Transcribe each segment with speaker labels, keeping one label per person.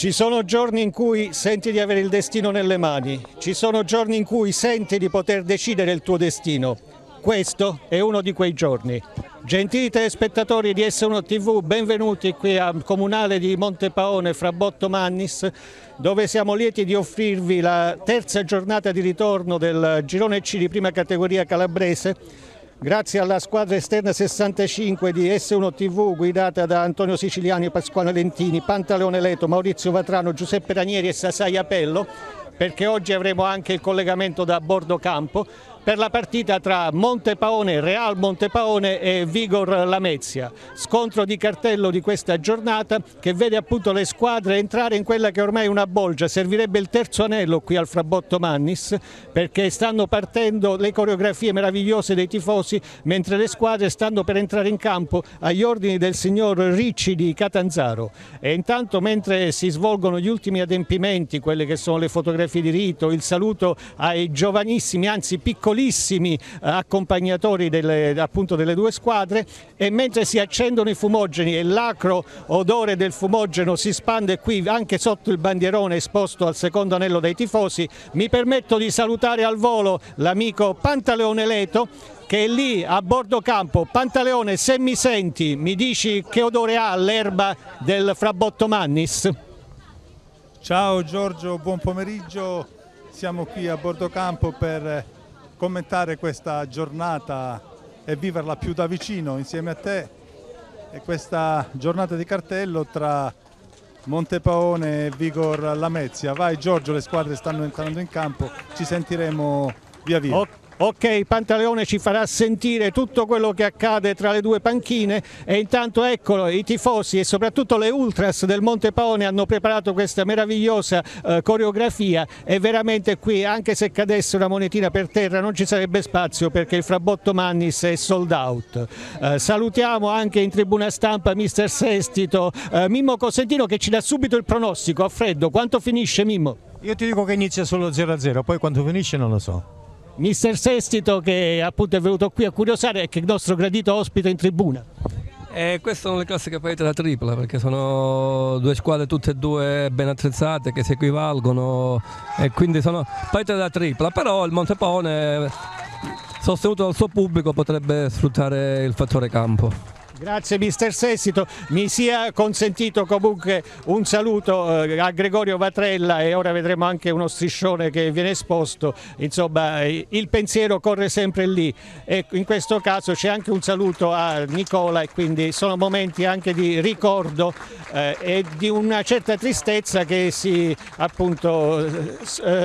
Speaker 1: Ci sono giorni in cui senti di avere il destino nelle mani, ci sono giorni in cui senti di poter decidere il tuo destino. Questo è uno di quei giorni. Gentili telespettatori di S1 TV, benvenuti qui al Comunale di Montepaone fra Botto Mannis, dove siamo lieti di offrirvi la terza giornata di ritorno del girone C di prima categoria calabrese Grazie alla squadra esterna 65 di S1 TV guidata da Antonio Siciliani, Pasquale Lentini, Pantaleone Leto, Maurizio Vatrano, Giuseppe Ranieri e Sasai Apello perché oggi avremo anche il collegamento da bordo campo per la partita tra Montepaone, Real Montepaone e Vigor Lamezia. Scontro di cartello di questa giornata che vede appunto le squadre entrare in quella che ormai è una bolgia, servirebbe il terzo anello qui al Frabotto Mannis perché stanno partendo le coreografie meravigliose dei tifosi mentre le squadre stanno per entrare in campo agli ordini del signor Ricci di Catanzaro e intanto mentre si svolgono gli ultimi adempimenti, quelle che sono le fotografie di rito, il saluto ai giovanissimi, anzi piccoli piccolissimi eh, accompagnatori delle, appunto delle due squadre e mentre si accendono i fumogeni e l'acro odore del fumogeno si spande qui anche sotto il bandierone esposto al secondo anello dei tifosi, mi permetto di salutare al volo l'amico Pantaleone Leto che è lì a bordo campo. Pantaleone, se mi senti, mi dici che odore ha l'erba del Frabotto
Speaker 2: Mannis? Ciao Giorgio, buon pomeriggio. Siamo qui a bordo campo per commentare questa giornata e viverla più da vicino insieme a te e questa giornata di cartello tra Montepaone e Vigor Lamezia. Vai Giorgio, le squadre stanno entrando in campo, ci sentiremo via via ok Pantaleone ci farà sentire tutto quello che
Speaker 1: accade tra le due panchine e intanto eccolo i tifosi e soprattutto le ultras del Monte Paone hanno preparato questa meravigliosa eh, coreografia e veramente qui anche se cadesse una monetina per terra non ci sarebbe spazio perché il Frabotto Mannis è sold out. Eh, salutiamo anche in tribuna stampa mister Sestito, eh, Mimmo Cosentino che ci dà subito il pronostico a freddo, quanto finisce Mimmo?
Speaker 3: Io ti dico che inizia solo 0-0, poi quanto finisce non lo
Speaker 1: so mister Sestito che appunto è venuto qui a curiosare e che è il nostro gradito
Speaker 4: ospite in tribuna. Eh, queste sono le classiche partite da tripla perché sono due squadre tutte e due ben attrezzate che si equivalgono e quindi sono partite da tripla, però il Montepone sostenuto dal suo pubblico potrebbe sfruttare il fattore campo.
Speaker 1: Grazie mister Sessito, mi sia consentito comunque un saluto eh, a Gregorio Vatrella e ora vedremo anche uno striscione che viene esposto, insomma eh, il pensiero corre sempre lì e in questo caso c'è anche un saluto a Nicola e quindi sono momenti anche di ricordo eh, e di una certa tristezza che si appunto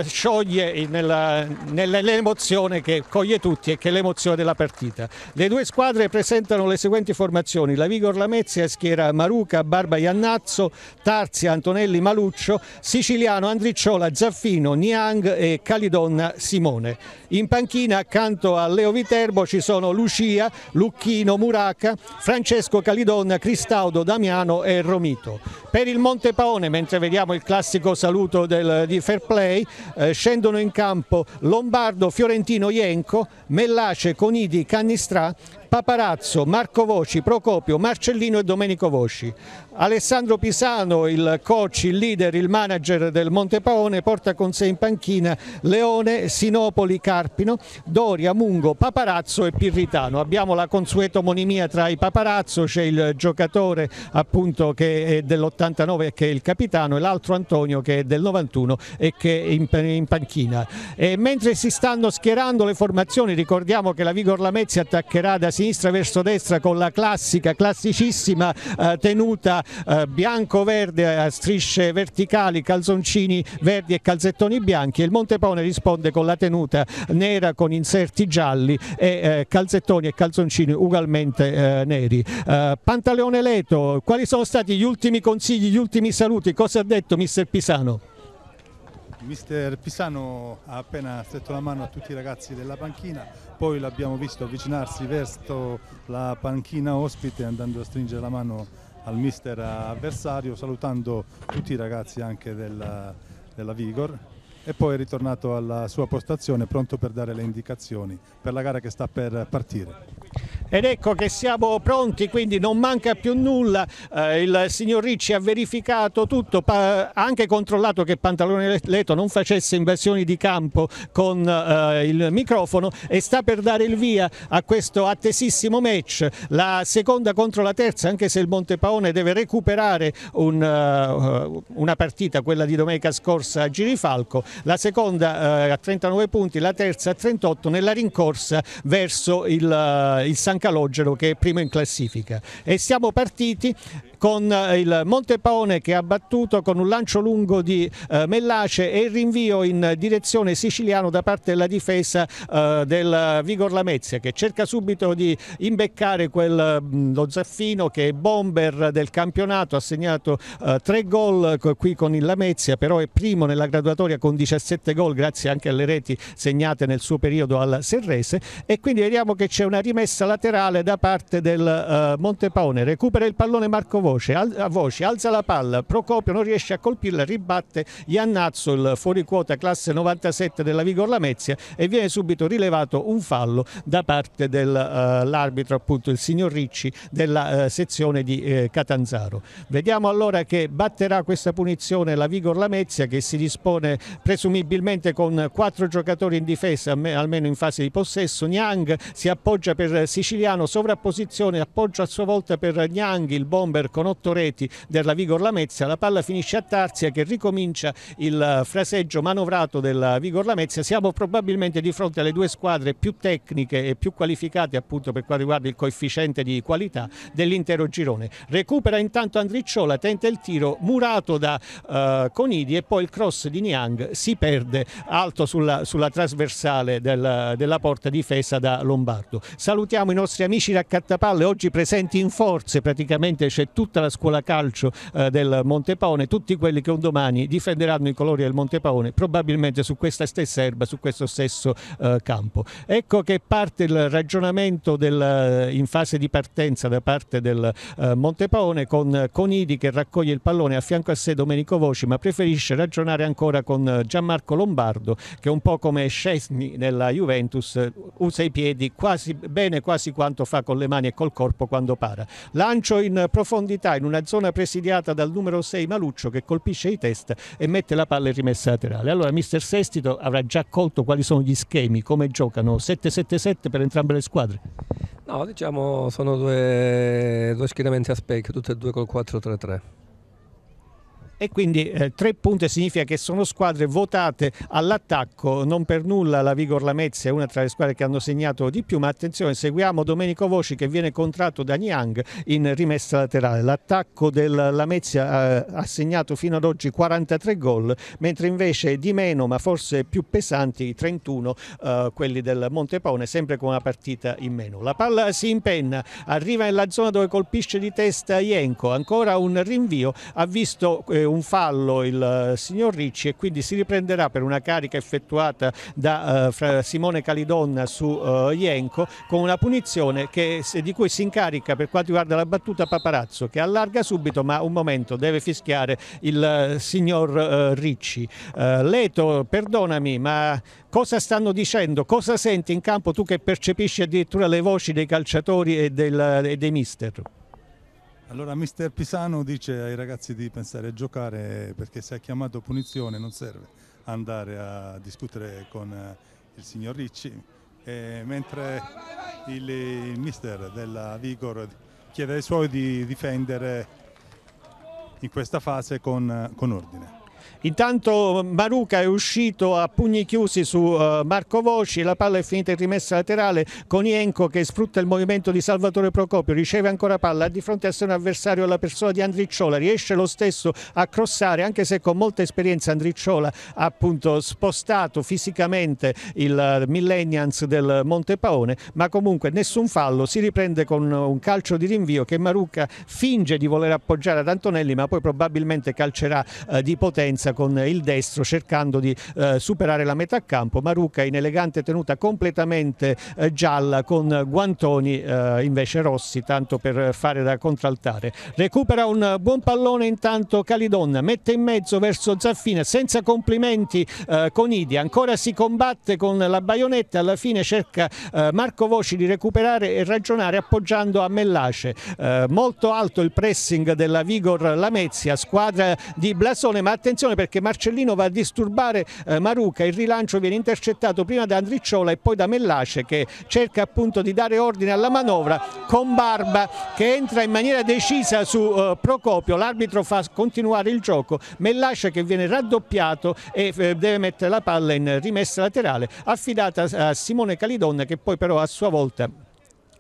Speaker 1: scioglie nell'emozione che coglie tutti e che è l'emozione della partita. Le due squadre presentano le seguenti formazioni formazioni. La Vigor Lamezia schiera Maruca, Barba Iannazzo, Tarzia, Antonelli Maluccio, Siciliano Andricciola, Zaffino, Niang e Calidonna Simone. In panchina accanto a Leo Viterbo ci sono Lucia, Lucchino Muraca, Francesco Calidonna, Cristaudo Damiano e Romito. Per il Monte Paone, mentre vediamo il classico saluto del, di Fair Play, eh, scendono in campo Lombardo, Fiorentino Ienco, Mellace, Conidi, Cannistrà, Paparazzo, Marco Voci, Procopio, Marcellino e Domenico Voci. Alessandro Pisano, il coach, il leader, il manager del Monte Paone, porta con sé in panchina Leone, Sinopoli, Carpino, Doria, Mungo, Paparazzo e Pirritano. Abbiamo la consueta omonimia tra i Paparazzo, c'è il giocatore appunto che è dell'89 e che è il capitano e l'altro Antonio che è del 91 e che è in, in panchina. E mentre si stanno schierando le formazioni, ricordiamo che la Vigor Lamezia attaccherà da sinistra sinistra verso destra con la classica, classicissima eh, tenuta eh, bianco-verde a eh, strisce verticali, calzoncini verdi e calzettoni bianchi e il Montepone risponde con la tenuta nera con inserti gialli e eh, calzettoni e calzoncini ugualmente eh, neri. Eh, Pantaleone Leto, quali sono stati gli ultimi consigli, gli ultimi saluti? Cosa ha detto mister Pisano?
Speaker 2: Mister Pisano ha appena stretto la mano a tutti i ragazzi della panchina, poi l'abbiamo visto avvicinarsi verso la panchina ospite andando a stringere la mano al mister avversario, salutando tutti i ragazzi anche della, della Vigor e poi è ritornato alla sua postazione pronto per dare le indicazioni per la gara che sta per partire. Ed ecco
Speaker 1: che siamo pronti, quindi non manca più nulla, eh, il signor Ricci ha verificato tutto, ha anche controllato che Pantalone Leto non facesse invasioni di campo con eh, il microfono e sta per dare il via a questo attesissimo match, la seconda contro la terza, anche se il Montepaone deve recuperare un, uh, una partita, quella di domenica scorsa a Girifalco la seconda eh, a 39 punti, la terza a 38 nella rincorsa verso il, eh, il San Calogero che è primo in classifica. E siamo partiti con eh, il Montepaone che ha battuto con un lancio lungo di eh, Mellace e il rinvio in direzione siciliano da parte della difesa eh, del Vigor Lamezia che cerca subito di imbeccare quel, mm, lo Zaffino che è bomber del campionato, ha segnato eh, tre gol qui con il Lamezia, però è primo nella graduatoria con 17 gol grazie anche alle reti segnate nel suo periodo al Serrese e quindi vediamo che c'è una rimessa laterale da parte del eh, Montepaone, recupera il pallone Marco Voce, al, a Voce, alza la palla, Procopio non riesce a colpirla, ribatte Iannazzo il fuoriquota classe 97 della Vigor Lamezia e viene subito rilevato un fallo da parte dell'arbitro eh, appunto il signor Ricci della eh, sezione di eh, Catanzaro. Vediamo allora che batterà questa punizione la Vigor Lamezia che si dispone presto presumibilmente con quattro giocatori in difesa, almeno in fase di possesso. Niang si appoggia per Siciliano, sovrapposizione, appoggio a sua volta per Niang, il bomber con otto reti della Vigor Lamezia. La palla finisce a Tarzia che ricomincia il fraseggio manovrato della Vigor Lamezia. Siamo probabilmente di fronte alle due squadre più tecniche e più qualificate appunto per quanto riguarda il coefficiente di qualità dell'intero girone. Recupera intanto Andricciola, tenta il tiro murato da uh, eh, Conidi e poi il cross di Niang si perde alto sulla, sulla trasversale del, della porta difesa da Lombardo. Salutiamo i nostri amici raccattapalle oggi presenti in forze, praticamente c'è tutta la scuola calcio eh, del Montepaone, tutti quelli che un domani difenderanno i colori del Montepaone, probabilmente su questa stessa erba, su questo stesso eh, campo. Ecco che parte il ragionamento del, eh, in fase di partenza da parte del eh, Montepaone con Conidi che raccoglie il pallone a fianco a sé Domenico Voci, ma preferisce ragionare ancora con eh, Gianmarco Lombardo che un po' come Scesni nella Juventus usa i piedi quasi bene quasi quanto fa con le mani e col corpo quando para. Lancio in profondità in una zona presidiata dal numero 6 Maluccio che colpisce i test e mette la palla in rimessa laterale. Allora mister Sestito avrà già colto quali sono gli schemi, come giocano 7-7-7 per entrambe le squadre.
Speaker 4: No, diciamo sono due, due schieramenti a specchio, tutte e due col 4-3-3
Speaker 1: e quindi eh, tre punti significa che sono squadre votate all'attacco, non per nulla la Vigor Lamezia è una tra le squadre che hanno segnato di più, ma attenzione, seguiamo Domenico Voci che viene contratto da Niang in rimessa laterale. L'attacco del Lamezia eh, ha segnato fino ad oggi 43 gol, mentre invece di meno, ma forse più pesanti, 31 eh, quelli del Montepone, sempre con una partita in meno. La palla si impenna, arriva nella zona dove colpisce di testa Ienco, ancora un rinvio, ha visto eh, un fallo il eh, signor Ricci e quindi si riprenderà per una carica effettuata da eh, Simone Calidonna su eh, Ienco con una punizione che, di cui si incarica per quanto riguarda la battuta Paparazzo che allarga subito ma un momento deve fischiare il eh, signor eh, Ricci. Eh, Leto, perdonami ma cosa stanno dicendo? Cosa senti in campo tu che percepisci addirittura le voci dei calciatori e, del, e dei mister?
Speaker 2: Allora mister Pisano dice ai ragazzi di pensare a giocare perché se ha chiamato punizione non serve andare a discutere con eh, il signor Ricci, e mentre il, mister della Vigor chiede ai suoi di difendere in questa fase con, con ordine. Intanto Maruca è uscito a pugni chiusi su eh,
Speaker 1: Marco Voci, la palla è finita in rimessa laterale con Ienco che sfrutta il movimento di Salvatore Procopio, riceve ancora palla, di fronte a sé un avversario alla persona di Andricciola, riesce lo stesso a crossare anche se con molta esperienza Andricciola ha appunto spostato fisicamente il eh, Millennials del Monte Paone ma comunque nessun fallo, si riprende con un calcio di rinvio che Maruca finge di voler appoggiare ad Antonelli ma poi probabilmente calcerà eh, di potenza partenza con il destro cercando di eh, superare la metà campo, Maruca in elegante tenuta completamente eh, gialla con guantoni eh, invece rossi tanto per fare da contraltare. Recupera un buon pallone intanto Calidonna, mette in mezzo verso Zaffina senza complimenti eh, con Idi, ancora si combatte con la baionetta, alla fine cerca eh, Marco Voci di recuperare e ragionare appoggiando a Mellace. Eh, molto alto il pressing della Vigor Lamezia, squadra di Blasone, ma attenzione situazione perché Marcellino va a disturbare eh, Maruca, il rilancio viene intercettato prima da Andricciola e poi da Mellace che cerca appunto di dare ordine alla manovra con Barba che entra in maniera decisa su eh, Procopio, l'arbitro fa continuare il gioco, Mellace che viene raddoppiato e eh, deve mettere la palla in rimessa laterale affidata a Simone Calidonna che poi però a sua volta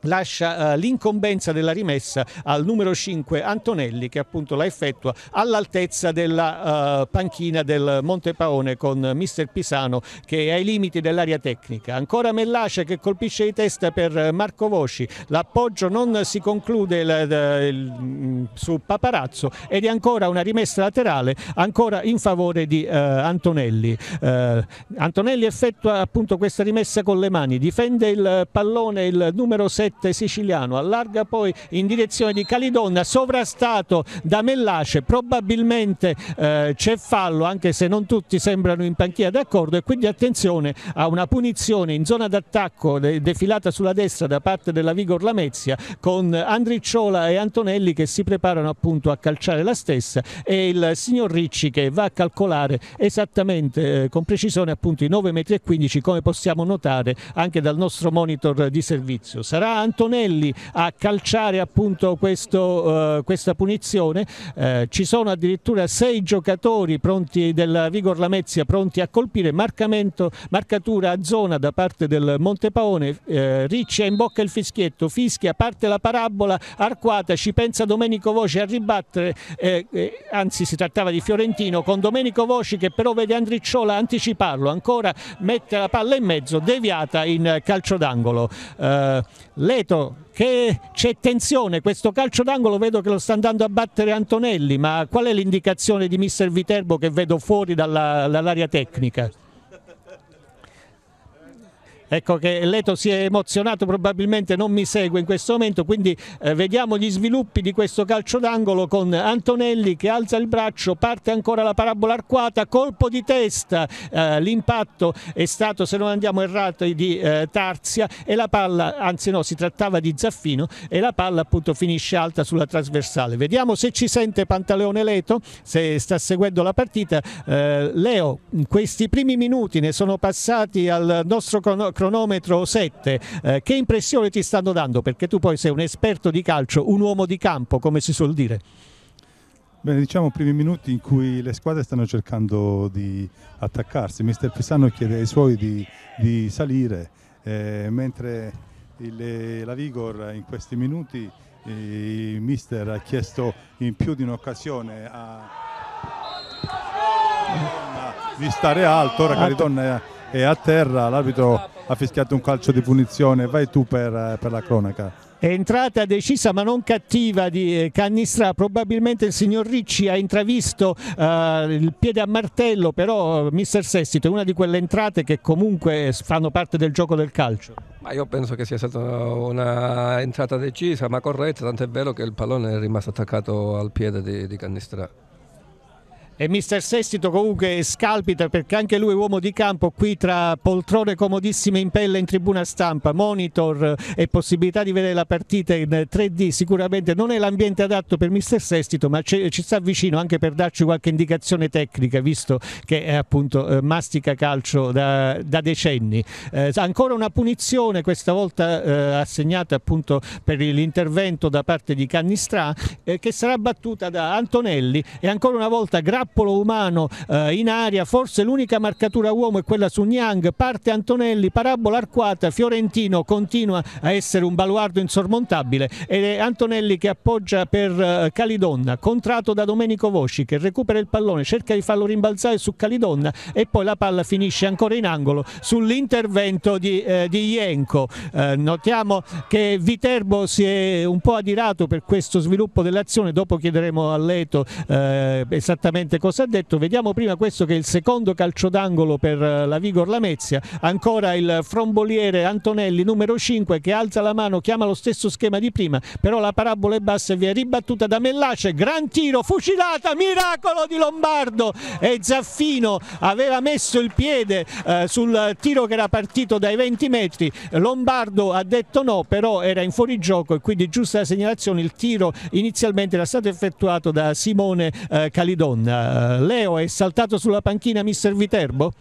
Speaker 1: lascia uh, l'incombenza della rimessa al numero 5 Antonelli che appunto la effettua all'altezza della uh, panchina del Monte Paone con mister Pisano che è ai limiti dell'area tecnica. Ancora Mellace che colpisce di testa per Marco Voci, l'appoggio non si conclude il, il, mm, su Paparazzo ed è ancora una rimessa laterale ancora in favore di uh, Antonelli. Antonelli effettua appunto questa rimessa con le mani, difende il pallone il numero 7 Piet siciliano allarga poi in direzione di Calidonna sovrastato da Mellace probabilmente eh, c'è fallo anche se non tutti sembrano in panchina d'accordo e quindi attenzione a una punizione in zona d'attacco defilata sulla destra da parte della Vigor Lamezia con Andricciola e Antonelli che si preparano appunto a calciare la stessa e il signor Ricci che va a calcolare esattamente eh, con precisione appunto i 9,15 metri come possiamo notare anche dal nostro monitor di servizio. Sarà Antonelli a calciare appunto questo, eh, questa punizione, eh, ci sono addirittura sei giocatori pronti della Vigor Lamezia pronti a colpire, marcatura a zona da parte del Montepaone, eh, Ricci ha in bocca il fischietto, fischia, parte la parabola, arcuata, ci pensa Domenico Voci a ribattere, eh, eh, anzi si trattava di Fiorentino, con Domenico Voci che però vede Andricciola anticiparlo, ancora mette la palla in mezzo, deviata in calcio d'angolo. Eh, ripeto che c'è tensione, questo calcio d'angolo vedo che lo sta andando a battere Antonelli, ma qual è l'indicazione di mister Viterbo che vedo fuori dall'area dall tecnica? Ecco che Leto si è emozionato, probabilmente non mi segue in questo momento, quindi eh, vediamo gli sviluppi di questo calcio d'angolo con Antonelli che alza il braccio, parte ancora la parabola arcuata, colpo di testa, eh, l'impatto è stato se non andiamo errato di eh, Tarzia e la palla, anzi no, si trattava di Zaffino e la palla appunto finisce alta sulla trasversale. Vediamo se ci sente Pantaleone Leto, se sta seguendo la partita. Eh, Leo, in questi primi minuti ne sono passati al nostro cronometro cronometro 7, eh, che impressione ti stanno dando? Perché tu poi sei un esperto di calcio, un uomo di campo, come si suol dire.
Speaker 2: Bene, diciamo primi minuti in cui le squadre stanno cercando di attaccarsi. Mister Pisano chiede ai suoi di, di salire, eh, mentre il, la Vigor in questi minuti eh, il mister ha chiesto in più di un'occasione a di stare alto, ora Caridonna e a terra, l'arbitro ha fischiato un calcio di punizione, vai tu per, eh, per la cronaca. entrata
Speaker 1: decisa ma non cattiva di eh, Cannistra, probabilmente il signor Ricci ha intravisto eh, il piede a martello, però eh, mister Sessito è una di quelle entrate che comunque fanno parte del gioco del calcio.
Speaker 4: Ma io penso che sia stata una entrata decisa ma corretta, tant'è vero che il pallone è rimasto attaccato al piede di, di Cannistra. E mister Sestito comunque scalpita perché anche lui è uomo di campo qui tra poltrone
Speaker 1: comodissime in pelle in tribuna stampa, monitor e possibilità di vedere la partita in 3D sicuramente non è l'ambiente adatto per mister Sestito ma ci sta vicino anche per darci qualche indicazione tecnica visto che è appunto eh, mastica calcio da, da decenni. Eh, ancora una punizione questa volta eh, assegnata appunto per l'intervento da parte di Cannistrà eh, che sarà battuta da Antonelli e ancora una volta grazie trappolo umano eh, in aria, forse l'unica marcatura uomo è quella su Niang, parte Antonelli, parabola arcuata, Fiorentino continua a essere un baluardo insormontabile ed è Antonelli che appoggia per eh, Calidonna, contratto da Domenico Vosci che recupera il pallone, cerca di farlo rimbalzare su Calidonna e poi la palla finisce ancora in angolo sull'intervento di, eh, di Ienco. Eh, notiamo che Viterbo si è un po' adirato per questo sviluppo dell'azione, dopo chiederemo a Leto eh, esattamente esattamente cosa ha detto. Vediamo prima questo che è il secondo calcio d'angolo per eh, la Vigor Lamezia. Ancora il fromboliere Antonelli, numero 5, che alza la mano, chiama lo stesso schema di prima, però la parabola è bassa e viene ribattuta da Mellace. Gran tiro, fucilata, miracolo di Lombardo e Zaffino aveva messo il piede eh, sul tiro che era partito dai 20 metri. Lombardo ha detto no, però era in fuorigioco e quindi giusta la segnalazione. Il tiro inizialmente era stato effettuato da Simone eh, Calidonna. Eh, Leo è
Speaker 2: saltato sulla panchina mister Viterbo?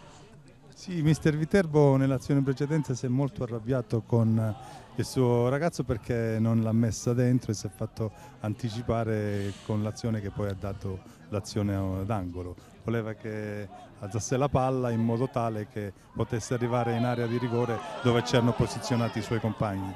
Speaker 2: Sì, mister Viterbo nell'azione precedente si è molto arrabbiato con eh, il suo ragazzo perché non l'ha messa dentro e si è fatto anticipare con l'azione che poi ha dato l'azione eh, d'angolo. Voleva che alzasse la palla in modo tale che potesse arrivare in area di rigore dove c'erano posizionati i suoi compagni.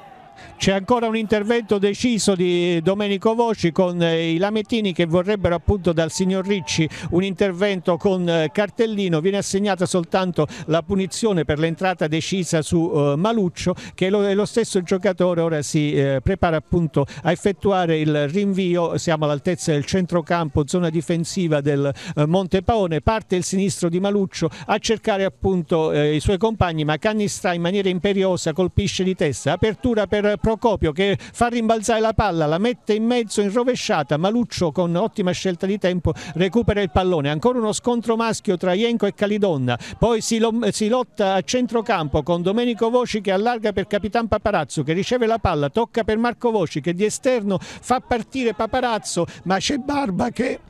Speaker 1: C'è ancora un intervento deciso di Domenico Voci con eh, i lamettini che vorrebbero appunto dal signor Ricci un intervento con eh, cartellino. Viene assegnata soltanto la punizione per l'entrata decisa su eh, Maluccio che lo, lo stesso giocatore ora si prepara appunto a effettuare il rinvio. Siamo all'altezza del centrocampo, zona difensiva del Monte Paone, Parte il sinistro di Maluccio a cercare appunto i suoi compagni ma Cannistra in maniera imperiosa colpisce di testa. Apertura per Procopio che fa rimbalzare la palla, la mette in mezzo in rovesciata, Maluccio con ottima scelta di tempo recupera il pallone, ancora uno scontro maschio tra Ienco e Calidonna, poi si, lo, si lotta a centrocampo con Domenico Voci che allarga per Capitan Paparazzo che riceve la palla, tocca per Marco Voci che di esterno fa partire Paparazzo ma c'è Barba che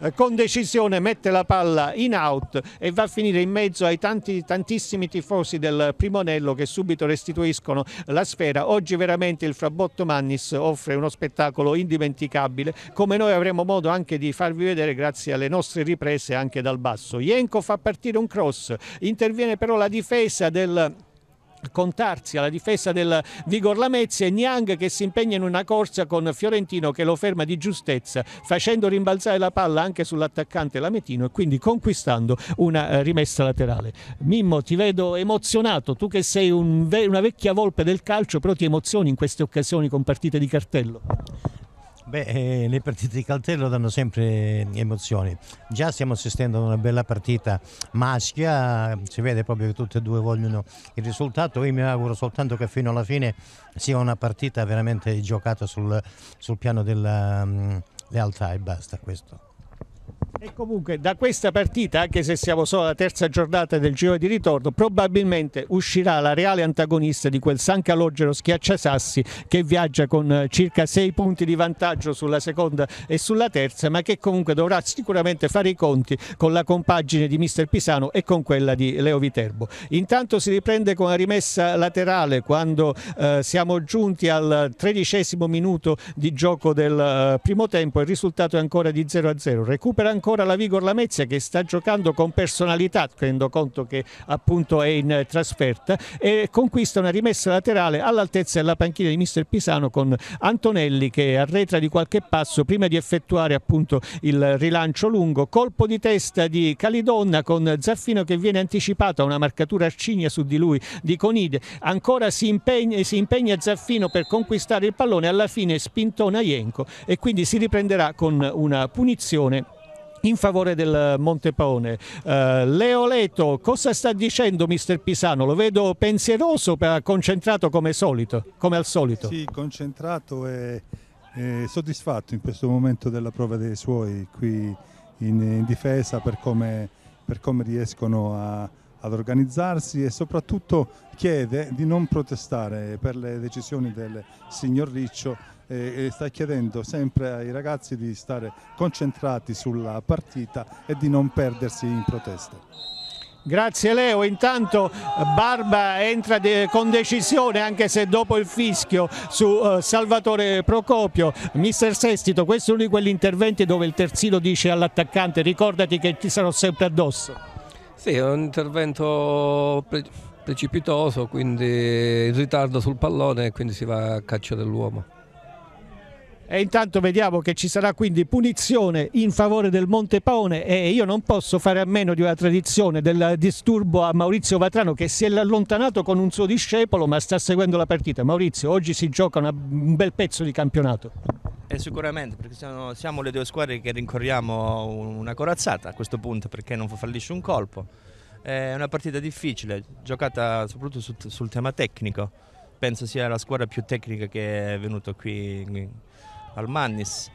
Speaker 1: eh, con decisione mette la palla in out e va a finire in mezzo ai tanti, tantissimi tifosi del Primonello che subito restituiscono la sfera. Oggi veramente il Frabotto Mannis offre uno spettacolo indimenticabile come noi avremo modo anche di farvi vedere grazie alle nostre riprese anche dal basso. Jenko fa partire un cross, interviene però la difesa del contarsi alla difesa del Vigor Lamezia e Niang che si impegna in una corsa con Fiorentino che lo ferma di giustezza facendo rimbalzare la palla anche sull'attaccante Lametino e quindi conquistando una eh, rimessa laterale. Mimmo ti vedo emozionato, tu che sei un ve una vecchia volpe del calcio però ti emozioni in queste occasioni con partite di cartello.
Speaker 3: Beh, eh, le partite di Caltello danno sempre eh, emozioni. Già stiamo assistendo a una bella partita maschia, si vede proprio che tutte e due vogliono il risultato. Io mi auguro soltanto che fino alla fine sia una partita veramente giocata sul, sul piano della um, lealtà e basta questo.
Speaker 1: E comunque da questa partita, anche se siamo solo alla terza giornata del giro di ritorno, probabilmente uscirà la reale antagonista di quel San Calogero Schiacciasassi che viaggia con eh, circa sei punti di vantaggio sulla seconda e sulla terza, ma che comunque dovrà sicuramente fare i conti con la compagine di mister Pisano e con quella di Leo Viterbo. Intanto si riprende con la rimessa laterale quando eh, siamo giunti al tredicesimo minuto di gioco del eh, primo tempo, il risultato è ancora di 0 0. Recupera ancora la Vigor Lamezia che sta giocando con personalità, tenendo conto che appunto è in eh, trasferta, e conquista una rimessa laterale all'altezza della panchina di mister Pisano con Antonelli che arretra di qualche passo prima di effettuare appunto il rilancio lungo, colpo di testa di Calidonna con Zaffino che viene anticipato a una marcatura arcigna su di lui di Conide, ancora si impegna, si impegna Zaffino per conquistare il pallone, alla fine spintona Ienco e quindi si riprenderà con una punizione in favore del Montepaone. Uh, eh, Leo Leto, cosa sta dicendo mister Pisano? Lo vedo
Speaker 2: pensieroso,
Speaker 1: concentrato come, solito, come al solito.
Speaker 2: Sì, concentrato e, e, soddisfatto in questo momento della prova dei suoi qui in, in difesa per come, per come riescono a, ad organizzarsi e soprattutto chiede di non protestare per le decisioni del signor Riccio e, sta chiedendo sempre ai ragazzi di stare concentrati sulla partita e di non perdersi in proteste. Grazie Leo, intanto Barba
Speaker 1: entra de con decisione anche se dopo il fischio su uh, Salvatore Procopio. Mister Sestito, questo è uno di quegli interventi dove il terzino dice all'attaccante ricordati
Speaker 4: che ti sarò sempre addosso. Sì, è un intervento pre precipitoso, quindi in ritardo sul pallone e quindi si va a caccia dell'uomo.
Speaker 1: E intanto vediamo che ci sarà quindi punizione in favore del Monte Paone e io non posso fare a meno di una tradizione del disturbo a Maurizio Vatrano che si è allontanato con un suo discepolo ma sta seguendo la partita. Maurizio, oggi si gioca una, un bel pezzo di campionato.
Speaker 3: Eh, sicuramente, perché siamo, siamo, le due squadre che rincorriamo una corazzata a questo punto perché non fallisce un colpo. È una partita difficile, giocata soprattutto sul, sul tema tecnico. Penso sia la squadra più tecnica che è venuta qui al Mannis.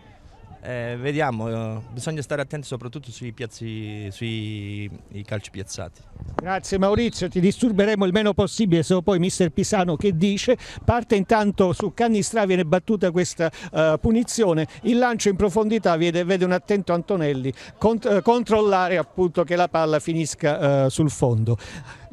Speaker 3: Eh, vediamo, eh, bisogna stare attenti soprattutto sui,
Speaker 5: piazzi, sui calci piazzati.
Speaker 1: Grazie Maurizio, ti disturberemo il meno possibile, se poi mister Pisano che dice, parte intanto su Cannistrà viene battuta questa uh, punizione, il lancio in profondità vede, vede un attento Antonelli cont eh, controllare appunto che la palla finisca uh, sul fondo.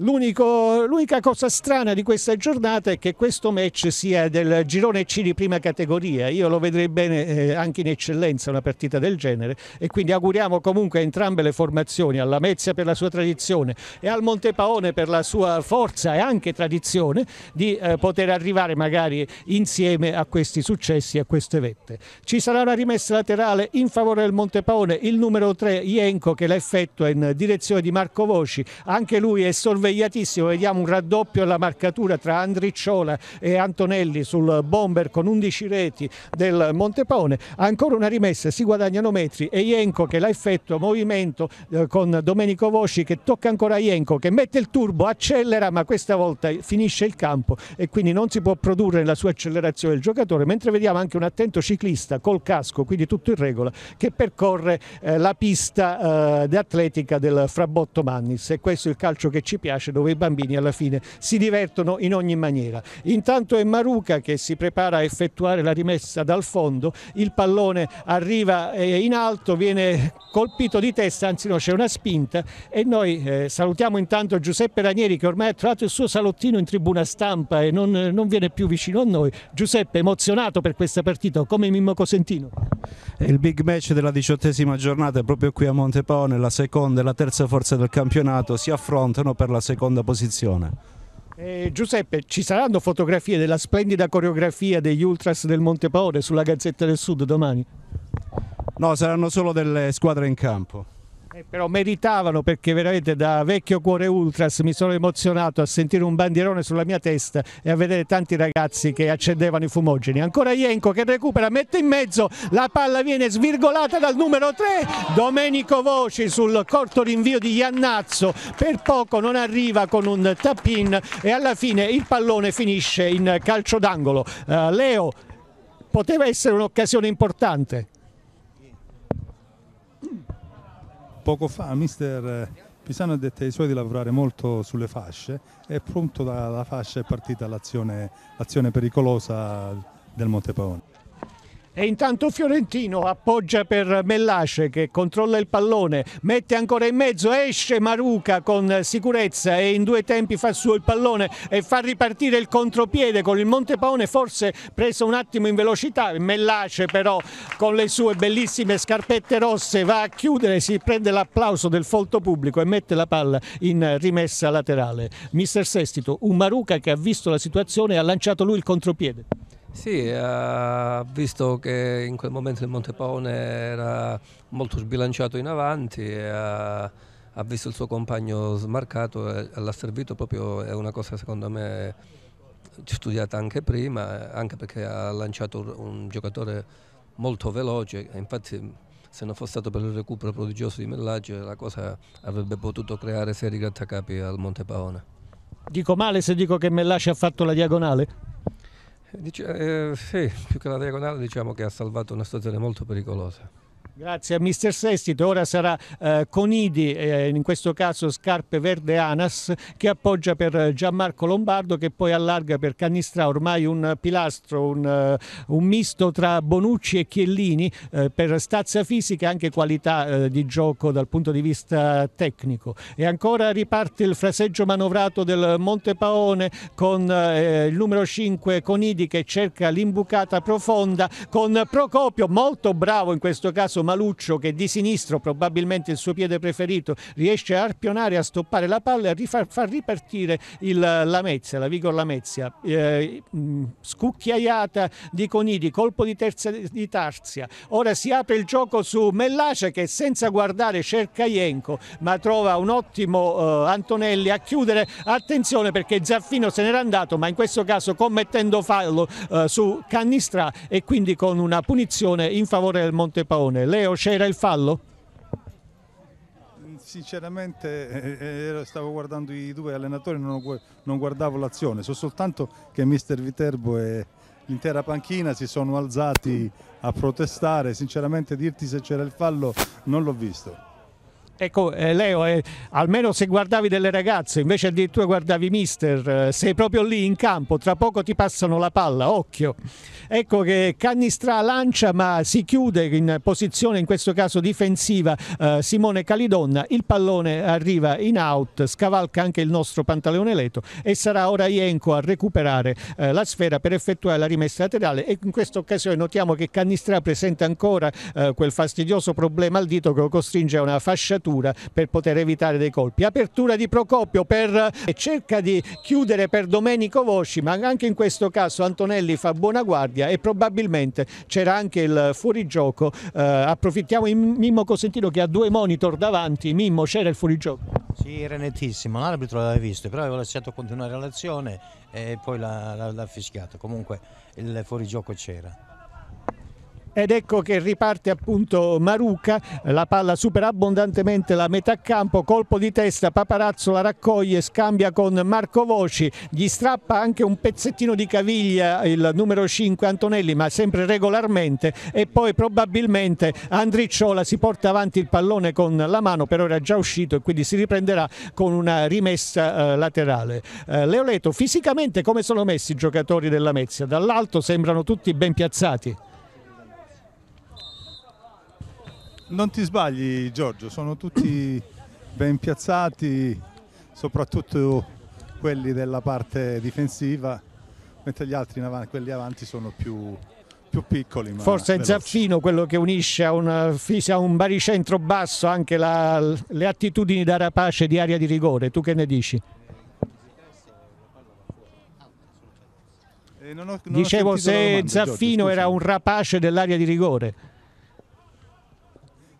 Speaker 1: L'unico, l'unica cosa strana di questa giornata è che questo match sia del girone C di prima categoria. Io lo vedrei bene eh, anche in eccellenza una partita del genere e quindi auguriamo comunque a entrambe le formazioni, alla Mezia per la sua tradizione e al Montepaone per la sua forza e anche tradizione, di eh, poter arrivare magari insieme a questi successi e a queste vette. Ci sarà una rimessa laterale in favore del Montepaone, il numero 3 Ienco che l'effetto è in direzione di Marco Voci, anche lui è sorvegliato svegliatissimo, vediamo un raddoppio alla marcatura tra Andricciola e Antonelli sul bomber con 11 reti del Montepone, ancora una rimessa, si guadagnano metri e Ienco che l'ha effetto, movimento eh, con Domenico Voci che tocca ancora Ienco che mette il turbo, accelera ma questa volta finisce il campo e quindi non si può produrre la sua accelerazione il giocatore, mentre vediamo anche un attento ciclista col casco, quindi tutto in regola, che percorre eh, la pista eh, d'atletica del Frabotto Mannis e questo è il calcio che ci piace piace, dove i bambini alla fine si divertono in ogni maniera. Intanto è Maruca che si prepara a effettuare la rimessa dal fondo, il pallone arriva eh, in alto, viene colpito di testa, anzi no, c'è una spinta e noi eh, salutiamo intanto Giuseppe Ranieri che ormai ha trovato il suo salottino in tribuna stampa e non, non viene più vicino a noi. Giuseppe, emozionato per questa partita,
Speaker 5: come Mimmo Cosentino? il big match della diciottesima giornata è proprio qui a Montepaone, la seconda e la terza forza del campionato si affrontano per la seconda posizione.
Speaker 1: Eh, Giuseppe, ci saranno fotografie della splendida coreografia degli Ultras del Montepaone sulla Gazzetta del Sud domani? No, saranno solo delle squadre in campo. Eh, però meritavano perché veramente da vecchio cuore ultras mi sono emozionato a sentire un bandierone sulla mia testa e a vedere tanti ragazzi che accendevano i fumogeni. Ancora Ienco che recupera, mette in mezzo, la palla viene svirgolata dal numero 3, Domenico Voci sul corto rinvio di Iannazzo, per poco non arriva con un tap-in e alla fine il pallone finisce in calcio d'angolo. Uh, Leo, poteva essere un'occasione importante.
Speaker 2: Poco fa mister eh, Pisano ha detto ai suoi di lavorare molto sulle fasce e pronto dalla fascia è partita l'azione pericolosa del Montepaone.
Speaker 1: E intanto Fiorentino appoggia per Mellace che controlla il pallone, mette ancora in mezzo, esce Maruca con sicurezza e in due tempi fa suo il pallone e fa ripartire il contropiede con il Montepaone forse preso un attimo in velocità. Mellace però con le sue bellissime scarpette rosse va a chiudere, si prende l'applauso del folto pubblico e mette la palla in rimessa laterale. Mister Sestito, un Maruca che ha visto la situazione e ha lanciato lui il contropiede.
Speaker 4: Sì, eh, visto che in quel momento il Montepone era molto sbilanciato in avanti, eh, ha visto il suo compagno smarcato e l'ha servito proprio, è una cosa secondo me studiata anche prima, anche perché ha lanciato un giocatore molto veloce, infatti se non fosse stato per il recupero prodigioso di Mellage la cosa avrebbe potuto creare seri grattacapi al Montepaone. Dico male
Speaker 1: se dico che Mellage ha fatto la diagonale?
Speaker 4: Dice, eh, sì, più che la diagonale diciamo che ha salvato una situazione molto pericolosa.
Speaker 1: Grazie a Mr. Sestito, ora sarà eh, Conidi, eh, in questo caso Scarpe Verde Anas, che appoggia per Gianmarco Lombardo che poi allarga per Canistra, ormai un pilastro, un, eh, un misto tra Bonucci e Chiellini eh, per stazza fisica e anche qualità eh, di gioco dal punto di vista tecnico. E ancora riparte il fraseggio manovrato del Monte Paone con eh, il numero 5 Conidi che cerca l'imbucata profonda con Procopio, molto bravo in questo caso Maluccio che di sinistro, probabilmente il suo piede preferito, riesce a arpionare, a stoppare la palla e a rifar, far ripartire il, la la Vigor Lamezia. Eh, mm, scucchiaiata di Conidi, colpo di, terza, di Tarsia. Ora si apre il gioco su Mellace che senza guardare cerca Ienco, ma trova un ottimo eh, Antonelli a chiudere. Attenzione perché Zaffino se n'era andato, ma in questo caso commettendo fallo eh, su Cannistrà e quindi con una punizione in favore del Montepaone. Leo c'era il fallo?
Speaker 2: Sinceramente eh, eh, stavo guardando i due allenatori, non, non guardavo l'azione, so soltanto che mister Viterbo e l'intera panchina si sono alzati a protestare, sinceramente dirti se c'era il fallo non l'ho visto.
Speaker 1: Ecco, eh, Leo, eh, almeno se guardavi delle ragazze, invece addirittura guardavi mister, eh, sei proprio lì in campo, tra poco ti passano la palla, occhio. Ecco che Cannistra lancia ma si chiude in posizione in questo caso difensiva eh, Simone Calidonna, il pallone arriva in out, scavalca anche il nostro Pantaleone Leto e sarà ora Ienco a recuperare eh, la sfera per effettuare la rimessa laterale e in questa occasione notiamo che Cannistra presenta ancora eh, quel fastidioso problema al dito che lo costringe a una fasciatura apertura per poter evitare dei colpi, apertura di Procopio per, e eh, cerca di chiudere per Domenico Vosci, ma anche in questo caso Antonelli fa buona guardia e probabilmente c'era anche il fuorigioco, eh, approfittiamo di Mimmo Cosentino che ha due monitor davanti,
Speaker 3: Mimmo c'era il fuorigioco? Sì, era nettissimo, l'arbitro l'aveva visto, però aveva lasciato continuare l'azione e poi l'ha, fischiato, comunque il fuorigioco c'era
Speaker 1: ed ecco che riparte appunto Maruca, la palla supera abbondantemente la metà campo, colpo di testa, Paparazzo la raccoglie, scambia con Marco Voci, gli strappa anche un pezzettino di caviglia il numero 5 Antonelli ma sempre regolarmente e poi probabilmente Andricciola si porta avanti il pallone con la mano, però era già uscito e quindi si riprenderà con una rimessa eh, laterale. Eh, Leoleto, fisicamente come sono messi i giocatori della Mezia? Dall'alto sembrano tutti ben piazzati.
Speaker 2: Non ti sbagli Giorgio, sono tutti ben piazzati, soprattutto quelli della parte difensiva, mentre gli altri avanti, quelli avanti sono più, più piccoli. Forse è
Speaker 1: Zaffino quello che unisce a un, a un baricentro basso anche la, le attitudini da rapace di area di rigore, tu che ne dici?
Speaker 2: Eh, non ho, non Dicevo se Zaffino era un rapace
Speaker 1: dell'area di rigore.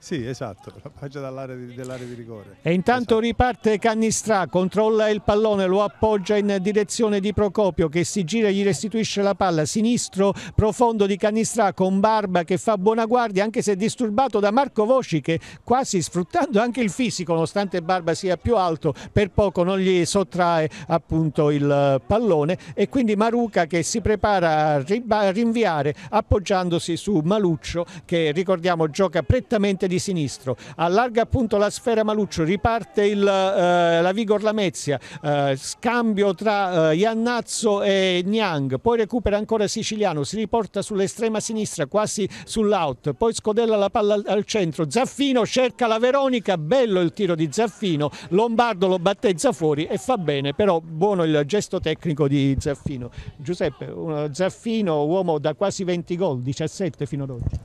Speaker 2: Sì, esatto, la pace dall'area di, dell
Speaker 3: di, rigore.
Speaker 1: E intanto esatto. riparte Cannistrà, controlla il pallone, lo appoggia in direzione di Procopio che si gira e gli restituisce la palla. Sinistro profondo di Cannistrà con Barba che fa buona guardia anche se disturbato da Marco Voci che quasi sfruttando anche il fisico, nonostante Barba sia più alto, per poco non gli sottrae appunto il pallone e quindi Maruca che si prepara a rinviare appoggiandosi su Maluccio che ricordiamo gioca prettamente di sinistro, allarga appunto la sfera Maluccio, riparte il, eh, la Vigor Lamezia, eh, scambio tra eh, Iannazzo e Niang, poi recupera ancora Siciliano, si riporta sull'estrema sinistra, quasi sull'out, poi scodella la palla al, al centro, Zaffino cerca la Veronica, bello il tiro di Zaffino, Lombardo lo battezza fuori e fa bene, però buono il gesto tecnico di Zaffino. Giuseppe, Zaffino, uomo da quasi 20 gol, 17 fino ad oggi.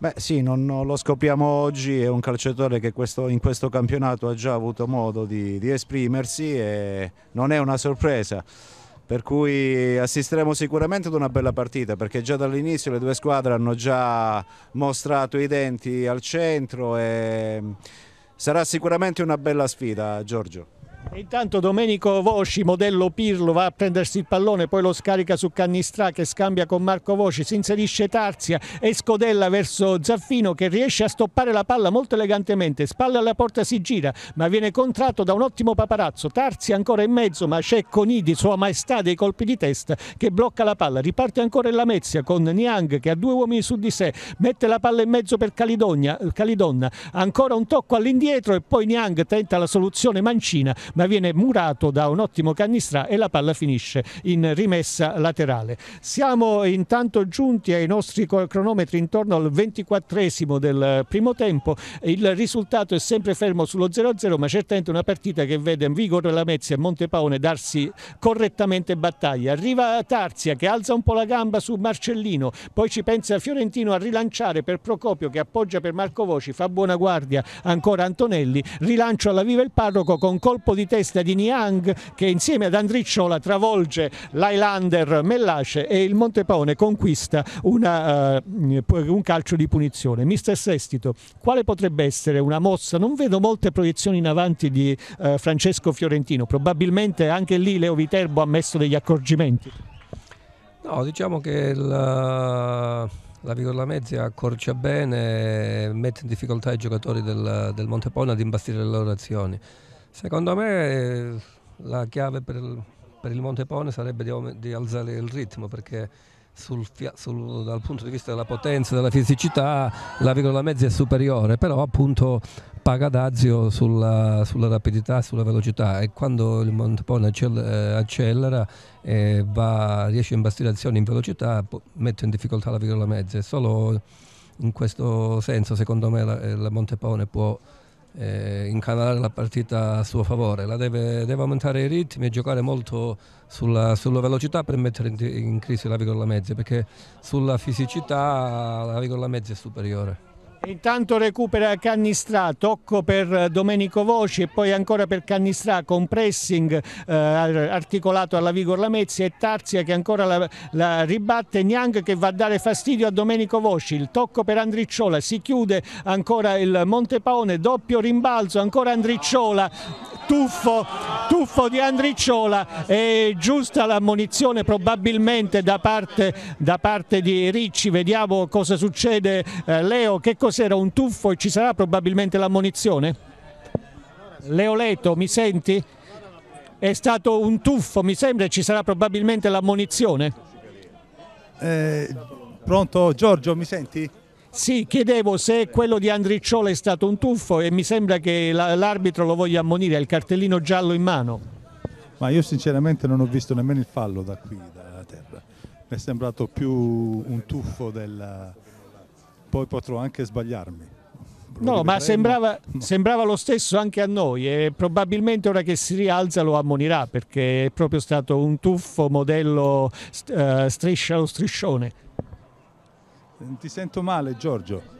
Speaker 5: Beh sì, non, non lo scopriamo oggi, è un calciatore che questo, in questo campionato ha già avuto modo di, di esprimersi e non è una sorpresa per cui assisteremo sicuramente ad una bella partita perché già dall'inizio le due squadre hanno già mostrato i denti al centro e sarà sicuramente una bella sfida Giorgio.
Speaker 1: Intanto Domenico Voci, modello Pirlo, va a prendersi il pallone, poi lo scarica su Cannistrà che scambia con Marco Voci, si inserisce Tarzia e scodella verso Zaffino che riesce a stoppare la palla molto elegantemente, spalle alla porta si gira ma viene contratto da un ottimo paparazzo, Tarzia ancora in mezzo ma c'è Conidi, sua maestà dei colpi di testa che blocca la palla, riparte ancora in Lamezia con Niang che ha due uomini su di sé, mette la palla in mezzo per Calidonna, ancora un tocco all'indietro e poi Niang tenta la soluzione mancina ma viene murato da un ottimo canistra e la palla finisce in rimessa laterale. Siamo intanto giunti ai nostri cronometri intorno al 24 del primo tempo, il risultato è sempre fermo sullo 0-0 ma certamente una partita che vede Vigor Lamezia e Montepaone darsi correttamente battaglia. Arriva Tarzia che alza un po' la gamba su Marcellino, poi ci pensa Fiorentino a rilanciare per Procopio che appoggia per Marco Voci, fa buona guardia ancora Antonelli, rilancio alla viva il parroco con colpo di testa di Niang che insieme ad Andricciola travolge l'Highlander Mellace e il Montepone conquista una, uh, un calcio di punizione. Mister Sestito, quale potrebbe essere una mossa? Non vedo molte proiezioni in avanti di uh, Francesco Fiorentino, probabilmente anche lì Leo Viterbo ha messo degli accorgimenti.
Speaker 4: No, diciamo che eh, la, la Vigorla Mezzi accorcia bene, mette in difficoltà i giocatori del, del Montepone ad imbastire le loro azioni. Secondo me la chiave per il, per il Montepone sarebbe di, di, alzare il ritmo perché sul, sul, dal punto di vista della potenza, della fisicità, la virgola mezza è superiore, però appunto paga d'azio sulla, sulla, rapidità, sulla velocità e quando il Montepone eh, accelera e va, riesce a imbastire azioni in velocità mette in difficoltà la virgola mezza. è Solo in questo senso, secondo me, eh, il Montepone può eh, incanalare la partita a suo favore, la deve, deve aumentare i ritmi e giocare molto sulla, sulla velocità per mettere in, in crisi la Vigola Mezza, perché sulla fisicità la Vigola Mezza è superiore.
Speaker 1: Intanto recupera Cannistrà, tocco per eh, Domenico Voci e poi ancora per Cannistrà con pressing eh, articolato alla Vigor Lamezia e Tarzia che ancora la, la ribatte, Niang che va a dare fastidio a Domenico Voci, il tocco per Andricciola, si chiude ancora il Montepaone, doppio rimbalzo, ancora Andricciola, tuffo, tuffo di Andricciola e giusta l'ammonizione probabilmente da parte, da parte, di Ricci, vediamo cosa succede eh, Leo, che cosa cos'era un tuffo e ci sarà probabilmente l'ammonizione? Leoleto, mi senti? È stato un tuffo, mi sembra, e ci sarà probabilmente l'ammonizione. Eh, pronto Giorgio, mi senti? Sì, chiedevo se quello di Andricciola è stato un tuffo e mi sembra che l'arbitro lo voglia ammonire, ha il cartellino giallo in mano.
Speaker 2: Ma io sinceramente non ho visto nemmeno il fallo da qui, dalla terra. Mi è sembrato più un tuffo della, poi potrò anche sbagliarmi. no, ma sembrava, no. sembrava, lo stesso
Speaker 1: anche a noi e probabilmente ora che si rialza lo ammonirà perché è proprio stato un tuffo modello uh, striscia lo striscione.
Speaker 2: Ti sento male Giorgio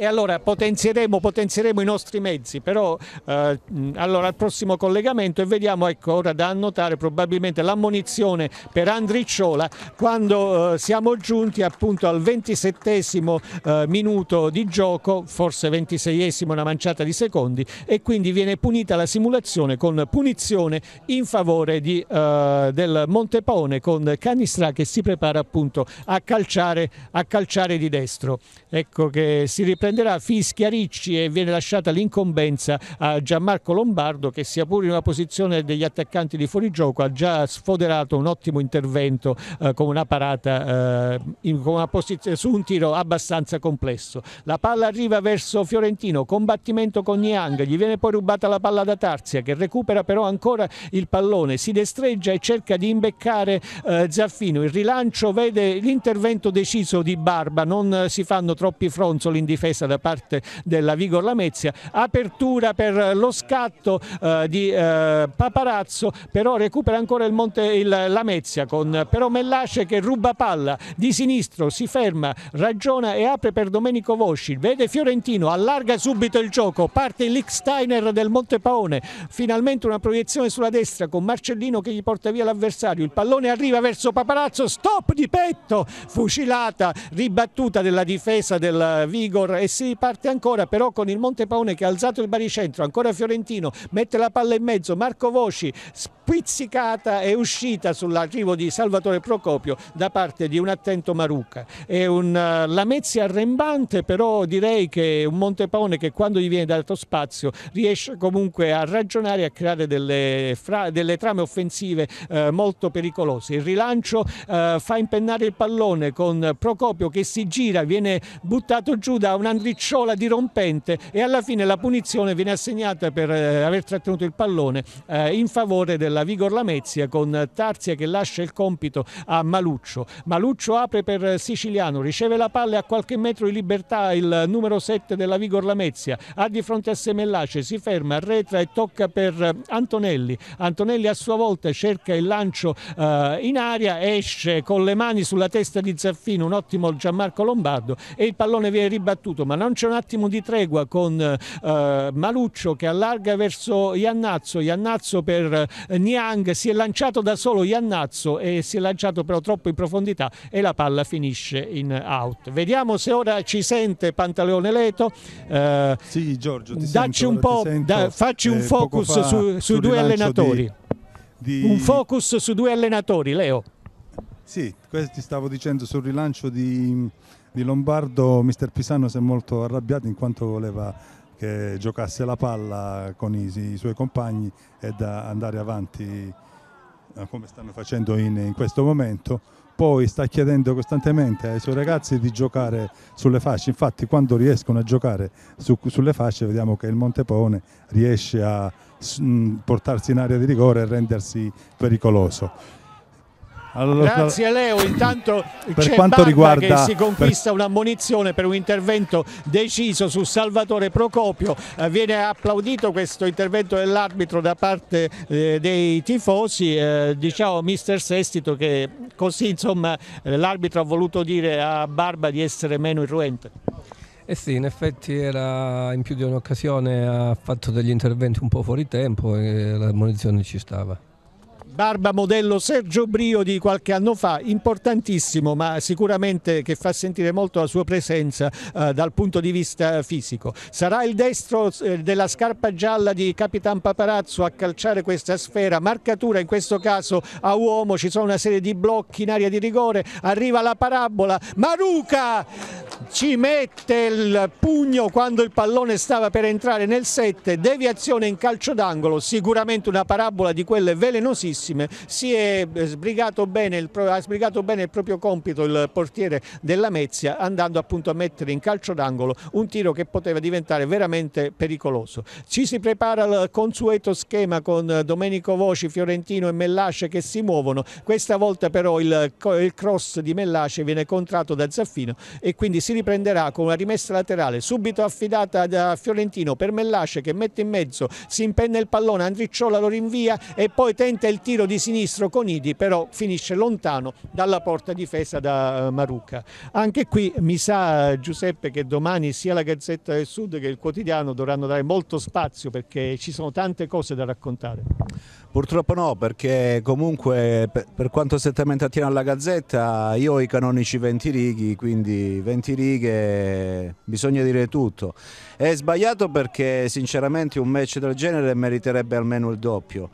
Speaker 1: e allora potenzieremo, potenzieremo i nostri mezzi, però eh, allora al prossimo collegamento e vediamo ecco ora da annotare probabilmente l'ammonizione per Andricciola quando eh, siamo giunti appunto al 27 eh, minuto di gioco, forse 26 una manciata di secondi e quindi viene punita la simulazione con punizione in favore di, eh, del Montepone con Canistra che si prepara appunto a calciare, a calciare di destro. Ecco che si riprende prenderà Fischia Ricci e viene lasciata l'incombenza a Gianmarco Lombardo che sia pure in una posizione degli attaccanti di fuorigioco ha già sfoderato un ottimo intervento eh, con una parata eh, in, con una su un tiro abbastanza complesso. La palla arriva verso Fiorentino, combattimento con Niang, gli viene poi rubata la palla da Tarzia che recupera però ancora il pallone, si destreggia e cerca di imbeccare eh, Zaffino, il rilancio vede l'intervento deciso di Barba, non si fanno troppi fronzoli in difesa prevista da parte della Vigor Lamezia, apertura per lo scatto eh, di eh, Paparazzo, però recupera ancora il, Monte, il Lamezia con però Mellace che ruba palla di sinistro, si ferma, ragiona e apre per Domenico Vosci, vede Fiorentino, allarga subito il gioco, parte il Licksteiner del Paone, finalmente una proiezione sulla destra con Marcellino che gli porta via l'avversario, il pallone arriva verso Paparazzo, stop di petto, fucilata, ribattuta della difesa del Vigor e si parte ancora però con il Montepaone che ha alzato il baricentro, ancora Fiorentino, mette la palla in mezzo, Marco Voci spizzicata è uscita sull'arrivo di Salvatore Procopio da parte di un attento Marucca. È un eh, Lamezia arrembante, però direi che è un Montepaone che quando gli viene dato spazio riesce comunque a ragionare e a creare delle, delle trame offensive eh, molto pericolose. Il rilancio eh, fa impennare il pallone con Procopio che si gira, viene buttato giù da un'andricciola dirompente e alla fine la punizione viene assegnata per eh, aver trattenuto il pallone eh, in favore della la Vigor Lamezia con Tarzia che lascia il compito a Maluccio. Maluccio apre per Siciliano, riceve la palla a qualche metro di libertà il numero 7 della Vigor Lamezia, ha di fronte a Semellace, si ferma, arretra e tocca per Antonelli. Antonelli a sua volta cerca il lancio eh, in aria, esce con le mani sulla testa di Zaffino, un ottimo Gianmarco Lombardo e il pallone viene ribattuto, ma non c'è un attimo di tregua con eh, Maluccio che allarga verso Iannazzo, Iannazzo per eh, Niang si è lanciato da solo Iannazzo e si è lanciato però troppo in profondità e la palla finisce in out. Vediamo se ora ci sente Pantaleone Leto. Eh, sì, Giorgio, ti dacci sento, un po', sento, da, facci un eh, focus su, sui due allenatori.
Speaker 2: Di, di... Un focus su due allenatori, Leo. Sì, questo ti stavo dicendo sul rilancio di, di Lombardo. Mister Pisano si è molto arrabbiato in quanto voleva che giocasse la palla con i, i suoi compagni e da andare avanti eh, come stanno facendo in, in questo momento poi sta chiedendo costantemente ai suoi ragazzi di giocare sulle fasce, infatti quando riescono a giocare su, sulle fasce vediamo che il Montepone riesce a portarsi in area di rigore e rendersi pericoloso.
Speaker 1: Allora, Grazie Leo, intanto per quanto Barba riguarda... che si conquista per... una per un intervento deciso su Salvatore Procopio, eh, viene applaudito questo intervento dell'arbitro da parte eh, dei tifosi, eh, diciamo mister Sestito che così insomma eh, l'arbitro ha voluto dire a Barba di essere meno
Speaker 4: irruente. Eh sì, in effetti era in più di un'occasione, ha fatto degli interventi un po' fuori tempo e l'ammonizione ci stava barba modello Sergio
Speaker 1: Brio di qualche anno fa, importantissimo ma sicuramente che fa sentire molto la sua presenza eh, dal punto di vista fisico. Sarà il destro eh, della scarpa gialla di Capitan Paparazzo a calciare questa sfera, marcatura in questo caso a uomo, ci sono una serie di blocchi in area di rigore, arriva la parabola, Maruca ci mette il pugno quando il pallone stava per entrare nel 7, deviazione in calcio d'angolo, sicuramente una parabola di quelle velenosissime prossime. Si è eh, sbrigato bene il, ha sbrigato bene il proprio compito il portiere della Mezia andando appunto a mettere in calcio d'angolo un tiro che poteva diventare veramente pericoloso. Ci si prepara al consueto schema con Domenico Voci, Fiorentino e Mellace che si muovono. Questa volta però il, il cross di Mellace viene contratto da Zaffino e quindi si riprenderà con una rimessa laterale subito affidata da Fiorentino per Mellace che mette in mezzo, si impenna il pallone, Andricciola lo rinvia e poi tenta il tiro tiro di sinistro con Idi però finisce lontano dalla porta difesa da eh, Marucca. Anche qui mi sa Giuseppe che domani sia la Gazzetta del Sud che il quotidiano dovranno dare molto spazio perché ci sono tante cose da raccontare.
Speaker 5: Purtroppo no, perché comunque per, per quanto strettamente attiene alla Gazzetta io ho i canonici 20 righi, quindi 20 righe bisogna dire tutto. È sbagliato perché sinceramente un match del genere meriterebbe almeno il doppio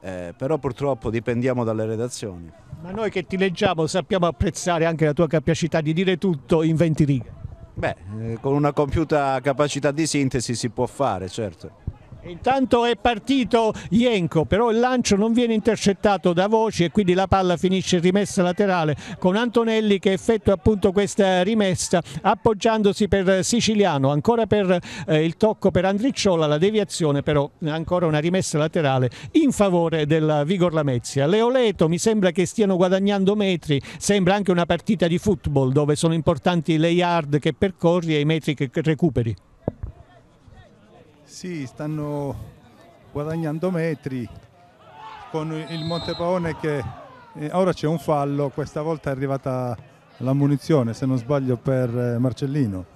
Speaker 5: eh, però purtroppo dipendiamo dalle redazioni.
Speaker 1: Ma noi che ti leggiamo sappiamo apprezzare anche la tua capacità di dire tutto in 20
Speaker 5: righe. Beh, eh, con una compiuta capacità di sintesi si può fare, certo.
Speaker 1: Intanto è partito Ienco, però il lancio non viene intercettato da Voci e quindi la palla finisce in rimessa laterale con Antonelli che effettua appunto questa rimessa appoggiandosi per Siciliano, ancora per eh, il tocco per Andricciola, la deviazione però ancora una rimessa laterale in favore della Vigor Lamezia. Leoleto mi sembra che stiano guadagnando metri, sembra anche una partita di football dove sono importanti le yard che percorri e i metri che recuperi
Speaker 2: sì, stanno guadagnando metri con il Montepaone che eh, ora c'è un fallo, questa volta è arrivata la munizione se non sbaglio per eh, Marcellino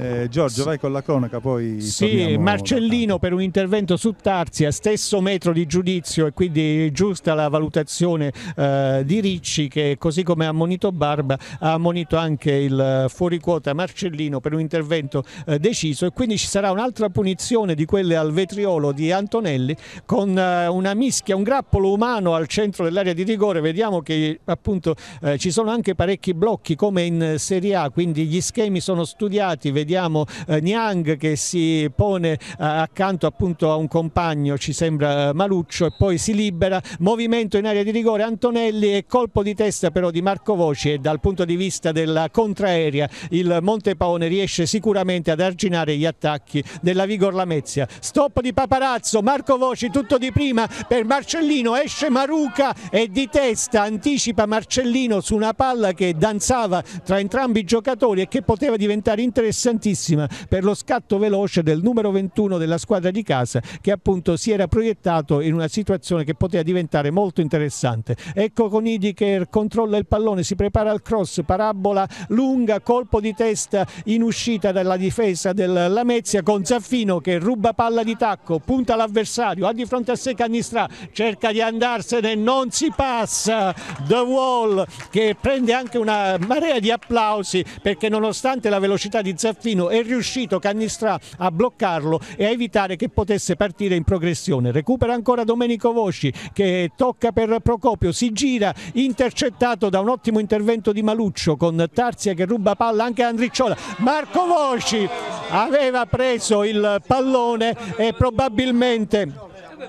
Speaker 2: eh, Giorgio, vai con la cronaca, poi. Sì,
Speaker 1: Marcellino per un intervento su Tarzia, stesso metro di giudizio, e quindi giusta la valutazione eh, di Ricci, che così come ha ammonito Barba, ha ammonito anche il eh, fuoriquota Marcellino per un intervento eh, deciso. E quindi ci sarà un'altra punizione di quelle al vetriolo di Antonelli con eh, una mischia, un grappolo umano al centro dell'area di rigore. Vediamo che appunto eh, ci sono anche parecchi blocchi come in Serie A, quindi gli schemi sono studiati. Vediamo vediamo eh, Niang che si pone eh, accanto appunto a un compagno, ci sembra eh, Maluccio, e poi si libera, movimento in area di rigore Antonelli e colpo di testa però di Marco Voci e dal punto di vista della contraerea il Montepaone riesce sicuramente ad arginare gli attacchi della Vigor Lamezia. Stop di Paparazzo, Marco Voci tutto di prima per Marcellino, esce Maruca e di testa anticipa Marcellino su una palla che danzava tra entrambi i giocatori e che poteva diventare interessante interessantissima per lo scatto veloce del numero 21 della squadra di casa che appunto si era proiettato in una situazione che poteva diventare molto interessante. Ecco con Idi che controlla il pallone, si prepara al cross, parabola lunga, colpo di testa in uscita dalla difesa del Lamezia con Zaffino che ruba palla di tacco, punta l'avversario, ha di fronte a sé Cannistrà, cerca di andarsene, non si passa. The Wall che prende anche una marea di applausi perché nonostante la velocità di Zaffino Martino è riuscito Cannistrà a bloccarlo e a evitare che potesse partire in progressione. Recupera ancora Domenico Voci che tocca per Procopio, si gira intercettato da un ottimo intervento di Maluccio con Tarzia che ruba palla anche a Andricciola. Marco Voci aveva preso il pallone e probabilmente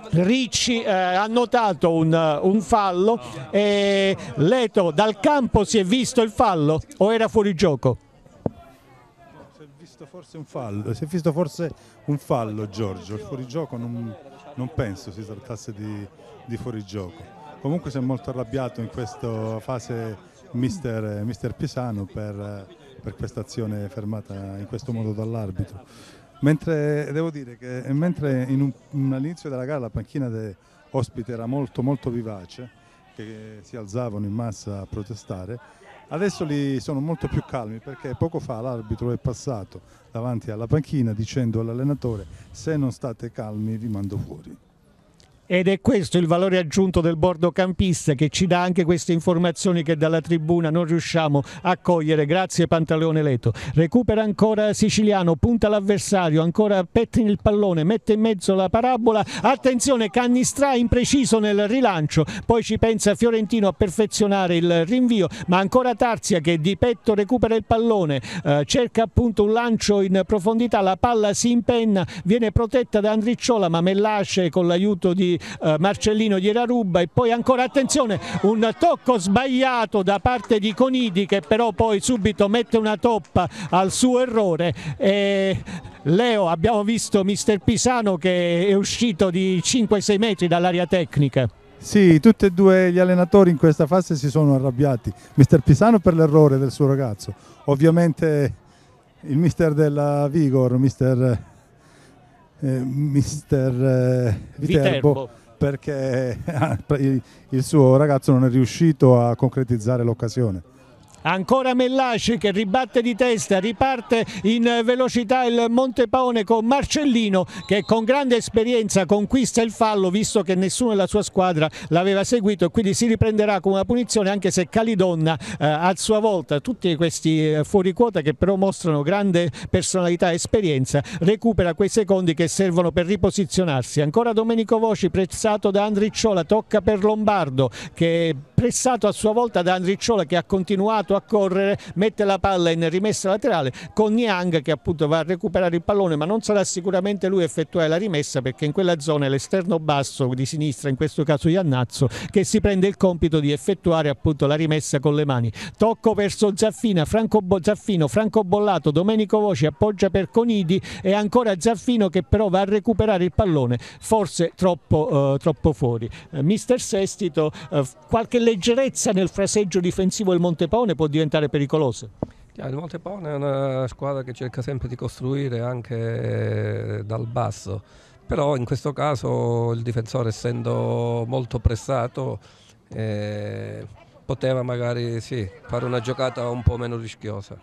Speaker 1: Ricci eh, ha notato un, un, fallo e Leto dal campo si è visto il fallo o era fuori gioco?
Speaker 2: visto forse un fallo, si è visto forse un fallo Giorgio, il fuorigioco non, non penso si trattasse di, di fuorigioco. Comunque si è molto arrabbiato in questa fase mister, mister Pisano per, per questa azione fermata in questo modo dall'arbitro. Mentre devo dire che mentre un, all'inizio della gara la panchina dell'ospite era molto molto vivace, che si alzavano in massa a protestare, Adesso li sono molto più calmi perché poco fa l'arbitro è passato davanti alla panchina dicendo all'allenatore se non state calmi vi mando fuori.
Speaker 1: Ed è questo il valore aggiunto del bordo campista che ci dà anche queste informazioni che dalla tribuna non riusciamo a cogliere. Grazie Pantaleone Leto. Recupera ancora Siciliano, punta l'avversario, ancora pettina il pallone, mette in mezzo la parabola. Attenzione, Cannistrà impreciso nel rilancio. Poi ci pensa Fiorentino a perfezionare il rinvio, ma ancora Tarzia che di petto recupera il pallone, eh, cerca appunto un lancio in profondità, la palla si impenna, viene protetta da Andricciola, ma Mellace con l'aiuto di eh, Marcellino gliela ruba e poi ancora attenzione un tocco sbagliato da parte di Conidi che però poi subito mette una toppa al suo errore e... Leo, abbiamo visto mister Pisano che è uscito di 5-6 metri dall'area tecnica.
Speaker 2: Sì, tutti e due gli allenatori in questa fase si sono arrabbiati. Mister Pisano per l'errore del suo ragazzo, ovviamente il mister della Vigor, mister eh, mister eh, Viterbo, Viterbo perché il suo ragazzo non è riuscito a concretizzare l'occasione
Speaker 1: ancora Mellaci che ribatte di testa, riparte in velocità il Montepaone con Marcellino che con grande esperienza conquista il fallo visto che nessuno della sua squadra l'aveva seguito e quindi si riprenderà con una punizione anche se Calidonna eh, a sua volta tutti questi eh, fuori quota che però mostrano grande personalità e esperienza recupera quei secondi che servono per riposizionarsi ancora Domenico Voci prezzato da Andricciola tocca per Lombardo che è pressato a sua volta da Andricciola che ha continuato costretto a correre, mette la palla in rimessa laterale con Niang che appunto va a recuperare il pallone ma non sarà sicuramente lui a effettuare la rimessa perché in quella zona è l'esterno basso di sinistra, in questo caso Iannazzo, che si prende il compito di effettuare appunto la rimessa con le mani. Tocco verso Zaffina, Franco Bo Zaffino, Franco Bollato, Domenico Voci appoggia per Conidi e ancora Zaffino che però va a recuperare il pallone, forse troppo, eh, troppo fuori. Eh, mister Sestito, eh, qualche leggerezza nel fraseggio difensivo del Montepone può diventare pericolosa.
Speaker 4: Eh, il Monteporno è una squadra che cerca sempre di costruire anche eh, dal basso, però in questo caso il difensore essendo molto pressato eh, poteva magari sì, fare una giocata un po' meno rischiosa.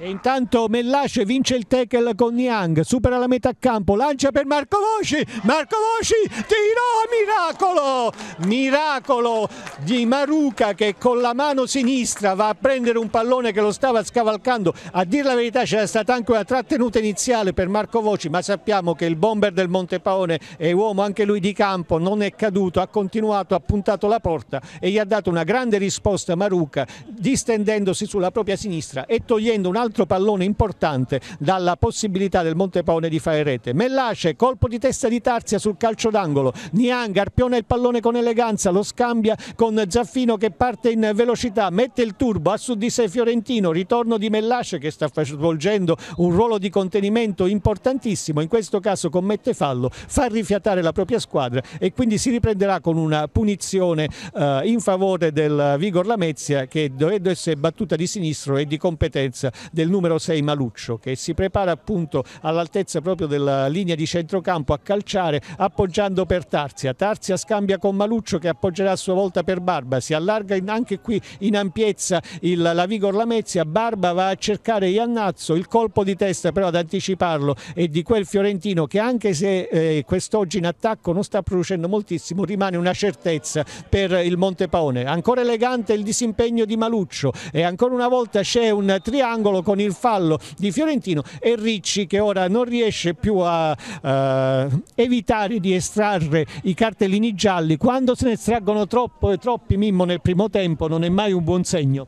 Speaker 1: E intanto Mellace vince il tackle con Niang, supera la metà campo, lancia per Marco Voci, Marco Voci, tiro, miracolo, miracolo di Maruca che con la mano sinistra va a prendere un pallone che lo stava scavalcando, a dire la verità c'era stata anche una trattenuta iniziale per Marco Voci, ma sappiamo che il bomber del Montepaone è uomo anche lui di campo, non è caduto, ha continuato, ha puntato la porta e gli ha dato una grande risposta Maruca distendendosi sulla propria sinistra e togliendo un altro altro pallone importante dalla possibilità del Montepone di fare rete. Mellace, colpo di testa di Tarzia sul calcio d'angolo, Niang Arpione il pallone con eleganza, lo scambia con Zaffino che parte in velocità, mette il turbo a su di sé Fiorentino, ritorno di Mellace che sta svolgendo un ruolo di contenimento importantissimo, in questo caso commette fallo, fa rifiatare la propria squadra e quindi si riprenderà con una punizione eh, in favore del Vigor Lamezia che dovendo essere battuta di sinistro e di competenza del numero 6 Maluccio che si prepara appunto all'altezza proprio della linea di centrocampo a calciare appoggiando per Tarzia. Tarzia scambia con Maluccio che appoggerà a sua volta per Barba. Si allarga in, anche qui in ampiezza il, la Vigor Lamezia. Barba va a cercare Iannazzo. Il colpo di testa però ad anticiparlo è di quel fiorentino che anche se eh, quest'oggi in attacco non sta producendo moltissimo rimane una certezza per il Montepaone. Ancora elegante il disimpegno di Maluccio e ancora una volta c'è un triangolo con il fallo di Fiorentino e Ricci che ora non riesce più a uh, evitare di estrarre i cartellini gialli quando se ne estraggono troppo e troppi Mimmo nel primo tempo non è mai un buon segno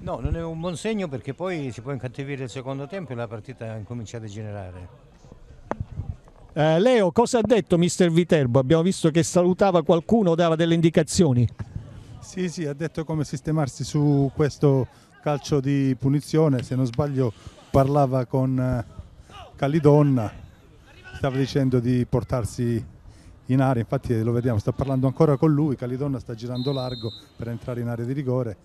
Speaker 3: No, non è un buon segno perché poi si può incattivire il secondo tempo e la partita incomincia a degenerare.
Speaker 1: Eh, Leo, cosa ha detto mister Viterbo? Abbiamo visto che salutava qualcuno, dava delle indicazioni.
Speaker 2: Sì, sì, ha detto come sistemarsi su questo calcio di punizione, se non sbaglio parlava con eh, Calidonna, stava dicendo di portarsi in area, infatti lo vediamo, sta parlando ancora con lui, Calidonna sta girando largo per entrare in area di rigore.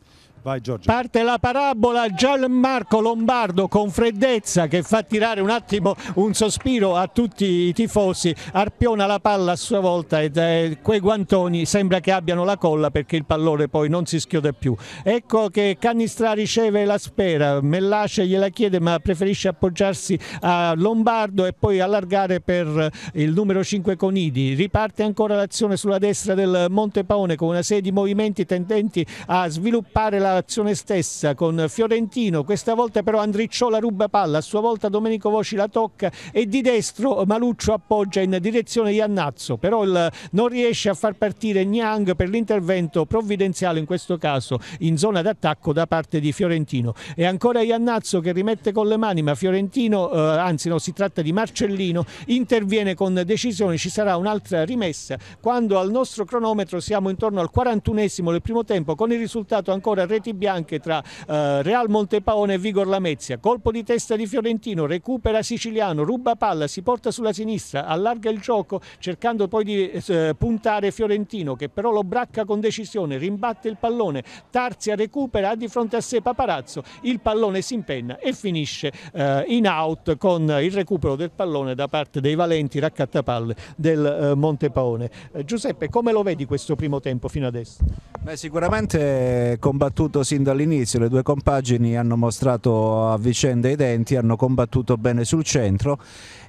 Speaker 2: Vai Giorgio. Parte la parabola Gianmarco Lombardo
Speaker 1: con freddezza che fa tirare un attimo un sospiro a tutti i tifosi, arpiona la palla a sua volta e eh, quei guantoni sembra che abbiano la colla perché il pallone poi non si schiude più. Ecco che Canistra riceve la spera, Mellace gliela chiede ma preferisce appoggiarsi a Lombardo e poi allargare per il numero 5 Conidi. Riparte ancora l'azione sulla destra del Montepaone con una serie di movimenti tendenti a sviluppare la azione stessa con Fiorentino, questa volta però Andricciola ruba palla, a sua volta Domenico Voci la tocca e di destro Maluccio appoggia in direzione Iannazzo, però il, non riesce a far partire Niang per l'intervento provvidenziale in questo caso in zona d'attacco da parte di Fiorentino e ancora Iannazzo che rimette con le mani ma Fiorentino, eh, anzi no, si tratta di Marcellino, interviene con decisione, ci sarà un'altra rimessa quando al nostro cronometro siamo intorno al 41esimo del primo tempo con il risultato ancora retro reti bianche tra eh, Real Montepaone e Vigor Lamezia, colpo di testa di Fiorentino, recupera Siciliano, ruba palla, si porta sulla sinistra, allarga il gioco cercando poi di eh, puntare Fiorentino che però lo bracca con decisione, rimbatte il pallone, Tarzia recupera, di fronte a sé Paparazzo, il pallone si impenna e finisce eh, in out con il recupero del pallone da parte dei valenti raccattapalle del eh, Montepaone. Eh, Giuseppe, come lo vedi questo primo tempo fino adesso?
Speaker 5: Beh, sicuramente combattuto combattuto sin dall'inizio, le due compagini hanno mostrato a vicenda i denti, hanno combattuto bene sul centro.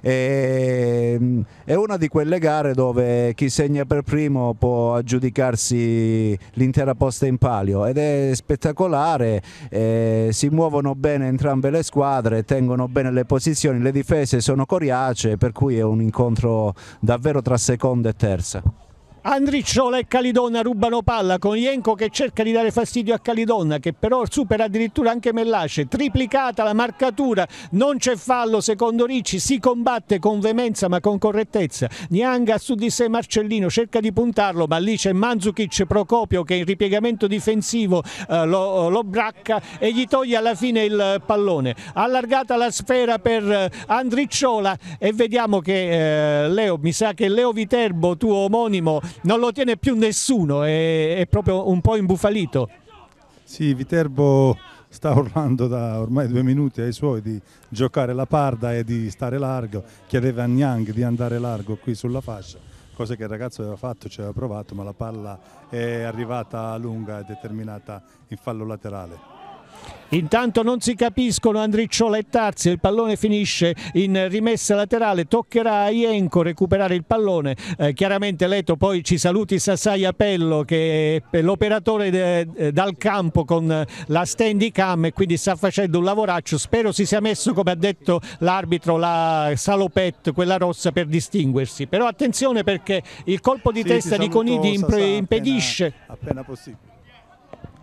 Speaker 5: E, ehm, è una di quelle gare dove chi segna per primo può aggiudicarsi l'intera posta in palio ed è spettacolare, eh, si muovono bene entrambe le squadre, tengono bene le posizioni, le difese sono coriacee, per cui è un incontro davvero tra seconda e terza.
Speaker 1: Andricciola e Calidonna rubano palla con Ienco che cerca di dare fastidio a Calidonna che però supera addirittura anche Mellace, triplicata la marcatura, non c'è fallo secondo Ricci, si combatte con veemenza ma con correttezza, Nianga su di sé Marcellino cerca di puntarlo ma lì c'è Manzukic Procopio che in ripiegamento difensivo eh, lo, lo, bracca e gli toglie alla fine il pallone, allargata la sfera per eh, Andricciola e vediamo che eh, Leo, mi sa che Leo Viterbo tuo omonimo non lo tiene più nessuno, è, è proprio un po'
Speaker 2: imbufalito. Sì, Viterbo sta urlando da ormai due minuti ai suoi di giocare la parda e di stare largo, chiedeva a Nyang di andare largo qui sulla fascia, cosa che il ragazzo aveva fatto, ci aveva provato, ma la palla è arrivata lunga e determinata in fallo laterale.
Speaker 1: Intanto non si capiscono Andricciola e Tarzi, il pallone finisce in rimessa laterale, toccherà a Ienco recuperare il pallone, eh, chiaramente Leto poi ci saluti Sassai Apello che è l'operatore eh, dal campo con la stand cam e quindi sta facendo un lavoraccio, spero si sia messo come ha detto l'arbitro la salopette quella rossa per distinguersi, però attenzione perché il colpo di sì, testa di Conidi impedisce...
Speaker 2: Appena, appena possibile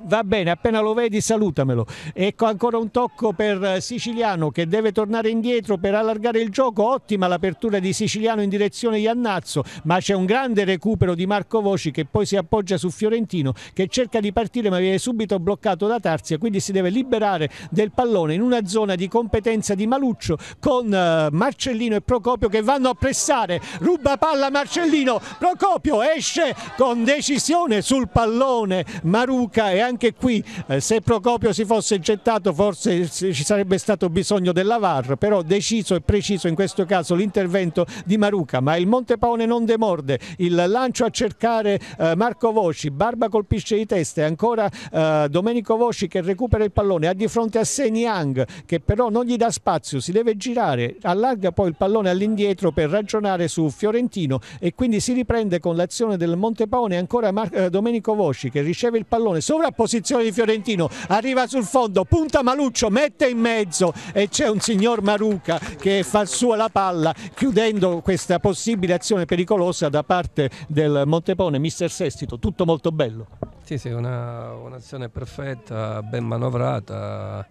Speaker 1: va bene, appena lo vedi salutamelo. Ecco ancora un tocco per eh, Siciliano che deve tornare indietro per allargare il gioco, ottima l'apertura di Siciliano in direzione Iannazzo, ma c'è un grande recupero di Marco Voci che poi si appoggia su Fiorentino che cerca di partire ma viene subito bloccato da Tarzia, quindi si deve liberare del pallone in una zona di competenza di Maluccio con eh, Marcellino e Procopio che vanno a pressare, ruba palla Marcellino, Procopio esce con decisione sul pallone, Maruca e anche anche qui eh, se Procopio si fosse gettato forse ci sarebbe stato bisogno della VAR, però deciso e preciso in questo caso l'intervento di Maruca, ma il Montepaone non demorde, il lancio a cercare eh, Marco Voci, Barba colpisce di testa e ancora eh, Domenico Voci che recupera il pallone, ha di fronte a Seniang che però non gli dà spazio, si deve girare, allarga poi il pallone all'indietro per ragionare su Fiorentino e quindi si riprende con l'azione del Montepaone ancora Mar eh, Domenico Voci che riceve il pallone sovrapposto posizione di Fiorentino, arriva sul fondo, punta Maluccio, mette in mezzo e c'è un signor Maruca che fa sua la palla chiudendo questa possibile azione pericolosa da parte del Montepone, mister Sestito, tutto molto bello. Sì, sì,
Speaker 4: un'azione una perfetta, ben manovrata,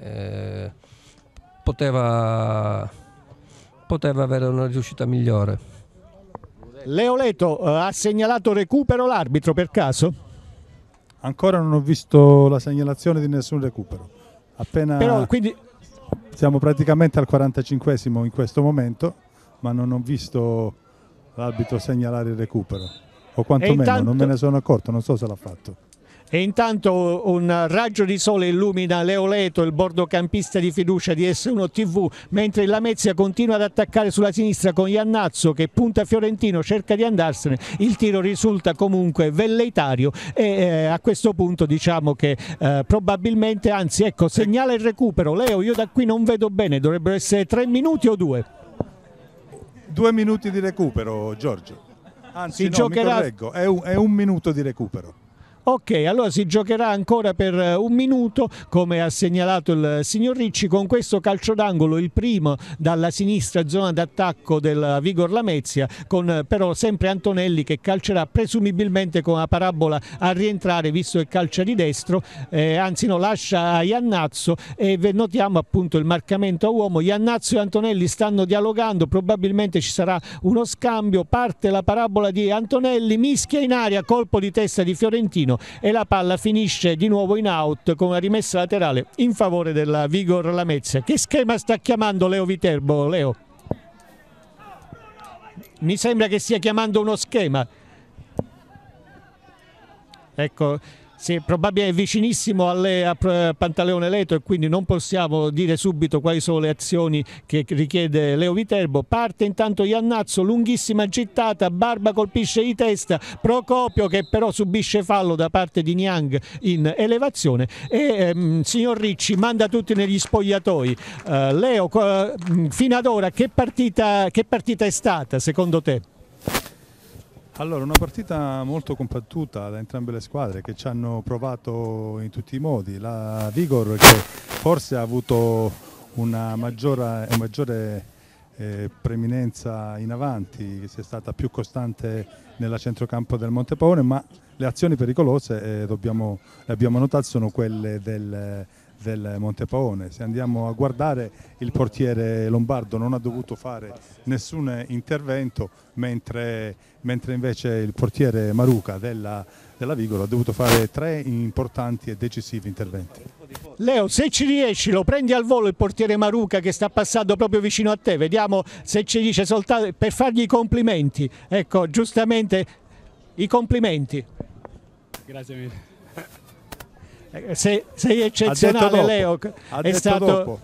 Speaker 4: eh, poteva, poteva avere una riuscita migliore.
Speaker 2: Leoleto eh, ha segnalato recupero l'arbitro per caso? Ancora non ho visto la segnalazione di nessun recupero. Appena Però, quindi... Siamo praticamente al 45esimo in questo momento, ma non ho visto l'arbitro segnalare il recupero. O quantomeno intanto... non me ne sono accorto, non so se l'ha fatto.
Speaker 1: E intanto un raggio di sole illumina Leoleto, il bordo campista di fiducia di S1 TV, mentre il Lamezia continua ad attaccare sulla sinistra con Iannazzo che punta Fiorentino, cerca di andarsene, il tiro risulta comunque velleitario e eh, a questo punto diciamo che eh, probabilmente, anzi ecco, segnala il recupero. Leo, io da qui
Speaker 2: non vedo bene, dovrebbero essere tre minuti o due? Due minuti di recupero, Giorgio.
Speaker 5: Anzi, si no, giocherà... è
Speaker 2: un, è un minuto di recupero. Ok,
Speaker 1: allora si giocherà ancora per eh, un minuto, come ha segnalato il signor Ricci, con questo calcio d'angolo, il primo dalla sinistra zona d'attacco del Vigor Lamezia, con eh, però sempre Antonelli che calcerà presumibilmente con la parabola a rientrare, visto che calcia di destro, eh, anzi no, lascia a Iannazzo e notiamo appunto il marcamento a uomo. Iannazzo e Antonelli stanno dialogando, probabilmente ci sarà uno scambio, parte la parabola di Antonelli, mischia in aria, colpo di testa di Fiorentino e la palla finisce di nuovo in out con una rimessa laterale in favore della Vigor Lamezia. Che schema sta chiamando Leo Viterbo? Leo? Mi sembra che stia chiamando uno schema. Ecco, sì, probabilmente è vicinissimo alle, a eh, Pantaleone Leto e quindi non possiamo dire subito quali sono le azioni che richiede Leo Viterbo. Parte intanto Iannazzo, lunghissima gittata, Barba colpisce di testa, Procopio che però subisce fallo da parte di Niang in elevazione e ehm, signor Ricci manda tutti negli spogliatoi. Uh, Leo, uh, fino ad ora che partita, che partita è stata secondo te?
Speaker 2: Allora, una partita molto compattuta da entrambe le squadre che ci hanno provato in tutti i modi. La Vigor che forse ha avuto una maggiore, una maggiore eh, preeminenza in avanti, che sia stata più costante nella centrocampo del Montepaone, ma le azioni pericolose, eh, dobbiamo, le abbiamo notate, sono quelle del del Montepaone. Se andiamo a guardare il portiere Lombardo non ha dovuto fare nessun intervento, mentre, mentre invece il portiere Maruca della, della Vigolo ha dovuto fare tre importanti e decisivi interventi.
Speaker 1: Leo, se ci riesci, lo prendi al volo il portiere Maruca che sta passando proprio vicino a te, vediamo se ci dice soltanto per fargli i complimenti. Ecco, giustamente i complimenti.
Speaker 6: Grazie mille
Speaker 1: sei, eh, sei eccezionale Leo. Ha è stato... Dopo.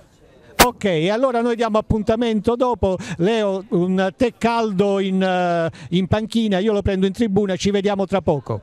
Speaker 1: Ok, allora noi diamo appuntamento dopo. Leo, un tè caldo in, eh, in panchina, io lo prendo in tribuna, ci vediamo tra poco.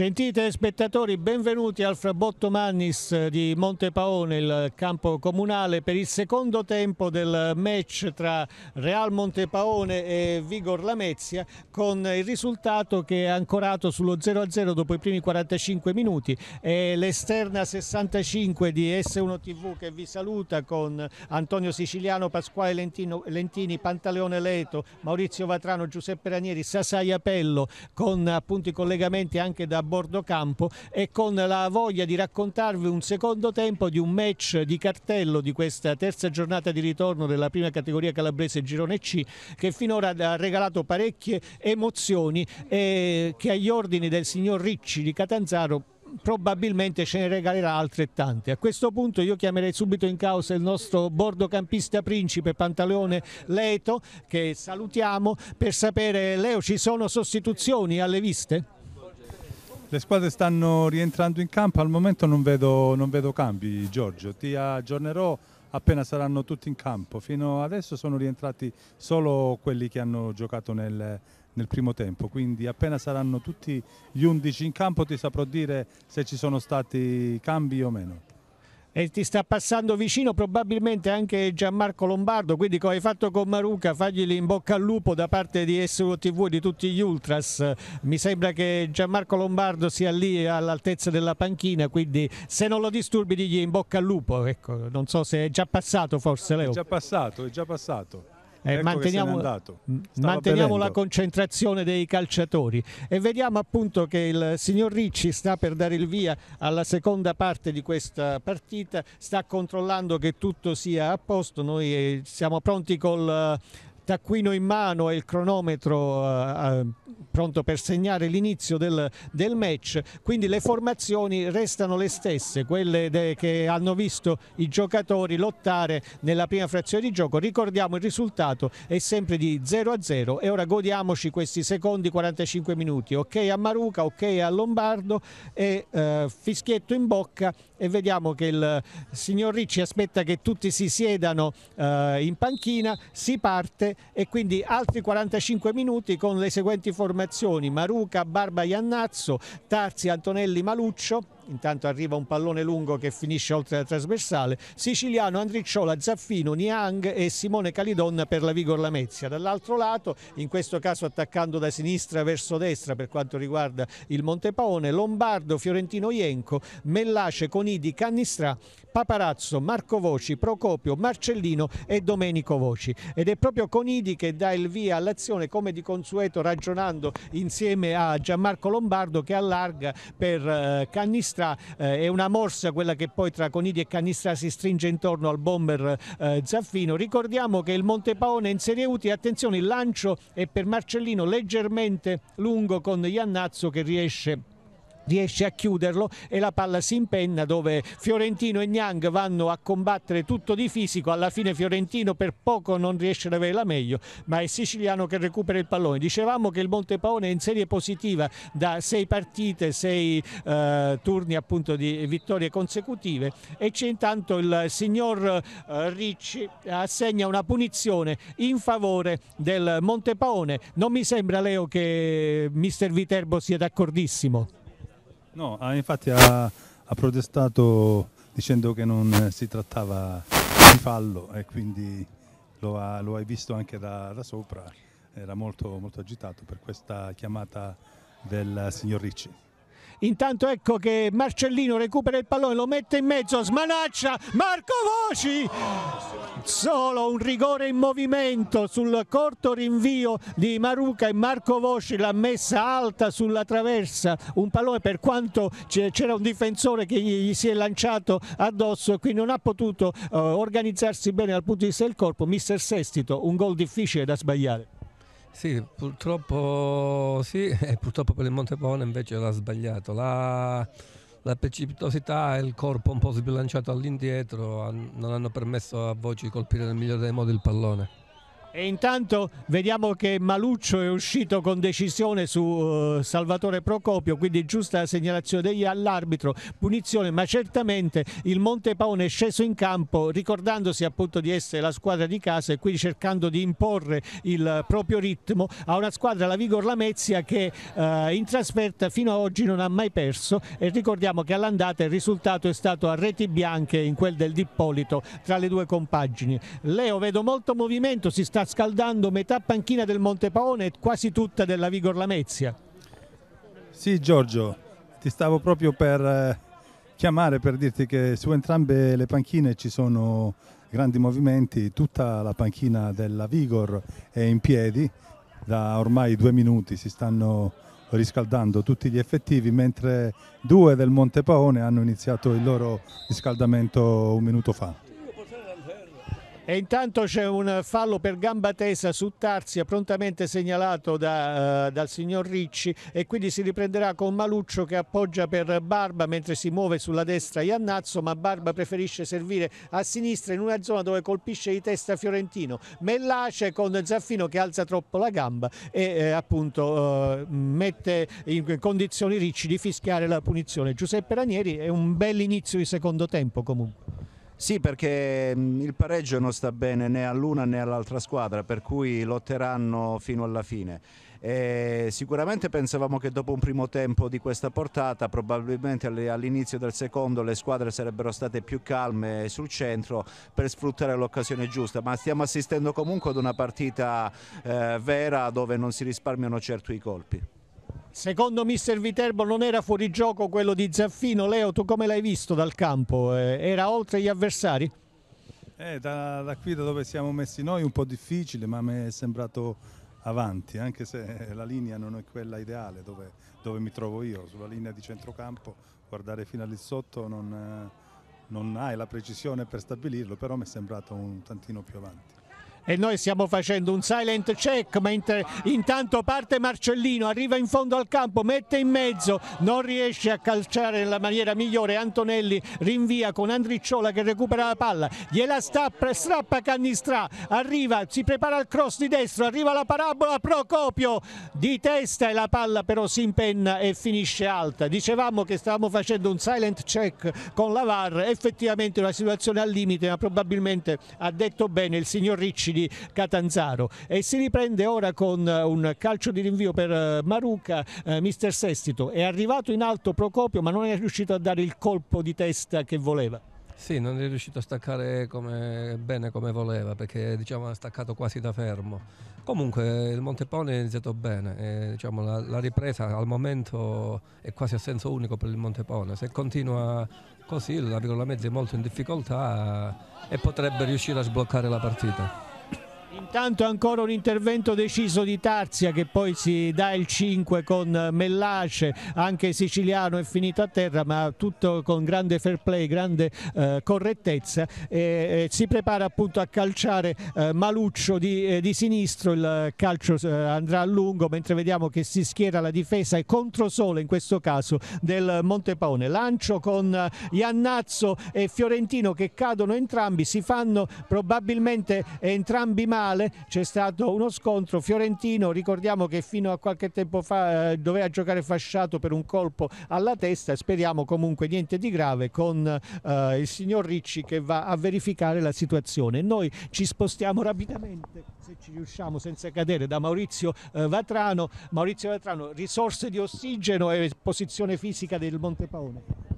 Speaker 1: Gentite spettatori, benvenuti al Frabotto Mannis di Montepaone, il campo comunale, per il secondo tempo del match tra Real Montepaone e Vigor Lamezia, con il risultato che è ancorato sullo 0-0 dopo i primi 45 minuti. È l'esterna 65 di S1 TV che vi saluta con Antonio Siciliano, Pasquale Lentino, Lentini, Pantaleone Leto, Maurizio Vatrano, Giuseppe Ranieri, Sasai Apello, con appunto i collegamenti anche da bordo campo e con la voglia di raccontarvi un secondo tempo di un match di cartello di questa terza giornata di ritorno della prima categoria calabrese Girone C che finora ha regalato parecchie emozioni e che agli ordini del signor Ricci di Catanzaro probabilmente ce ne regalerà altrettante. A questo punto io chiamerei subito in causa il nostro bordocampista principe Pantaleone Leto che salutiamo per sapere Leo ci sono
Speaker 2: sostituzioni alle viste? Le squadre stanno rientrando in campo, al momento non vedo, non vedo cambi Giorgio, ti aggiornerò appena saranno tutti in campo, fino adesso sono rientrati solo quelli che hanno giocato nel, nel primo tempo, quindi appena saranno tutti gli 11 in campo ti saprò dire se ci sono stati cambi o meno e ti sta passando vicino probabilmente anche Gianmarco
Speaker 1: Lombardo quindi come hai fatto con Maruca fagli in bocca al lupo da parte di SUTV e di tutti gli Ultras mi sembra che Gianmarco Lombardo sia lì all'altezza della panchina quindi se non lo disturbi digli in bocca al lupo ecco, non so se è già passato forse Leo è
Speaker 2: già passato, è già passato eh, ecco manteniamo, manteniamo la
Speaker 1: concentrazione dei calciatori e vediamo appunto che il signor Ricci sta per dare il via alla seconda parte di questa partita, sta controllando che tutto sia a posto, noi eh, siamo pronti col taccuino in mano e il cronometro eh, eh, pronto per segnare l'inizio del, del, match, quindi le formazioni restano le stesse, quelle de, che hanno visto i giocatori lottare nella prima frazione di gioco. Ricordiamo il risultato è sempre di 0 a 0 e ora godiamoci questi secondi 45 minuti. Ok a Maruca, ok a Lombardo e eh, fischietto in bocca e vediamo che il signor Ricci aspetta che tutti si siedano eh, in panchina, si parte e quindi altri 45 minuti con le seguenti formazioni Maruca, Barba Iannazzo, Tarzi, Antonelli, Maluccio intanto arriva un pallone lungo che finisce oltre la trasversale, Siciliano, Andricciola, Zaffino, Niang e Simone Calidon per la Vigor Lamezia. Dall'altro lato, in questo caso attaccando da sinistra verso destra per quanto riguarda il Montepaone, Lombardo, Fiorentino Ienco, Mellace, Conidi, Cannistrà, Paparazzo, Marco Voci, Procopio, Marcellino e Domenico Voci. Ed è proprio Conidi che dà il via all'azione come di consueto ragionando insieme a Gianmarco Lombardo che allarga per eh, Cannistrà Canistra eh, è una morsa quella che poi tra Conidi e Canistra si stringe intorno al bomber eh, Zaffino ricordiamo che il Monte Paone è in Serie Uti attenzione il lancio è per Marcellino leggermente lungo con Iannazzo che riesce a riesce a chiuderlo e la palla si impenna dove Fiorentino e Niang vanno a combattere tutto di fisico, alla fine Fiorentino per poco non riesce ad avere la meglio, ma è siciliano che recupera il pallone. Dicevamo che il Montepaone è in serie positiva da sei partite, sei eh, turni appunto di vittorie consecutive e c'è intanto il signor eh, Ricci assegna una punizione in favore del Montepaone. Non mi sembra Leo che mister Viterbo sia d'accordissimo.
Speaker 2: No, ah, infatti ha, ha protestato dicendo che non eh, si trattava di fallo e quindi lo, ha, lo hai visto anche da, da sopra, era molto, molto agitato per questa chiamata del signor Ricci intanto ecco che Marcellino recupera il
Speaker 1: pallone lo mette in mezzo smanaccia Marco Voci solo un rigore in movimento sul corto rinvio di Maruca e Marco Voci l'ha messa alta sulla traversa un pallone per quanto c'era un difensore che gli si è lanciato addosso e qui non ha potuto eh, organizzarsi bene dal punto di vista del corpo
Speaker 4: mister Sestito un gol difficile da sbagliare sì, purtroppo sì, e purtroppo per il Montepone invece l'ha sbagliato. La, la precipitosità e il corpo un po' sbilanciato all'indietro non hanno permesso a Voci di colpire nel migliore dei modi il pallone. E intanto vediamo che Maluccio è uscito con decisione
Speaker 1: su uh, Salvatore Procopio, quindi giusta la segnalazione degli all'arbitro, punizione, ma certamente il Montepaone è sceso in campo ricordandosi appunto di essere la squadra di casa e quindi cercando di imporre il proprio ritmo a una squadra, la Vigor Lamezia, che uh, in trasferta fino ad oggi non ha mai perso e ricordiamo che all'andata il risultato è stato a reti bianche in quel del Dippolito tra le due compagini. Leo vedo molto movimento, si sta sta scaldando metà panchina del Monte Paone e quasi tutta della Vigor Lamezia.
Speaker 2: Sì Giorgio, ti stavo proprio per eh, chiamare per dirti che su entrambe le panchine ci sono grandi movimenti, tutta la panchina della Vigor è in piedi, da ormai due minuti si stanno riscaldando tutti gli effettivi, mentre due del Monte Paone hanno iniziato il loro riscaldamento un minuto fa.
Speaker 1: E intanto c'è un fallo per gamba tesa su Tarzia, prontamente segnalato da, uh, dal signor Ricci e quindi si riprenderà con Maluccio che appoggia per Barba mentre si muove sulla destra Iannazzo, ma Barba preferisce servire a sinistra in una zona dove colpisce di testa Fiorentino. Mellace con Zaffino che alza troppo la gamba e eh, appunto uh, mette in condizioni Ricci di fischiare la punizione. Giuseppe Ranieri è un bel inizio di secondo tempo comunque.
Speaker 5: Sì, perché il pareggio non sta bene né all'una né all'altra squadra, per cui lotteranno fino alla fine. E sicuramente pensavamo che dopo un primo tempo di questa portata, probabilmente all'inizio del secondo le squadre sarebbero state più calme sul centro per sfruttare l'occasione giusta, ma stiamo assistendo comunque ad una partita eh, vera dove non si risparmiano certo i colpi.
Speaker 1: Secondo mister Viterbo non era fuori gioco quello di Zaffino. Leo, tu come l'hai visto dal campo? Eh, era oltre gli avversari?
Speaker 2: Eh, da, da, qui da dove siamo messi noi un po' difficile, ma mi è sembrato avanti, anche se la linea non è quella ideale dove, dove mi trovo io, sulla linea di centrocampo, guardare fino a lì sotto non, eh, non hai la precisione per stabilirlo, però mi è sembrato un tantino più avanti
Speaker 1: e noi stiamo facendo un silent check mentre intanto parte Marcellino, arriva in fondo al campo, mette in mezzo, non riesce a calciare nella maniera migliore, Antonelli rinvia con Andricciola che recupera la palla, gliela stappa, strappa Cannistrà, arriva, si prepara il cross di destro, arriva la parabola Procopio di testa e la palla però si impenna e finisce alta. Dicevamo che stavamo facendo un silent check con la VAR, effettivamente una situazione al limite, ma probabilmente ha detto bene il signor Ricci colleghi Catanzaro e si riprende ora con eh, un calcio di rinvio per eh, Maruca, eh, mister Sestito, è arrivato in alto Procopio ma non è riuscito a dare il colpo di
Speaker 4: testa che voleva. Sì, non è riuscito a staccare come, bene come voleva perché diciamo, ha staccato quasi da fermo. Comunque il Montepone è iniziato bene, e, diciamo, la, la, ripresa al momento è quasi a senso unico per il Montepone. Se continua così la Vicola Mezza è molto in difficoltà e potrebbe riuscire a sbloccare la partita.
Speaker 1: Intanto ancora un intervento deciso di Tarzia che poi si dà il 5 con Mellace, anche siciliano è finito a terra ma tutto con grande fair play, grande eh, correttezza e, e si prepara appunto a calciare eh, Maluccio di, eh, di, sinistro, il calcio eh, andrà a lungo mentre vediamo che si schiera la difesa e contro sole in questo caso del Montepone. Lancio con eh, Iannazzo e Fiorentino che cadono entrambi, si fanno probabilmente entrambi male finale c'è stato uno scontro fiorentino, ricordiamo che fino a qualche tempo fa eh, doveva giocare fasciato per un colpo alla testa, speriamo comunque niente di grave con eh, il signor Ricci che va a verificare la situazione. Noi ci spostiamo rapidamente, se ci riusciamo, senza cadere da Maurizio eh, Vatrano. Maurizio Vatrano, risorse di ossigeno e posizione fisica del Montepaone.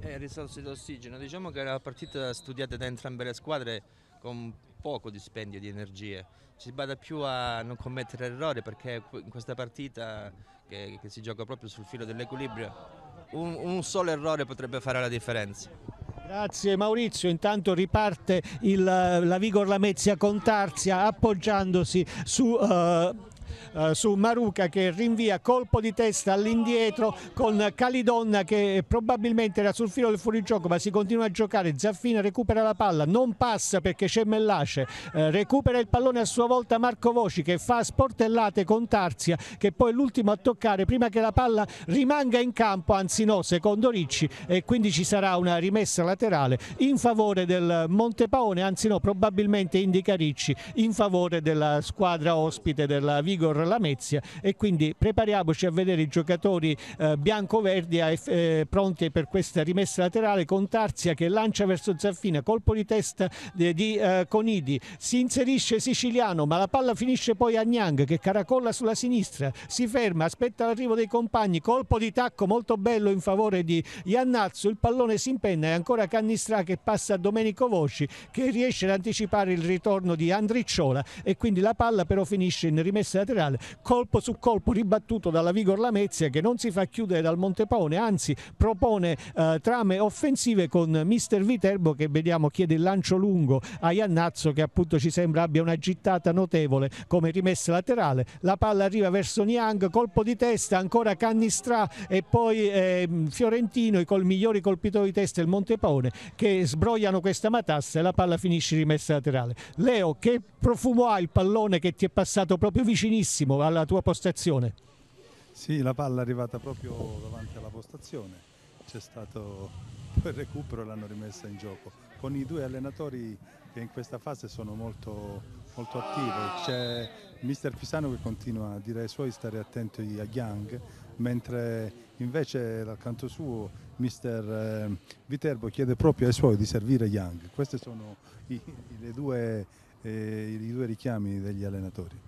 Speaker 3: Eh, risorse di ossigeno, diciamo che era una partita studiata da entrambe le squadre con poco dispendio di energie. Ci si bada più a non commettere errori perché in questa partita che, che si gioca proprio sul filo dell'equilibrio un, un solo errore potrebbe fare la differenza.
Speaker 1: Grazie Maurizio, intanto riparte il, la Vigor Lamezia con Tarzia appoggiandosi su uh, eh, su Maruca che rinvia colpo di testa all'indietro con Calidonna che probabilmente era sul filo del fuorigioco ma si continua a giocare, Zaffina recupera la palla, non passa perché c'è Mellace, eh, recupera il pallone a sua volta Marco Voci che fa sportellate con Tarzia che poi è l'ultimo a toccare prima che la palla rimanga in campo, anzi no, secondo Ricci e quindi ci sarà una rimessa laterale in favore del Montepaone, anzi no, probabilmente indica Ricci in favore della squadra ospite della Vigor Lamezia e quindi prepariamoci a vedere i giocatori eh, bianco-verdi eh, pronti per questa rimessa laterale con Tarzia che lancia verso Zaffina, colpo di testa di, di eh, Conidi, si inserisce Siciliano ma la palla finisce poi a Niang che caracolla sulla sinistra, si ferma, aspetta l'arrivo dei compagni, colpo di tacco molto bello in favore di Iannazzo, il pallone si impenna e ancora Cannistrà che passa a Domenico Voci che riesce ad anticipare il ritorno di Andricciola e quindi la palla però finisce in rimessa laterale colpo su colpo ribattuto dalla Vigor Lamezia che non si fa chiudere dal Montepaone, anzi propone eh, trame offensive con Mister Viterbo che vediamo chiede il lancio lungo a Iannazzo che appunto ci sembra abbia una gittata notevole come rimessa laterale, la palla arriva verso Niang, colpo di testa, ancora Cannistrà e poi eh, Fiorentino, i col migliori colpitori di testa il Montepaone che sbrogliano questa matassa e la palla finisce rimessa laterale. Leo che profumo ha il pallone che ti è passato proprio vicinissimo attimo alla tua postazione.
Speaker 2: Sì, la palla è arrivata proprio davanti alla postazione, c'è stato il recupero e l'hanno rimessa in gioco. Con i due allenatori che in questa fase sono molto, molto attivi, c'è mister Pisano che continua a dire ai suoi stare attento a Yang, mentre invece dal canto suo mister eh, Viterbo chiede proprio ai suoi di servire Yang. Questi sono i, i, due, eh, i due richiami degli allenatori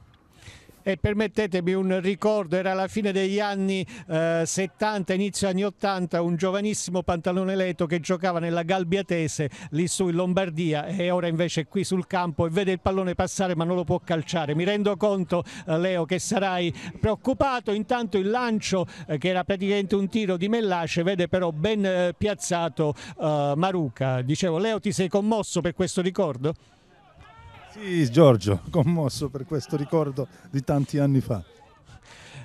Speaker 2: e permettetemi
Speaker 1: un ricordo, era la fine degli anni eh, 70, inizio anni 80, un giovanissimo pantalone letto che giocava nella Galbiatese lì su in Lombardia e ora invece è qui sul campo e vede il pallone passare ma non lo può calciare. Mi rendo conto eh, Leo che sarai preoccupato, intanto il lancio eh, che era praticamente un tiro di Mellace vede però ben eh, piazzato eh, Maruca. Dicevo Leo ti sei commosso per questo ricordo?
Speaker 2: Sì, Giorgio, commosso per questo ricordo di tanti anni fa.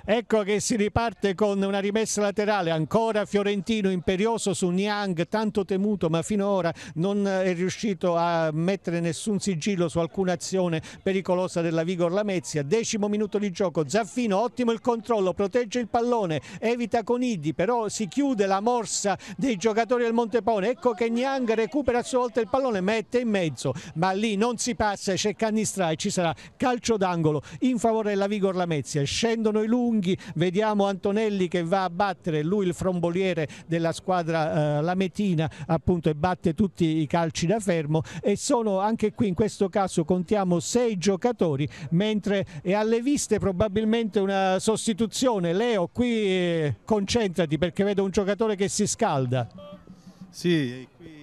Speaker 1: Ecco che si riparte con una rimessa laterale, ancora Fiorentino imperioso su Niang, tanto temuto ma finora non è riuscito a mettere nessun sigillo su alcuna azione pericolosa della Vigor Lamezia. Decimo minuto di gioco, Zaffino ottimo il controllo, protegge il pallone, evita Conidi, però si chiude la morsa dei giocatori del Montepone. Ecco che Niang recupera a sua volta il pallone, mette in mezzo, ma lì non si passa, c'è Cannistra e ci sarà calcio d'angolo in favore della Vigor Lamezia. Scendono i lunghi lunghi, vediamo Antonelli che va a battere, lui il fromboliere della squadra eh, Lametina appunto e batte tutti i calci da fermo e sono anche qui in questo caso contiamo sei giocatori mentre è alle viste probabilmente una sostituzione. Leo qui eh, concentrati perché vedo un giocatore che si scalda.
Speaker 2: Sì, qui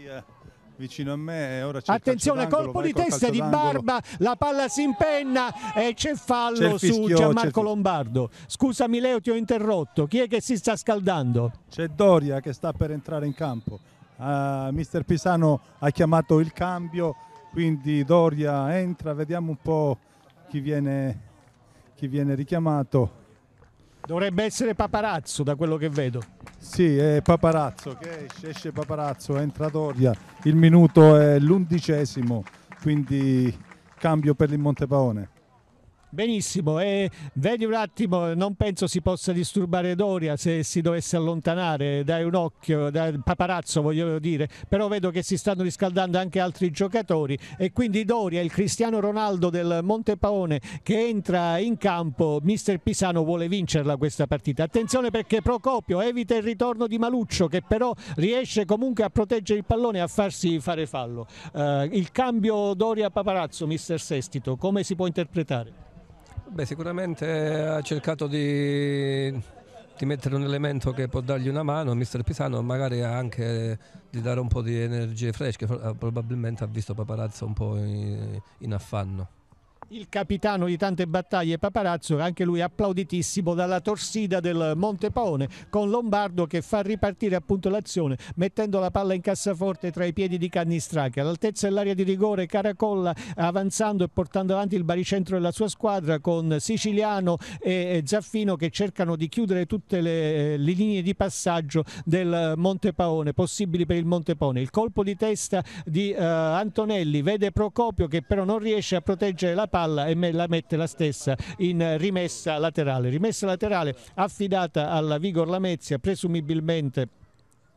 Speaker 2: vicino a me. Ora c'è Attenzione, colpo di testa di Barba,
Speaker 1: la palla si impenna e c'è fallo c'è fischio, su Gianmarco
Speaker 2: Lombardo.
Speaker 1: Scusami Leo, ti ho
Speaker 2: interrotto. Chi è che si sta scaldando? C'è Doria che sta per entrare in campo. Uh, Mister Pisano ha chiamato il cambio, quindi Doria entra, vediamo un po' chi viene, chi viene richiamato. Dovrebbe essere Paparazzo da quello che vedo. Sì, è Paparazzo che esce, esce Paparazzo, entra Doria, il minuto è l'undicesimo, quindi cambio per il Montepaone.
Speaker 1: Benissimo, e vedi un attimo, non penso si possa disturbare Doria se si dovesse allontanare, dai un occhio, dai paparazzo voglio dire, però vedo che si stanno riscaldando anche altri giocatori e quindi Doria, il Cristiano Ronaldo del Montepaone che entra in campo, mister Pisano vuole vincerla questa partita. Attenzione perché Procopio evita il ritorno di Maluccio che però riesce comunque a proteggere il pallone e a farsi fare fallo. Uh, il cambio Doria-Paparazzo, mister Sestito,
Speaker 4: come si può interpretare? Beh, sicuramente ha cercato di, di, mettere un elemento che può dargli una mano, mister Pisano, magari anche di dare un po' di energie fresche, probabilmente ha visto Paparazzo un po' in, in affanno
Speaker 1: il capitano di tante battaglie Paparazzo, anche lui applauditissimo dalla torsida del Monte Paone con Lombardo che fa ripartire appunto l'azione mettendo la palla in cassaforte tra i piedi di Cannistracchi. All'altezza dell'area di rigore Caracolla avanzando e portando avanti il baricentro della sua squadra con Siciliano e Zaffino che cercano di chiudere tutte le, le linee di passaggio del Monte Paone possibili per il Monte Paone Il colpo di testa di uh, Antonelli vede Procopio che però non riesce a proteggere la palla palla e me la mette la stessa in rimessa laterale. Rimessa laterale affidata alla Vigor Lamezia, presumibilmente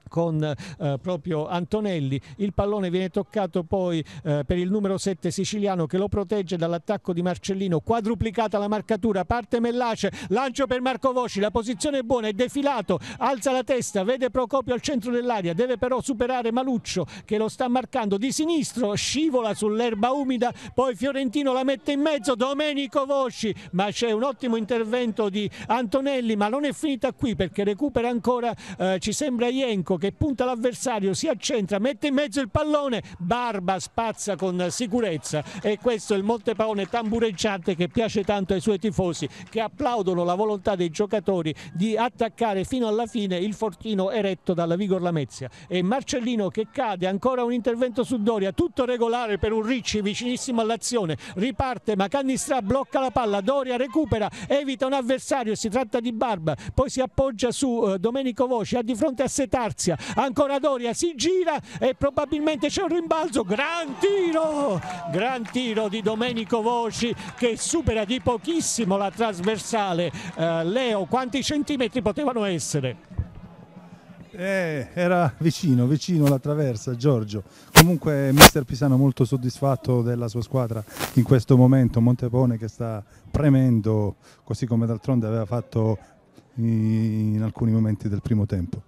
Speaker 1: con eh, proprio Antonelli, il pallone viene toccato poi eh, per il numero 7 siciliano che lo protegge dall'attacco di Marcellino, quadruplicata la marcatura, parte Mellace, lancio per Marco Voci, la posizione è buona, è defilato, alza la testa, vede Procopio al centro dell'aria, deve però superare Maluccio che lo sta marcando di sinistro, scivola sull'erba umida, poi Fiorentino la mette in mezzo, Domenico Voci, ma c'è un ottimo intervento di Antonelli, ma non è finita qui perché recupera ancora, eh, ci sembra Ienco, Rocco che punta l'avversario, si accentra, mette in mezzo il pallone, Barba spazza con sicurezza e questo è il Montepaone tambureggiante che piace tanto ai suoi tifosi che applaudono la volontà dei giocatori di attaccare fino alla fine il fortino eretto dalla Vigor Lamezia e Marcellino che cade, ancora un intervento su Doria, tutto regolare per un Ricci vicinissimo all'azione, riparte ma Canistra blocca la palla, Doria recupera, evita un avversario, si tratta di Barba, poi si appoggia su eh, Domenico Voci, ha di fronte a Setarzi Venezia. Ancora Doria si gira e probabilmente c'è un rimbalzo. Gran tiro! Gran tiro di Domenico Voci che supera di pochissimo la trasversale. Uh, Leo, quanti centimetri potevano essere?
Speaker 2: Eh, era vicino, vicino alla traversa Giorgio. Comunque mister Pisano molto soddisfatto della sua squadra in questo momento, Montepone che sta premendo, così come d'altronde aveva fatto in alcuni momenti del primo tempo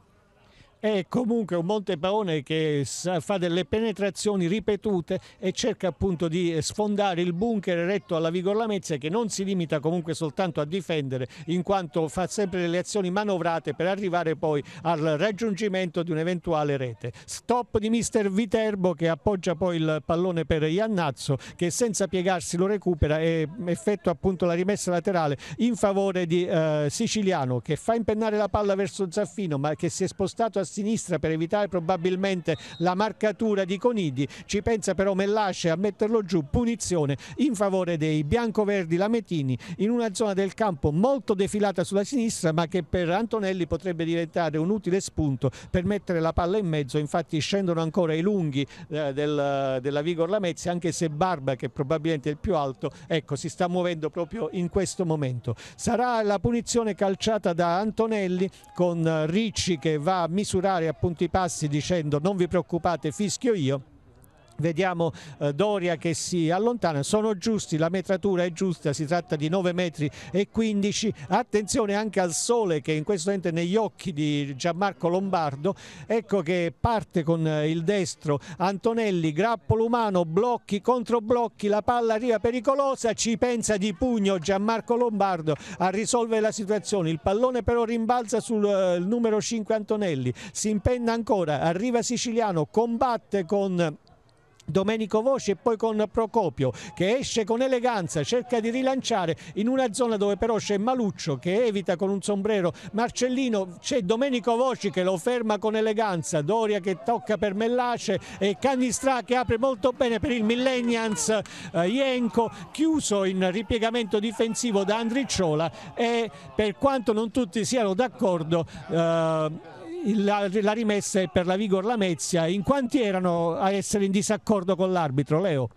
Speaker 1: è comunque un Montepaone che fa delle penetrazioni ripetute e cerca appunto di eh, sfondare il bunker eretto alla Vigor Lamezia che non si limita comunque soltanto a difendere in quanto fa sempre delle azioni manovrate per arrivare poi al raggiungimento di un'eventuale rete. Stop di mister Viterbo che appoggia poi il pallone per Iannazzo che senza piegarsi lo recupera e effettua appunto la rimessa laterale in favore di eh, Siciliano che fa impennare la palla verso Zaffino ma che si è spostato a sinistra per evitare probabilmente la marcatura di Conidi, ci pensa però Mellasce a metterlo giù, punizione in favore dei biancoverdi lametini in una zona del campo molto defilata sulla sinistra ma che per Antonelli potrebbe diventare un utile spunto per mettere la palla in mezzo, infatti scendono ancora i lunghi eh, del, della Vigor Lamezia anche se Barba che probabilmente è il più alto ecco, si sta muovendo proprio in questo momento. Sarà la punizione calciata da Antonelli con eh, Ricci che va a misurare misurare appunto i passi dicendo non vi preoccupate fischio io Vediamo eh, Doria che si allontana, sono giusti, la metratura è giusta, si tratta di 9 metri e 15. Attenzione anche al sole che in questo momento è negli occhi di Gianmarco Lombardo. Ecco che parte con eh, il destro Antonelli, grappolo umano, blocchi, contro blocchi, la palla arriva pericolosa, ci pensa di pugno Gianmarco Lombardo a risolvere la situazione. Il pallone però rimbalza sul uh, numero 5 Antonelli, si impenna ancora, arriva Siciliano, combatte con Domenico Voce e poi con Procopio che esce con eleganza, cerca di rilanciare in una zona dove però c'è Maluccio che evita con un sombrero Marcellino, c'è Domenico Voci che lo ferma con eleganza, Doria che tocca per Mellace e Canistra che apre molto bene per il Millennials eh, Ienco chiuso in ripiegamento difensivo da Andricciola e per quanto non tutti siano d'accordo eh, la, la rimessa è per la Vigor Lamezia. In quanti erano a essere in disaccordo con l'arbitro, Leo?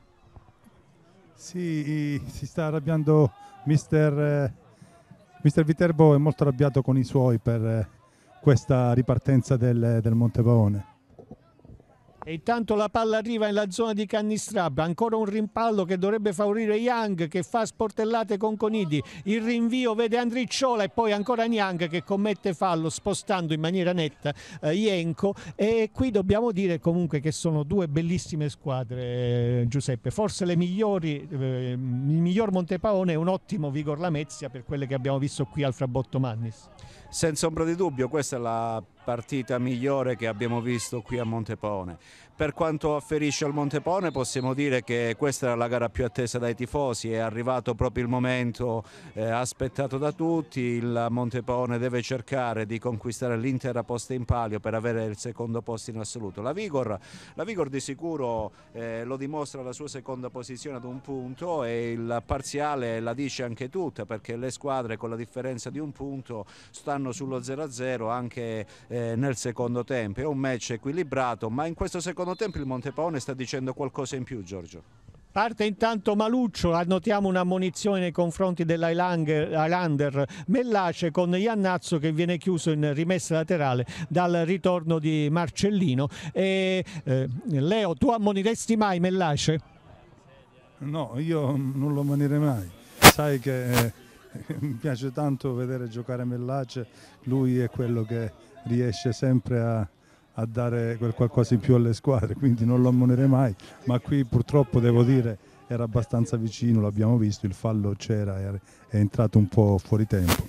Speaker 2: Sì, si sta arrabbiando mister, eh, mister, Viterbo, è molto arrabbiato con i suoi per eh, questa ripartenza del, del Montepaone.
Speaker 1: E intanto la palla arriva nella zona di Cannistrab, ancora un rimpallo che dovrebbe favorire Young che fa sportellate con Conidi, il rinvio vede Andricciola e poi ancora Niang che commette fallo spostando in maniera netta eh, Ienco e qui dobbiamo dire comunque che sono due bellissime squadre eh, Giuseppe, forse le migliori, eh, il miglior Montepaone è un ottimo Vigor Lamezia per quelle che abbiamo visto qui al Frabotto Mannis.
Speaker 5: Senza ombra di dubbio questa è la partita migliore che abbiamo visto qui a Montepone. Per quanto afferisce al Montepone possiamo dire che questa era la gara più attesa dai tifosi, è arrivato proprio il momento eh, aspettato da tutti, il Montepone deve cercare di conquistare l'intera posta in palio per avere il secondo posto in assoluto. La Vigor, la Vigor di sicuro eh, lo dimostra la sua seconda posizione ad un punto e il parziale la dice anche tutta perché le squadre con la differenza di un punto stanno sullo 0-0 anche eh, nel secondo tempo. È un match equilibrato, ma in questo secondo tempo il Montepaone sta dicendo qualcosa in più, Giorgio.
Speaker 1: Parte intanto Maluccio, annotiamo un'ammonizione nei confronti dell'Highlander Mellace con Iannazzo che viene chiuso in rimessa laterale dal ritorno di Marcellino. E, eh,
Speaker 2: Leo, tu ammoniresti mai Mellace? No, io non lo ammonirei mai. Sai che eh, mi piace tanto vedere giocare Mellace, lui è quello che riesce sempre a, a dare quel qualcosa in più alle squadre, quindi non lo ammonerei mai, ma qui purtroppo devo dire era abbastanza vicino, l'abbiamo visto, il fallo c'era, è entrato un po' fuori tempo.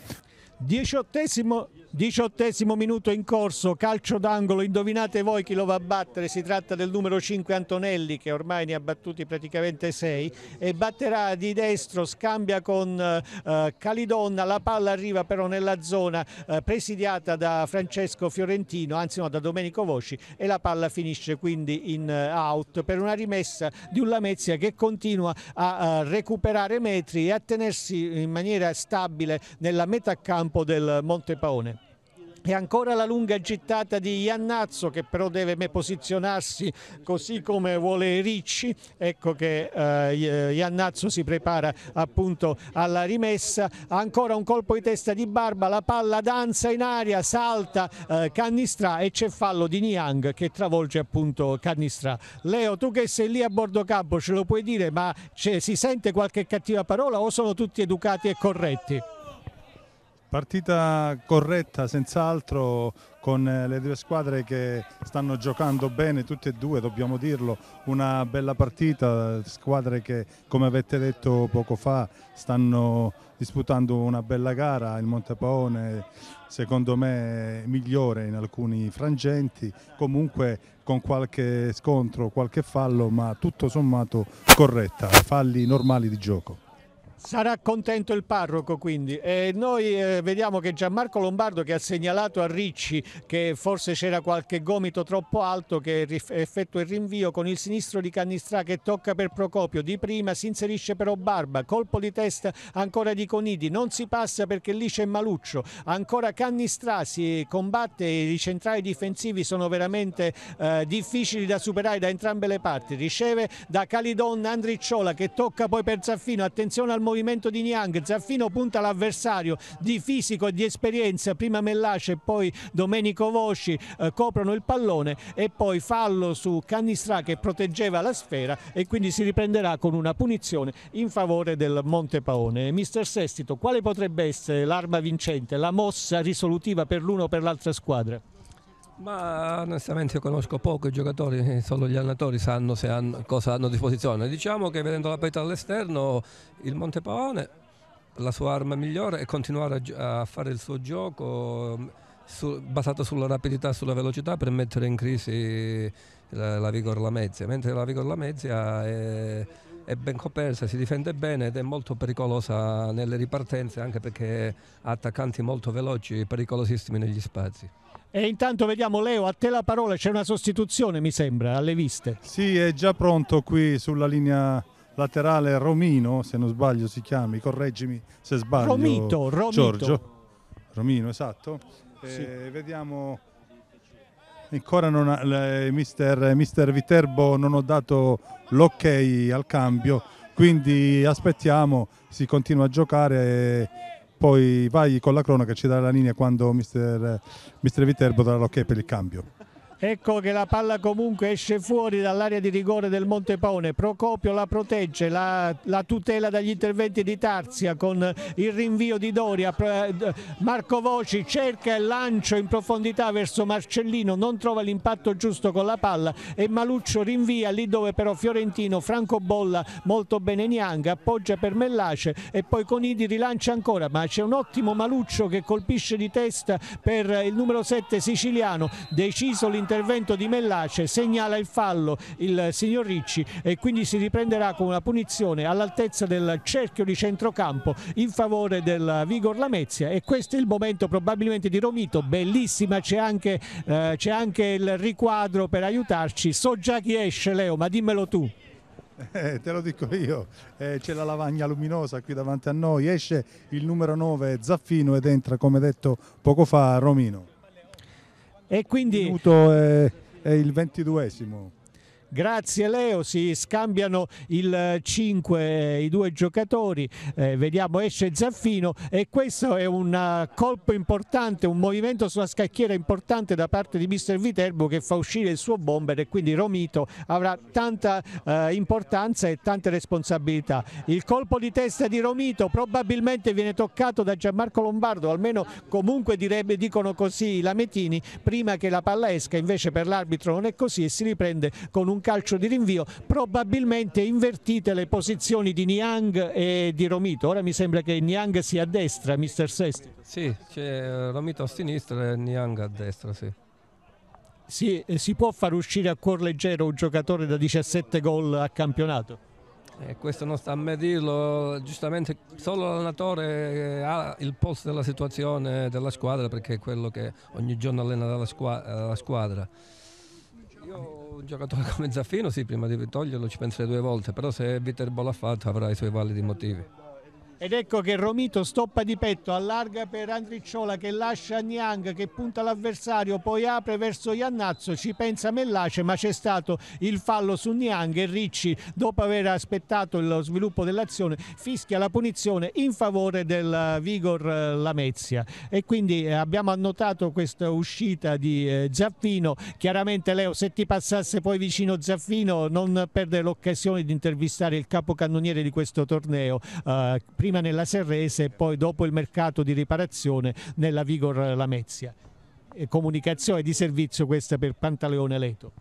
Speaker 1: Diciottesimo, diciottesimo, minuto in corso, calcio d'angolo, indovinate voi chi lo va a battere, si tratta del numero 5 Antonelli che ormai ne ha battuti praticamente 6 e batterà di destro, scambia con eh, Calidonna, la palla arriva però nella zona eh, presidiata da Francesco Fiorentino, anzi no da Domenico Voci e la palla finisce quindi in uh, out per una rimessa di un Lamezia che continua a uh, recuperare metri e a tenersi in maniera stabile nella metà campo campo del Montepaone. E ancora la lunga gittata di Iannazzo che però deve posizionarsi così come vuole Ricci, ecco che eh, Iannazzo si prepara appunto alla rimessa, ancora un colpo di testa di Barba, la palla danza in aria, salta eh, Cannistrà e c'è fallo di Niang che travolge appunto Cannistrà. Leo tu che sei lì a bordo campo ce lo puoi dire ma si sente qualche cattiva parola o sono tutti educati e corretti?
Speaker 2: Partita corretta senz'altro con eh, le due squadre che stanno giocando bene, tutte e due dobbiamo dirlo, una bella partita, squadre che come avete detto poco fa stanno disputando una bella gara, il Montepaone secondo me migliore in alcuni frangenti, comunque con qualche scontro, qualche fallo, ma tutto sommato corretta, falli normali di gioco.
Speaker 1: Sarà contento il parroco quindi. E noi eh, vediamo che Gianmarco Lombardo che ha segnalato a Ricci che forse c'era qualche gomito troppo alto che effettua il rinvio con il sinistro di Cannistrà che tocca per Procopio. Di prima si inserisce però Barba, colpo di testa ancora di Conidi, non si passa perché lì c'è Maluccio. Ancora Cannistrà si combatte, i centrali difensivi sono veramente eh, difficili da superare da entrambe le parti. Riceve da Calidon Andricciola che tocca poi per Zaffino, attenzione al momento movimento di Niang, Zaffino punta l'avversario di fisico e di esperienza, prima Mellasce e poi Domenico Vosci eh, coprono il pallone e poi fallo su Cannistrà che proteggeva la sfera e quindi si riprenderà con una punizione in favore del Monte Paone. Mister Sestito, quale potrebbe essere l'arma vincente, la mossa risolutiva per l'uno o per l'altra squadra?
Speaker 4: Ma onestamente io conosco poco i giocatori, eh, solo gli allenatori sanno, hanno, cosa hanno a disposizione. Diciamo che vedendo la partita all'esterno, il Montepaone, la sua arma migliore è continuare a, a fare il suo gioco mm, su, basato sulla rapidità e sulla velocità per mettere in crisi la, la Vigor Lamezia, mentre la Vigor Lamezia è, è ben coperta, si difende bene ed è molto pericolosa nelle ripartenze anche perché ha attaccanti molto veloci, pericolosissimi negli spazi.
Speaker 2: E intanto vediamo Leo, a te la parola, c'è una sostituzione mi sembra, alle viste. Sì, è già pronto qui sulla linea laterale Romino, se non sbaglio si chiami, correggimi se sbaglio. Romito, Romito. Giorgio. Romino, esatto. Sì. Vediamo, ancora non ha, le, mister, mister Viterbo non ho dato l'ok al cambio, quindi aspettiamo, si continua a giocare poi vai con la cronaca, ci darà la linea quando mister, mister Viterbo darà l'ok per il cambio.
Speaker 1: Ecco che la palla comunque esce fuori dall'area di rigore del Montepone, Procopio la protegge, la, la, tutela dagli interventi di Tarzia con il rinvio di Doria, eh, Marco Voci cerca il lancio in profondità verso Marcellino, non trova l'impatto giusto con la palla e Maluccio rinvia lì dove però Fiorentino, Franco Bolla molto bene Nianga, appoggia per Mellace e poi Conidi rilancia ancora, ma c'è un ottimo Maluccio che colpisce di testa per il numero 7 siciliano, deciso l'intervento l'intervento di Mellace segnala il fallo il signor Ricci e quindi si riprenderà con una punizione all'altezza del cerchio di centrocampo in favore del Vigor Lamezia e questo è il momento probabilmente di Romito, bellissima c'è anche, eh, anche, il riquadro per aiutarci, so già chi esce Leo ma dimmelo tu.
Speaker 2: Eh, te lo dico io, eh, c'è la lavagna luminosa qui davanti a noi, esce il numero 9 Zaffino ed entra come detto poco fa Romino. E quindi... Il minuto è, è il ventiduesimo.
Speaker 1: Grazie Leo, si scambiano il 5 eh, eh, i due giocatori, eh, vediamo esce Zaffino e questo è un eh, colpo importante, un movimento sulla scacchiera importante da parte di mister Viterbo che fa uscire il suo bomber e quindi Romito avrà tanta eh, importanza e tante responsabilità. Il colpo di testa di Romito probabilmente viene toccato da Gianmarco Lombardo, almeno comunque direbbe, dicono così i lametini, prima che la palla esca, invece per l'arbitro non è così e si riprende con un un calcio di rinvio, probabilmente invertite le posizioni di Niang e di Romito. Ora mi sembra che Niang sia a destra, mister Sesti. Sì, c'è eh, Romito a
Speaker 4: sinistra e Niang a destra, sì.
Speaker 1: Si, eh, si, può far uscire a cuor leggero un
Speaker 4: giocatore da 17 gol a campionato? Eh, questo non sta a me dirlo, giustamente solo l'allenatore eh, ha il polso della situazione della squadra perché è quello che ogni giorno allena la squadra. Io ho giocato come Zaffino, sì, prima di toglierlo ci penserei due volte, però se Viterbo l'ha fatto avrà i suoi validi motivi.
Speaker 1: Ed ecco che Romito stoppa di petto, allarga per Andricciola che lascia Niang che punta l'avversario, poi apre verso Iannazzo, ci pensa Mellace ma c'è stato il fallo su Niang e Ricci dopo aver aspettato lo sviluppo dell'azione fischia la punizione in favore del eh, Vigor eh, Lamezia e quindi eh, abbiamo annotato questa uscita di Zaffino, chiaramente Leo se ti passasse poi vicino Zaffino non perde l'occasione di intervistare il capocannoniere di questo torneo Prima prima nella Serrese e poi dopo il mercato di riparazione nella Vigor Lamezia. E comunicazione di servizio questa per Pantaleone Leto.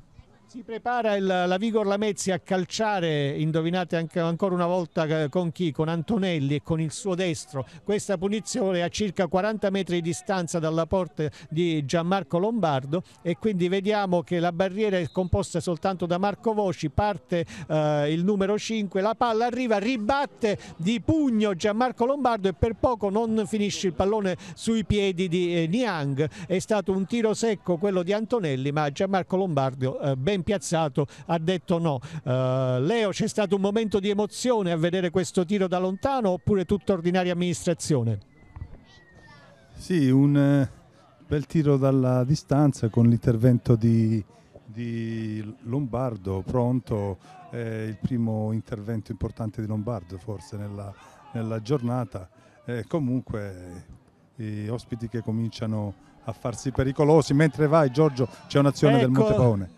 Speaker 1: Si prepara il, la Vigor Lamezzi a calciare, indovinate anche, ancora una volta eh, con chi? Con Antonelli e con il suo destro. Questa punizione a circa 40 metri di distanza dalla porta di Gianmarco Lombardo e quindi vediamo che la barriera è composta soltanto da Marco Voci, parte eh, il numero 5, la palla arriva, ribatte di pugno Gianmarco Lombardo e per poco non finisce il pallone sui piedi di eh, Niang. È stato un tiro secco quello di Antonelli ma Gianmarco Lombardo eh, ben ben piazzato, ha detto no. Uh, Leo, c'è stato un momento di emozione a vedere questo tiro da lontano oppure tutta ordinaria amministrazione?
Speaker 2: Sì, un eh, bel tiro dalla distanza con l'intervento di, di Lombardo pronto, eh, il primo intervento importante di Lombardo forse nella, nella giornata. Eh, comunque gli ospiti che cominciano a farsi pericolosi, mentre vai Giorgio c'è un'azione ecco. del Montepaone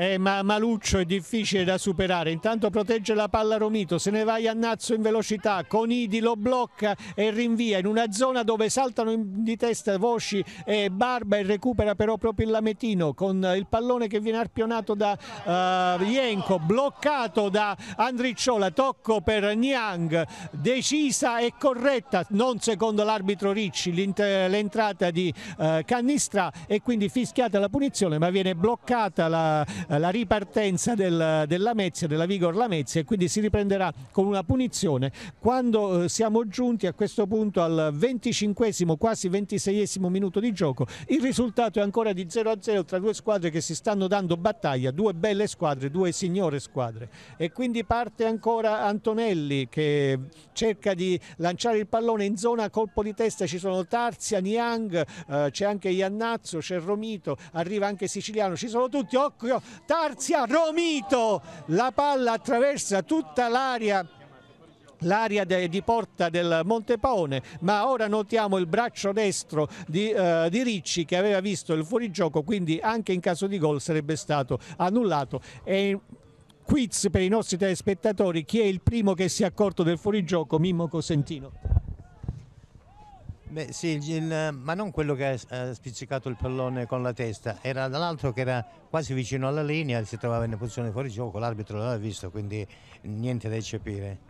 Speaker 1: eh, ma Maluccio è difficile da superare, intanto protegge la palla Romito, se ne va Iannazzo in velocità, Conidi lo blocca e rinvia in una zona dove saltano di testa Voci e Barba e recupera però proprio il Lametino con il pallone che viene arpionato da uh, Ienco, bloccato da Andricciola, tocco per Niang, decisa e corretta, non secondo l'arbitro Ricci, l'entrata di uh, Cannistra e quindi fischiata la punizione ma viene bloccata la eh, la ripartenza del, della Mezia, della Vigor Lamezia e quindi si riprenderà con una punizione quando eh, siamo giunti a questo punto al 25 quasi 26 minuto di gioco il risultato è ancora di 0 a 0 tra due squadre che si stanno dando battaglia due belle squadre, due signore squadre e quindi parte ancora Antonelli che cerca di lanciare il pallone in zona colpo di testa ci sono Tarzia, Niang eh, c'è anche Iannazzo, c'è Romito arriva anche Siciliano, ci sono tutti occhio Tarzia Romito, la palla attraversa tutta l'area l'area di porta del Montepaone ma ora notiamo il braccio destro di, eh, di, Ricci che aveva visto il fuorigioco quindi anche in caso di gol sarebbe stato annullato e quiz per i nostri telespettatori chi è il primo che si è accorto del fuorigioco Mimmo Cosentino
Speaker 3: Beh, sì, il, ma non quello che ha spizzicato il pallone con la testa, era dall'altro che era quasi vicino alla linea, si trovava in posizione fuori gioco, l'arbitro l'aveva visto, quindi niente da eccepire.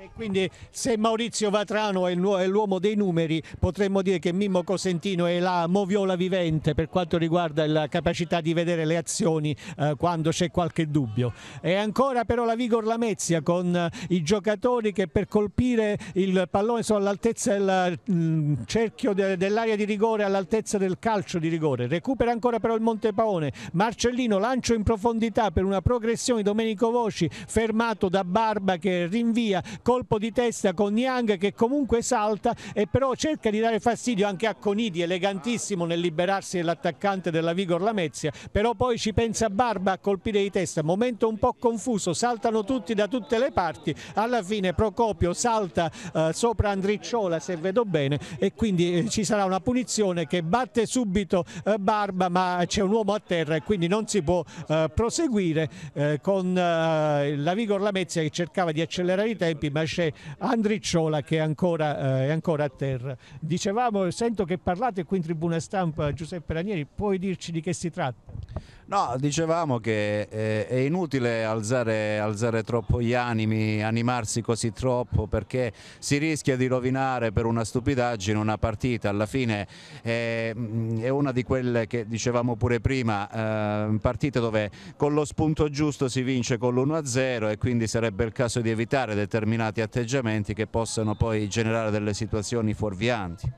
Speaker 3: E quindi se
Speaker 1: Maurizio Vatrano è l'uomo dei numeri potremmo dire che Mimmo Cosentino è la moviola vivente per quanto riguarda la capacità di vedere le azioni eh, quando c'è qualche dubbio. E ancora però la Vigor Lamezia con eh, i giocatori che per colpire il pallone sono all'altezza del mm, cerchio de, dell'area di rigore, all'altezza del calcio di rigore. Recupera ancora però il Montepaone. Marcellino lancio in profondità per una progressione Domenico Voci fermato da Barba che rinvia colpo di testa con Niang che comunque salta e però cerca di dare fastidio anche a Conidi, elegantissimo nel liberarsi dell'attaccante della Vigor Lamezia, però poi ci pensa Barba a colpire di testa, momento un po' confuso, saltano tutti da tutte le parti, alla fine Procopio salta eh, sopra Andricciola se vedo bene e quindi eh, ci sarà una punizione che batte subito eh, Barba ma c'è un uomo a terra e quindi non si può eh, proseguire eh, con eh, la Vigor Lamezia che cercava di accelerare i tempi ma c'è Andricciola che è ancora, eh, è ancora, a terra. Dicevamo, sento che parlate qui in tribuna stampa Giuseppe Ranieri, puoi dirci di che si tratta?
Speaker 5: No, dicevamo che eh, è inutile alzare, alzare, troppo gli animi, animarsi così troppo perché si rischia di rovinare per una stupidaggine una partita, alla fine eh, mm, è una di quelle che dicevamo pure prima, eh, partite dove con lo spunto giusto si vince con l'1-0 e quindi sarebbe il caso di evitare determinati atteggiamenti che possano poi generare delle situazioni fuorvianti.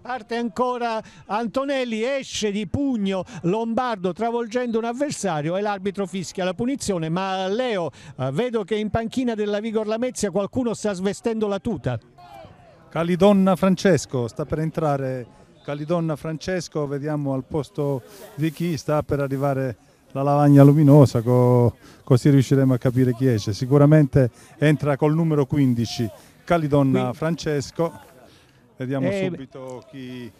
Speaker 1: Parte ancora Antonelli, esce di pugno Lombardo travolgendo un avversario e l'arbitro fischia la punizione, ma Leo eh, vedo che in panchina della Vigor Lamezia qualcuno sta svestendo la tuta.
Speaker 2: Calidonna Francesco sta per entrare, Calidonna Francesco, vediamo al posto di chi sta per arrivare la lavagna luminosa, co così riusciremo a capire chi esce. Sicuramente entra col numero 15 Calidonna Quindi. Francesco Vediamo eh, subito chi,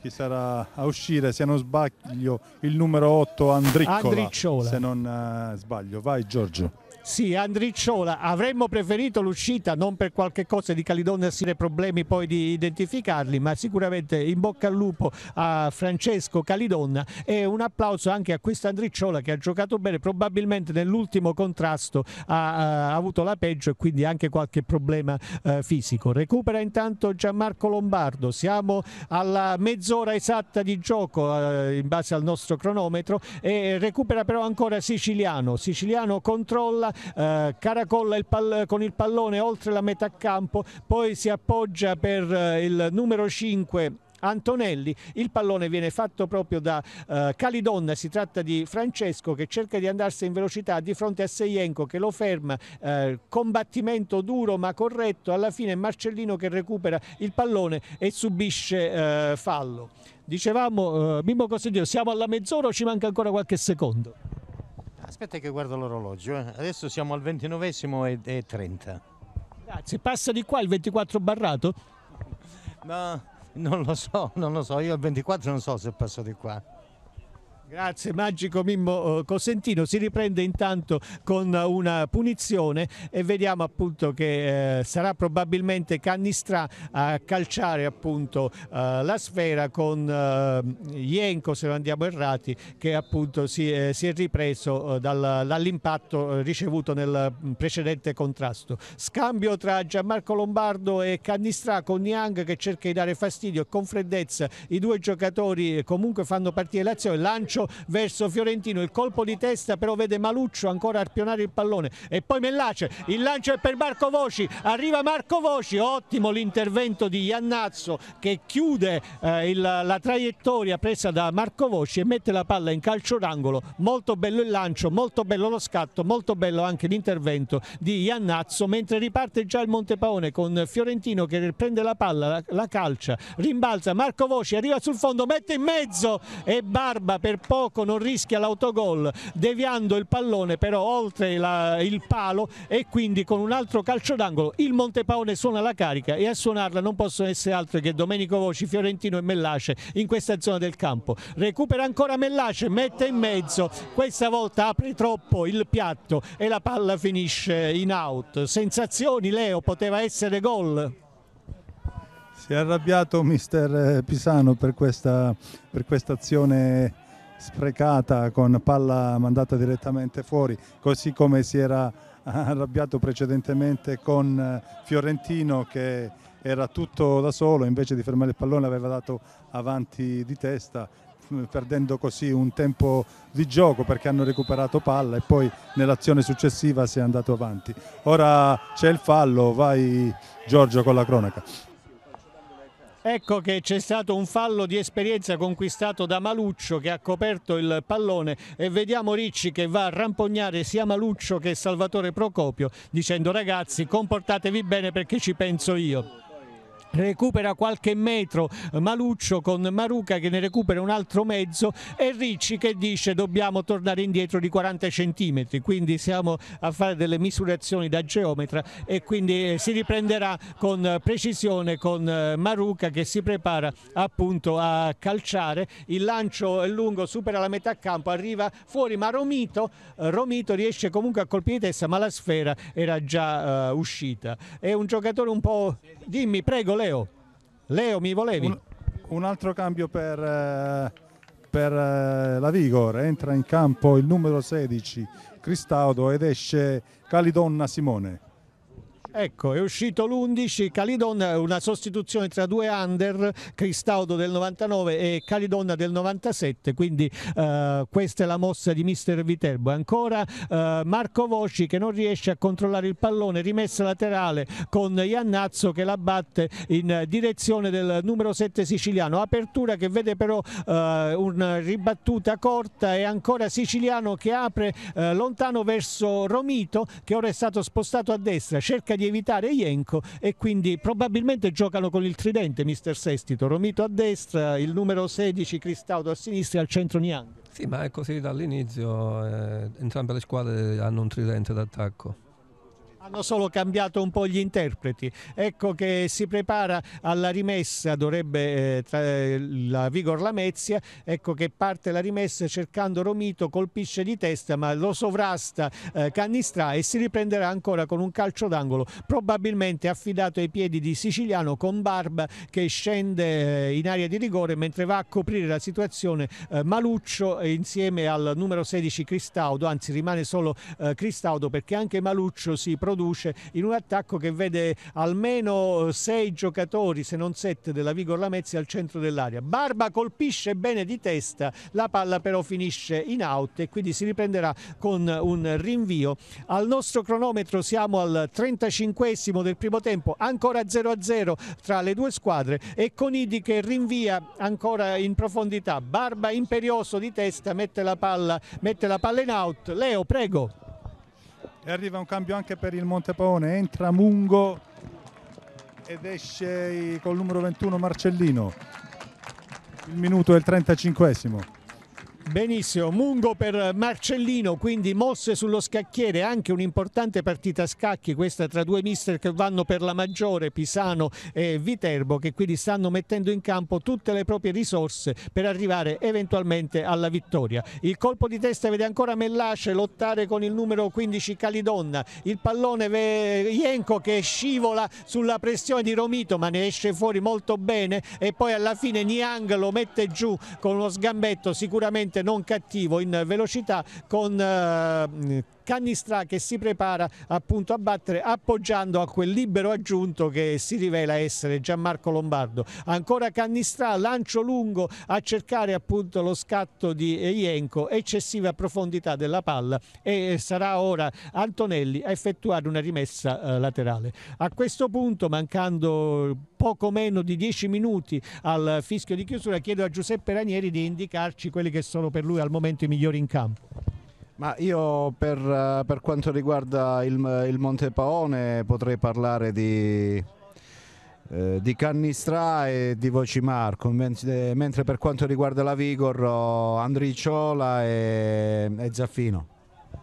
Speaker 2: chi, sarà a uscire, se non sbaglio il numero 8 Andriccola, Andricciola. se non uh, sbaglio. Vai Giorgio.
Speaker 1: Sì, Andricciola, avremmo preferito l'uscita non per qualche cosa di Calidone Assire problemi poi di identificarli, ma sicuramente in bocca al lupo a Francesco Calidonna e un applauso anche a questa Andricciola che ha giocato bene, probabilmente nell'ultimo contrasto ha, eh, ha, avuto la peggio e quindi anche qualche problema eh, fisico. Recupera intanto Gianmarco Lombardo, siamo alla mezz'ora esatta di gioco eh, in base al nostro cronometro e recupera però ancora Siciliano, Siciliano controlla eh, caracolla il con il pallone oltre la metà campo, poi si appoggia per eh, il numero 5 Antonelli, il pallone viene fatto proprio da eh, Calidonna, si tratta di Francesco che cerca di andarsi in velocità di fronte a Seienco che lo ferma, eh, combattimento duro ma corretto, alla fine Marcellino che recupera il pallone e subisce eh, fallo. Dicevamo, eh, Mimmo Costiglio, siamo alla mezz'ora o ci manca ancora qualche secondo?
Speaker 3: Aspetta che guardo l'orologio, eh. adesso siamo al 29 e, e 30. Grazie, passa di qua il 24 barrato? No, non lo so, non lo so, io al 24 non so se passo di qua.
Speaker 1: Grazie Magico Mimmo eh, Cosentino, si riprende intanto con una punizione e vediamo appunto che eh, sarà probabilmente Cannistrà a calciare appunto eh, la sfera con eh, Ienco se non andiamo errati che appunto si, eh, si è ripreso eh, dal, dall'impatto eh, ricevuto nel mm, precedente contrasto. Scambio tra Gianmarco Lombardo e Cannistrà con Niang che cerca di dare fastidio e con freddezza i due giocatori comunque fanno partire l'azione, lancio calcio verso Fiorentino il colpo di testa però vede Maluccio ancora arpionare il pallone e poi Mellace il lancio è per Marco Voci arriva Marco Voci ottimo l'intervento di Iannazzo che chiude eh, il, la traiettoria presa da Marco Voci e mette la palla in calcio d'angolo molto bello il lancio molto bello lo scatto molto bello anche l'intervento di Iannazzo mentre riparte già il Montepaone con Fiorentino che prende la palla la, la calcia rimbalza Marco Voci arriva sul fondo mette in mezzo e Barba per poco non rischia l'autogol deviando il pallone però oltre la, il palo e quindi con un altro calcio d'angolo il Montepaone suona la carica e a suonarla non possono essere altri che Domenico Voci, Fiorentino e Mellace in questa zona del campo. Recupera ancora Mellace, mette in mezzo, questa volta apre troppo il piatto e la palla finisce in out. Sensazioni Leo, poteva essere gol.
Speaker 2: Si è arrabbiato mister eh, Pisano per questa, per questa azione sprecata con palla mandata direttamente fuori, così come si era arrabbiato precedentemente con eh, Fiorentino che era tutto da solo, invece di fermare il pallone aveva dato avanti di testa mm, perdendo così un tempo di gioco perché hanno recuperato palla e poi nell'azione successiva si è andato avanti. Ora c'è il fallo, vai Giorgio con la cronaca.
Speaker 1: Ecco che c'è stato un fallo di esperienza conquistato da Maluccio che ha coperto il pallone e vediamo Ricci che va a rampognare sia Maluccio che Salvatore Procopio dicendo ragazzi comportatevi bene perché ci penso io recupera qualche metro Maluccio con Maruca che ne recupera un altro mezzo e Ricci che dice dobbiamo tornare indietro di 40 centimetri quindi siamo a fare delle misurazioni da geometra e quindi eh, si riprenderà con precisione con eh, Maruca che si prepara appunto a calciare il lancio è lungo supera la metà campo arriva fuori ma Romito, eh, Romito riesce comunque a colpire testa ma la sfera era già uh, uscita è un giocatore un po' dimmi prego Leo. Leo, mi volevi? Un,
Speaker 2: un altro cambio per, eh, per eh, la Vigor. Entra in campo il numero 16 Cristaudo ed esce Calidonna Simone.
Speaker 1: Ecco, è uscito l'11, Calidon, una sostituzione tra due under, Cristaudo del 99 e Calidonna del 97, quindi eh, questa è la mossa di mister Viterbo. Ancora eh, Marco Voci che non riesce a controllare il pallone, rimessa laterale con Iannazzo che la batte in direzione del numero 7 siciliano, apertura che vede però eh, una ribattuta corta e ancora siciliano che apre eh, lontano verso Romito che ora è stato spostato a destra, cerca di di evitare Ienco e quindi probabilmente giocano con il tridente mister Sestito, Romito a destra, il numero 16
Speaker 4: Cristaudo a sinistra e al centro Niang. Sì, ma è così dall'inizio, eh, entrambe le squadre hanno un tridente d'attacco hanno solo cambiato un po' gli interpreti. Ecco
Speaker 1: che si prepara alla rimessa, dovrebbe eh, la Vigor Lamezia, ecco che parte la rimessa cercando Romito, colpisce di testa ma lo sovrasta eh, Cannistrà e si riprenderà ancora con un calcio d'angolo probabilmente affidato ai piedi di Siciliano con Barba che scende eh, in area di rigore mentre va a coprire la situazione eh, Maluccio insieme al numero 16 Cristaudo, anzi rimane solo eh, Cristaudo perché anche Maluccio si produce produce in un attacco che vede almeno sei giocatori, se non sette, della Vigor Lamezia al centro dell'area. Barba colpisce bene di testa, la palla però finisce in out e quindi si riprenderà con un rinvio. Al nostro cronometro siamo al 35 del primo tempo, ancora 0-0 tra le due squadre e Conidi che rinvia ancora in profondità. Barba imperioso di testa mette la palla, mette la palla in out. Leo, prego
Speaker 2: e arriva un cambio anche per il Montepaone, entra Mungo ed esce col numero 21 Marcellino. Il minuto è il 35esimo.
Speaker 1: Benissimo, Mungo per Marcellino, quindi mosse sullo scacchiere, anche un'importante partita a scacchi, questa tra due mister che vanno per la maggiore, Pisano e Viterbo, che quindi stanno mettendo in campo tutte le proprie risorse per arrivare eventualmente alla vittoria. Il colpo di testa vede ancora Mellace lottare con il numero 15 Calidonna, il pallone Ienco che scivola sulla pressione di Romito ma ne esce fuori molto bene e poi alla fine Niang lo mette giù con uno sgambetto sicuramente non cattivo in velocità con eh, Cannistra che si prepara appunto a battere appoggiando a quel libero aggiunto che si rivela essere Gianmarco Lombardo. Ancora Cannistra, lancio lungo a cercare appunto lo scatto di Ienco, eccessiva profondità della palla e sarà ora Antonelli a effettuare una rimessa eh, laterale. A questo punto, mancando poco meno di 10 minuti al fischio di chiusura, chiedo a Giuseppe Ranieri di indicarci quelli che sono per lui al momento i migliori in campo.
Speaker 5: Ma io per, per quanto riguarda il, il Monte Paone potrei parlare di, eh, di Cannistra e di Voci Marco, mentre per quanto riguarda la Vigor Andricciola e, e Zaffino.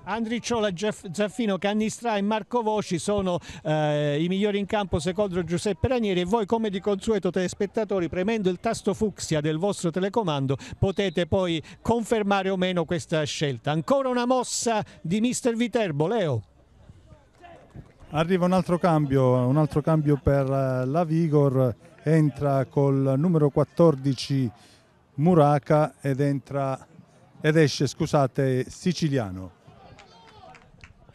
Speaker 1: Andricciola, Giaff- Zaffino, Cannistra e Marco Voci sono eh, i migliori in campo secondo Giuseppe Ranieri e voi come di consueto telespettatori premendo il tasto fucsia del vostro telecomando potete poi confermare o meno questa scelta. Ancora una mossa di mister Viterbo, Leo.
Speaker 2: Arriva un altro cambio, un altro cambio per eh, la Vigor, entra col numero 14 Muraca ed, entra, ed esce scusate, Siciliano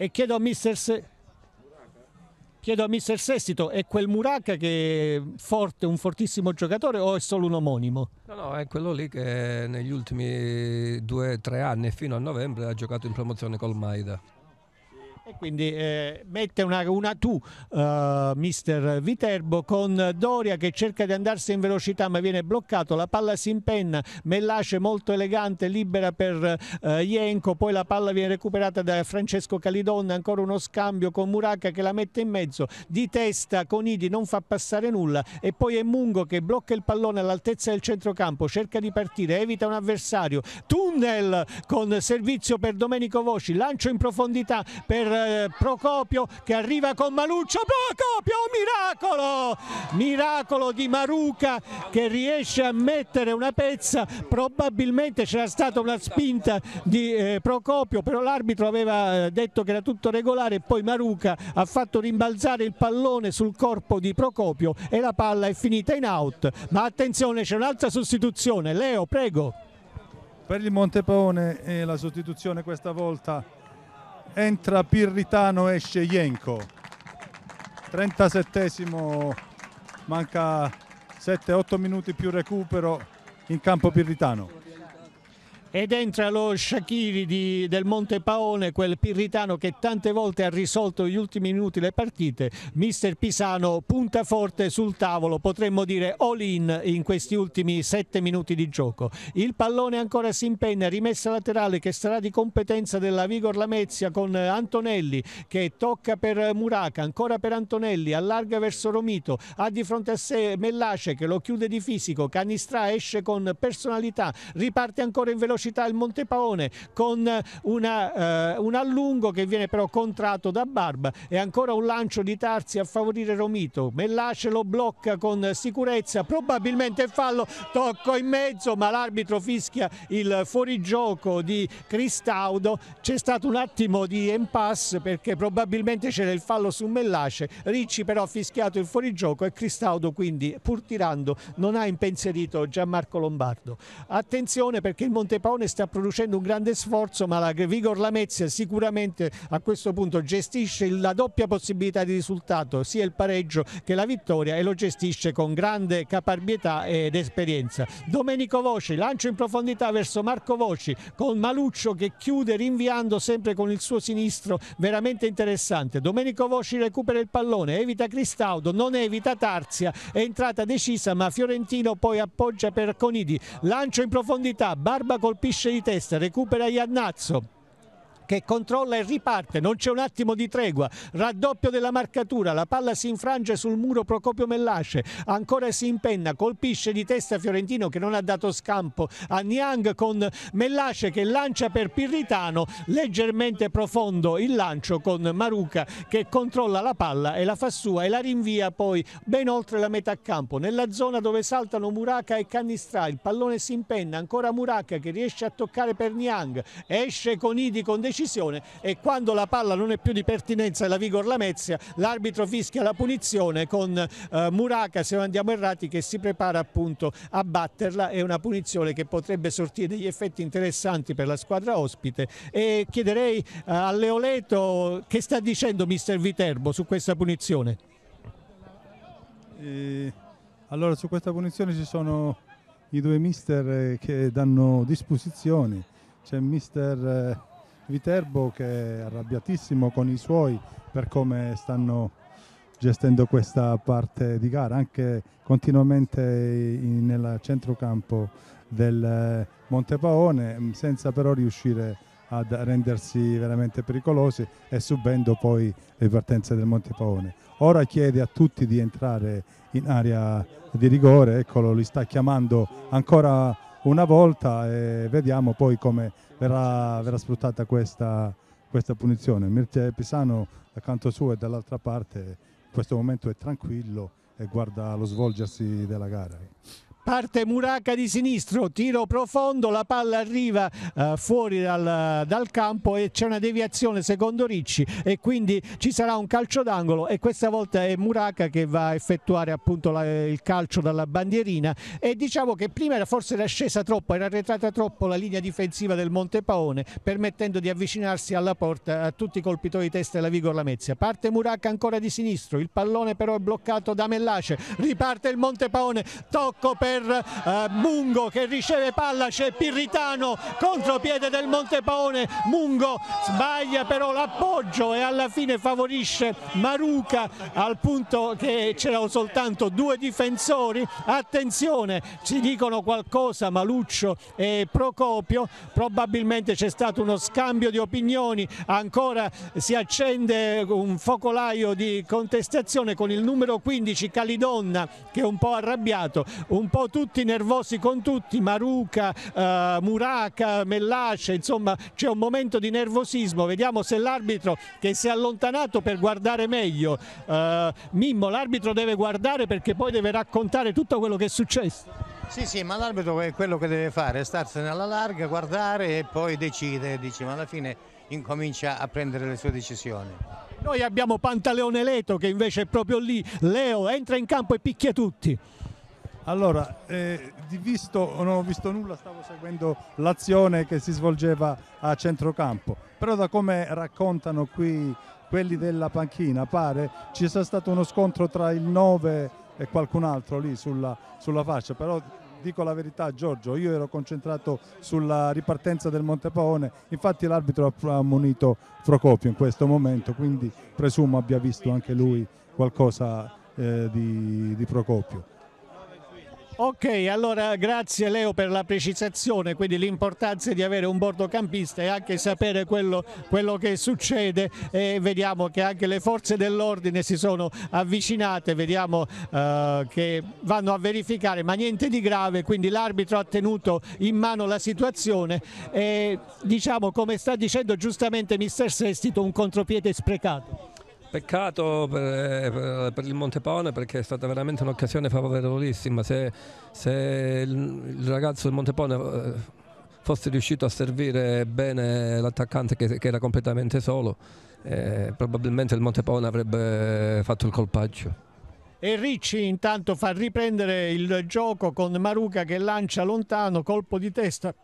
Speaker 1: e chiedo a mister Se... Chiedo a mister Sestito, è quel Muraka che è forte, un fortissimo giocatore o è solo un omonimo?
Speaker 4: No, no, è quello lì che negli ultimi due o tre anni fino a novembre ha giocato in promozione col Maida.
Speaker 1: E quindi eh, mette una, una tu, eh, mister Viterbo, con Doria che cerca di andarsi in velocità ma viene bloccato, la palla si impenna, Mellace molto elegante, libera per eh, Ienco, poi la palla viene recuperata da Francesco Calidonna, ancora uno scambio con Muraca che la mette in mezzo, di testa con Idi, non fa passare nulla e poi è Mungo che blocca il pallone all'altezza del centrocampo, cerca di partire, evita un avversario, tunnel con servizio per Domenico Voci, lancio in profondità per eh, Procopio che arriva con Maluccio, Procopio, miracolo! Miracolo di Maruca che riesce a mettere una pezza, probabilmente c'era stata una spinta di eh, Procopio, però l'arbitro aveva eh, detto che era tutto regolare e poi Maruca ha fatto rimbalzare il pallone sul corpo di Procopio e la palla è finita in out. Ma attenzione, c'è un'altra sostituzione. Leo, prego.
Speaker 2: Per il Montepone e la sostituzione questa volta entra Pirritano, esce Jenko. 37esimo, manca 7-8 minuti più recupero in campo Pirritano
Speaker 1: ed entra lo Shakiri di, del Monte Paone, quel pirritano che tante volte ha risolto gli ultimi minuti le partite. Mister Pisano punta forte sul tavolo, potremmo dire all in in questi ultimi sette minuti di gioco. Il pallone ancora si impenna, rimessa laterale che sarà di competenza della Vigor Lamezia con Antonelli che tocca per Muraca, ancora per Antonelli, allarga verso Romito, ha di fronte a sé Mellace che lo chiude di fisico, Canistra esce con personalità, riparte ancora in velocità velocità il Monte Paone con eh, una, eh, un allungo che viene però contratto da Barba e ancora un lancio di Tarsi a favorire Romito Mellace lo blocca con sicurezza probabilmente fallo tocco in mezzo ma l'arbitro fischia il fuorigioco di Cristaudo c'è stato un attimo di impasse perché probabilmente c'era il fallo su Mellace Ricci però ha fischiato il fuorigioco e Cristaudo quindi pur tirando non ha impensierito Gianmarco Lombardo attenzione perché il Monte Paone Capone sta producendo un grande sforzo, ma la Vigor Lamezia sicuramente a questo punto gestisce la doppia possibilità di risultato, sia il pareggio che la vittoria e lo gestisce con grande caparbietà ed esperienza. Domenico Voci, lancio in profondità verso Marco Voci con Maluccio che chiude rinviando sempre con il suo sinistro, veramente interessante. Domenico Voci recupera il pallone, evita Cristaudo, non evita Tarzia, è entrata decisa ma Fiorentino poi appoggia per Conidi. Lancio in profondità, Barba col colpisce di testa, recupera Iannazzo che controlla e riparte, non c'è un attimo di tregua, raddoppio della marcatura, la palla si infrange sul muro Procopio Mellasce, ancora si impenna, colpisce di testa Fiorentino che non ha dato scampo a Niang con Mellasce che lancia per Pirritano, leggermente profondo il lancio con Maruca che controlla la palla e la fa sua e la rinvia poi ben oltre la metà campo, nella zona dove saltano Muraca e Canistra, il pallone si impenna, ancora Muraca che riesce a toccare per Niang, esce con Idi con decisione decisione e quando la palla non è più di pertinenza della Vigor Lamezia l'arbitro fischia la punizione con eh, Muraca se non andiamo errati che si prepara appunto a batterla è una punizione che potrebbe sortire degli effetti interessanti per la squadra ospite e chiederei eh, a Leoleto che sta dicendo mister Viterbo su questa punizione
Speaker 2: eh, allora su questa punizione ci sono i due mister eh, che danno disposizioni c'è il mister eh, Viterbo che è arrabbiatissimo con i suoi per come stanno gestendo questa parte di gara, anche continuamente nel centrocampo del eh, Montepaone, mm, senza però riuscire a rendersi veramente pericolosi e subendo poi le partenze del Montepaone. Ora chiede a tutti di entrare in area di rigore, eccolo, li sta chiamando ancora una volta e vediamo poi come verrà, verrà sfruttata questa, questa punizione. Mircea Pisano da canto suo e dall'altra parte in questo momento è tranquillo e guarda lo svolgersi della gara.
Speaker 1: Parte Muraca di sinistro, tiro profondo, la palla arriva eh, fuori dal, dal, campo e c'è una deviazione secondo Ricci e quindi ci sarà un calcio d'angolo e questa volta è Muraca che va a effettuare appunto la, il calcio dalla bandierina e diciamo che prima era forse era scesa troppo, era arretrata troppo la linea difensiva del Monte Paone permettendo di avvicinarsi alla porta a tutti i colpitori di testa della Vigor Lamezia. Parte Muraca ancora di sinistro, il pallone però è bloccato da Mellace, riparte il Monte Paone, tocco per per eh, Mungo che riceve palla, c'è Pirritano, contropiede del Montepaone, Mungo sbaglia però l'appoggio e alla fine favorisce Maruca al punto che c'erano soltanto due difensori, attenzione, si dicono qualcosa Maluccio e Procopio, probabilmente c'è stato uno scambio di opinioni, ancora si accende un focolaio di contestazione con il numero 15 Calidonna che è un po' arrabbiato, un po' po' tutti nervosi con tutti, Maruca, eh, Muraca, Mellace, insomma c'è un momento di nervosismo, vediamo se l'arbitro che si è allontanato per guardare meglio, eh, Mimmo l'arbitro deve guardare perché poi deve raccontare tutto quello che è successo.
Speaker 3: Sì, sì, ma l'arbitro è quello che deve fare, starsene alla larga, guardare e poi decide, dice, ma alla fine incomincia a prendere le sue decisioni.
Speaker 1: Noi abbiamo Pantaleone Leto che invece è proprio lì, Leo entra in campo e
Speaker 2: picchia tutti. Allora, eh, visto, non ho visto nulla, stavo seguendo l'azione che si svolgeva a centrocampo, però da come raccontano qui quelli della panchina pare ci sia stato uno scontro tra il 9 e qualcun altro lì sulla, sulla fascia, però dico la verità Giorgio, io ero concentrato sulla ripartenza del Montepaone, infatti l'arbitro ha munito Procopio in questo momento, quindi presumo abbia visto anche lui qualcosa eh, di, di Procopio.
Speaker 1: Ok, allora grazie Leo per la precisazione, quindi l'importanza di avere un bordocampista e anche sapere quello, quello che succede e vediamo che anche le forze dell'ordine si sono avvicinate, vediamo eh, che vanno a verificare, ma niente di grave, quindi l'arbitro ha tenuto in mano la situazione e diciamo come sta dicendo giustamente mister Sestito un
Speaker 4: contropiede sprecato. Peccato per, eh, per, per il Montepone perché è stata veramente un'occasione favorevolissima. Se, se il, il, ragazzo del Montepone eh, fosse riuscito a servire bene l'attaccante che, che, era completamente solo, eh, probabilmente il Montepone avrebbe fatto il colpaggio.
Speaker 1: E Ricci intanto fa riprendere il gioco con Maruca che lancia lontano, colpo di testa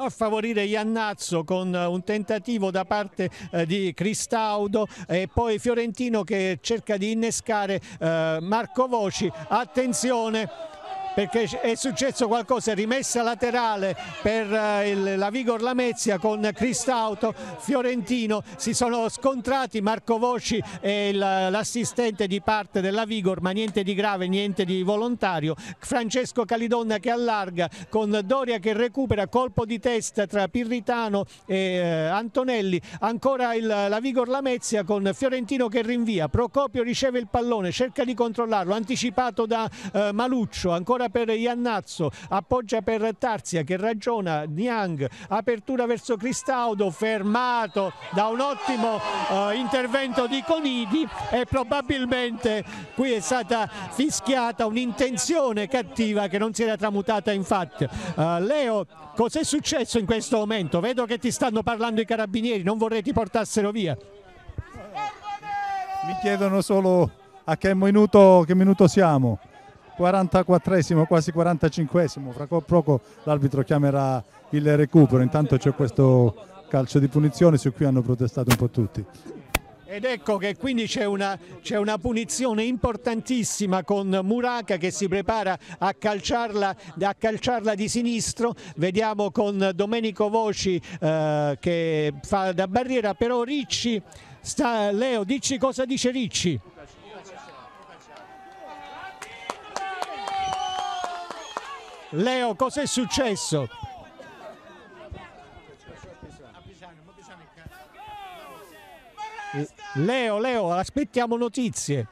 Speaker 1: a favorire Iannazzo con eh, un tentativo da parte eh, di Cristaudo e poi Fiorentino che cerca di innescare eh, Marco Voci. Attenzione! perché è successo qualcosa, rimessa laterale per eh, il, la Vigor Lamezia con Cristauto, Fiorentino, si sono scontrati Marco Voci e l'assistente di parte della Vigor, ma niente di grave, niente di volontario, Francesco Calidonna che allarga con Doria che recupera, colpo di testa tra Pirritano e eh, Antonelli, ancora il, la Vigor Lamezia con Fiorentino che rinvia, Procopio riceve il pallone, cerca di controllarlo, anticipato da eh, Maluccio, ancora per Iannazzo, appoggia per Tarzia che ragiona, Niang, apertura verso Cristaudo, fermato da un ottimo eh, intervento di Conidi e probabilmente qui è stata fischiata un'intenzione cattiva che non si era tramutata in fatti. Uh, eh, Leo, cos'è successo in questo momento? Vedo che ti stanno parlando i carabinieri, non vorrei ti portassero via.
Speaker 2: Mi chiedono solo a che minuto, che minuto siamo. 44esimo, quasi 45esimo, fra poco l'arbitro chiamerà il recupero, intanto c'è questo calcio di punizione su cui hanno protestato un po' tutti.
Speaker 1: Ed ecco che quindi c'è una, una, punizione importantissima con Muraca che si prepara a calciarla, a calciarla di sinistro, vediamo con Domenico Voci eh, che fa da barriera, però Ricci, sta, Leo dici cosa dice Ricci? Leo, cos'è successo?
Speaker 2: Leo, Leo, aspettiamo notizie.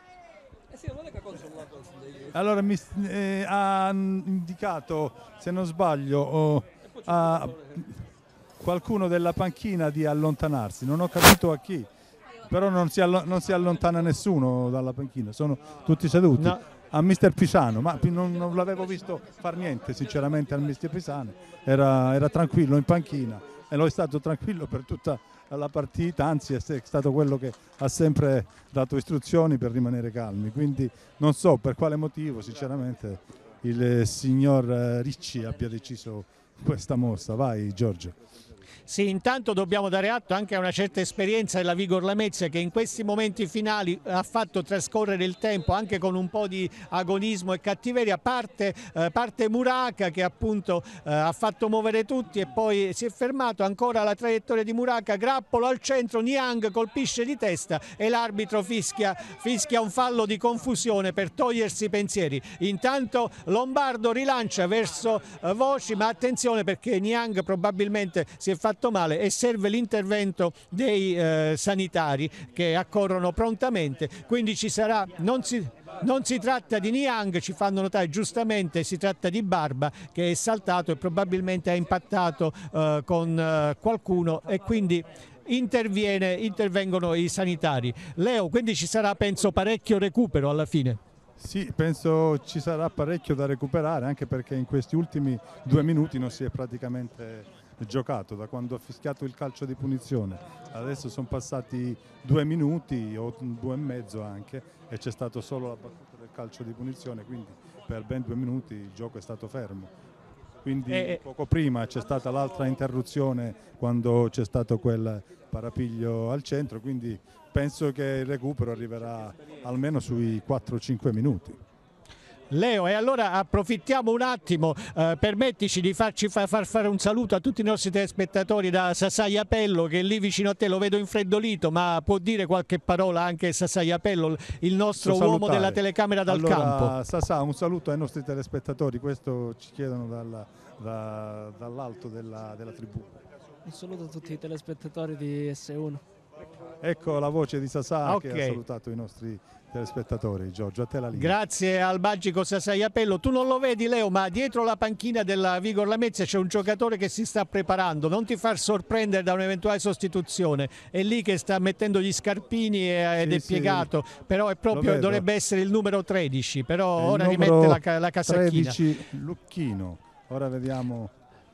Speaker 2: Allora mi eh, ha indicato, se non sbaglio, oh, a qualcuno della panchina di allontanarsi. Non ho capito a chi, però non si, allo non si allontana nessuno dalla panchina, sono tutti seduti. No a mister Pisano, ma non, non l'avevo visto far niente sinceramente al mister Pisano, era, era tranquillo in panchina e lo è stato tranquillo per tutta la partita, anzi è stato quello che ha sempre dato istruzioni per rimanere calmi, quindi non so per quale motivo sinceramente il signor eh, Ricci abbia deciso questa mossa. Vai Giorgio.
Speaker 1: Sì, intanto dobbiamo dare atto anche a una certa esperienza della Vigor Lamezia che in questi momenti finali ha fatto trascorrere il tempo anche con un po' di agonismo e cattiveria, parte, eh, parte Muraca che appunto eh, ha fatto muovere tutti e poi si è fermato ancora la traiettoria di Muraca, grappolo al centro, Niang colpisce di testa e l'arbitro fischia, fischia un fallo di confusione per togliersi i pensieri. Intanto Lombardo rilancia verso eh, Voci ma attenzione perché Niang probabilmente si è fatto fatto male e serve l'intervento dei eh, sanitari che accorrono prontamente, quindi ci sarà, non si, non si tratta di Niang, ci fanno notare giustamente, si tratta di Barba che è saltato e probabilmente ha impattato eh, con eh, qualcuno e quindi intervengono i sanitari. Leo, quindi ci sarà penso parecchio recupero alla fine.
Speaker 2: Sì, penso ci sarà parecchio da recuperare anche perché in questi ultimi due minuti non si è praticamente giocato, da quando ha fischiato il calcio di punizione. Adesso sono passati due minuti o due e mezzo anche e c'è stato solo la battuta del calcio di punizione, quindi per ben due minuti il gioco è stato fermo. Quindi e... Eh, eh. poco prima c'è stata l'altra interruzione quando c'è stato quel parapiglio al centro, quindi penso che il recupero arriverà almeno sui 4-5 minuti.
Speaker 1: Leo, e allora approfittiamo un attimo, eh, permettici di farci fa, far fare un saluto a tutti i nostri telespettatori da Sassai Apello che è lì vicino a te, lo vedo infreddolito, ma può dire qualche parola anche Sassai Apello, il nostro uomo della telecamera dal allora, campo.
Speaker 2: Sassà, un saluto ai nostri telespettatori, questo ci chiedono dalla, da, dall'alto
Speaker 6: della, della tribù. Un saluto a tutti i telespettatori di S1.
Speaker 2: Ecco la voce di Sasà okay. che ha salutato i nostri telespettatori. Giorgio, a te la linea.
Speaker 6: Grazie al
Speaker 1: magico Sasaiapello. Tu non lo vedi Leo, ma dietro la panchina della Vigor Lamezia c'è un giocatore che si sta preparando. Non ti far sorprendere da un'eventuale sostituzione. È lì che sta mettendo gli scarpini ed sì, è piegato. Sì, però proprio, dovrebbe essere il numero 13. Però è ora rimette la, la casacchina. 13
Speaker 2: Lucchino. Ora vediamo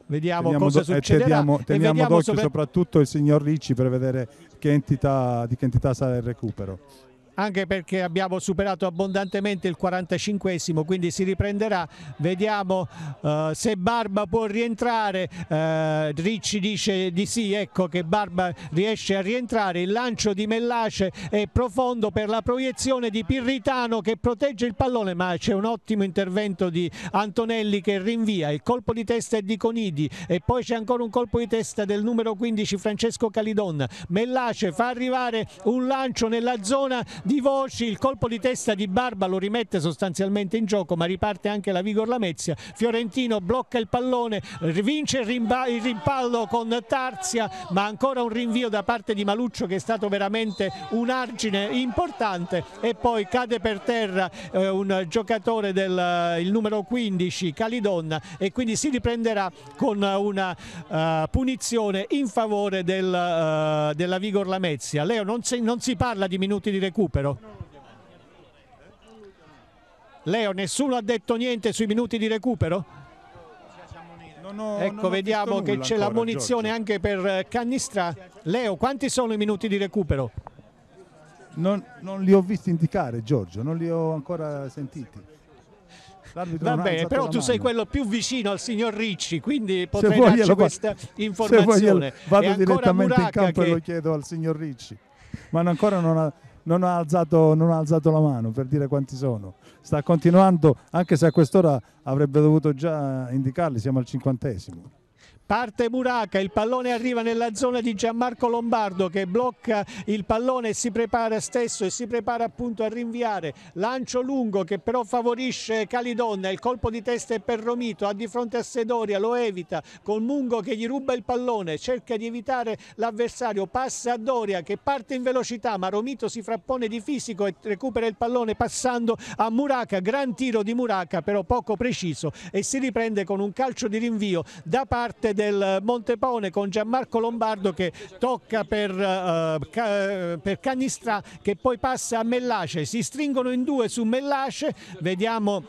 Speaker 2: vediamo, teniamo, cosa eh, succederà. Teniamo, teniamo vediamo d'occhio sopra... soprattutto il signor Ricci per vedere che entità, di che entità sarà il recupero
Speaker 1: anche perché abbiamo superato abbondantemente il 45esimo quindi si riprenderà vediamo eh, se Barba può rientrare eh, Ricci dice di sì ecco che Barba riesce a rientrare il lancio di Mellace è profondo per la proiezione di Pirritano che protegge il pallone ma c'è un ottimo intervento di Antonelli che rinvia il colpo di testa è di Conidi e poi c'è ancora un colpo di testa del numero 15 Francesco Calidon Mellace fa arrivare un lancio nella zona di Voci, il colpo di testa di Barba lo rimette sostanzialmente in gioco ma riparte anche la Vigor Lamezia, Fiorentino blocca il pallone, vince il, il rimpallo con Tarzia ma ancora un rinvio da parte di Maluccio che è stato veramente un argine importante e poi cade per terra eh, un giocatore del numero 15 Calidonna e quindi si riprenderà con una uh, punizione in favore del, uh, della Vigor Lamezia. Leo non si, non si parla di minuti di recupero recupero. Leo, nessuno ha detto niente sui minuti di recupero? No, ecco, vediamo che c'è la munizione anche per eh, Cannistra. Leo, quanti sono i minuti di recupero?
Speaker 2: Non, non li ho visti indicare, Giorgio, non li ho ancora sentiti. Va bene, però tu mano. sei
Speaker 1: quello più vicino al signor Ricci, quindi potrei darci questa informazione. Se vado direttamente Muraca in campo che... e lo
Speaker 2: chiedo al signor Ricci, ma ancora non ha non ha, alzato, non ha alzato la mano per dire quanti sono. Sta continuando, anche se a quest'ora avrebbe dovuto già indicarli, siamo al cinquantesimo.
Speaker 1: Parte Muraca, il pallone arriva nella zona di Gianmarco Lombardo che blocca il pallone e si prepara stesso e si prepara appunto a rinviare. Lancio lungo che però favorisce Calidonna, il colpo di testa è per Romito, ha di fronte a Sedoria, lo evita con Mungo che gli ruba il pallone, cerca di evitare l'avversario, passa a Doria che parte in velocità ma Romito si frappone di fisico e recupera il pallone passando a Muraca, gran tiro di Muraca però poco preciso e si riprende con un calcio di rinvio da parte Valle del Montepone con Gianmarco Lombardo che tocca per, eh, per Canistra che poi passa a Mellace, si stringono in due su Mellace, vediamo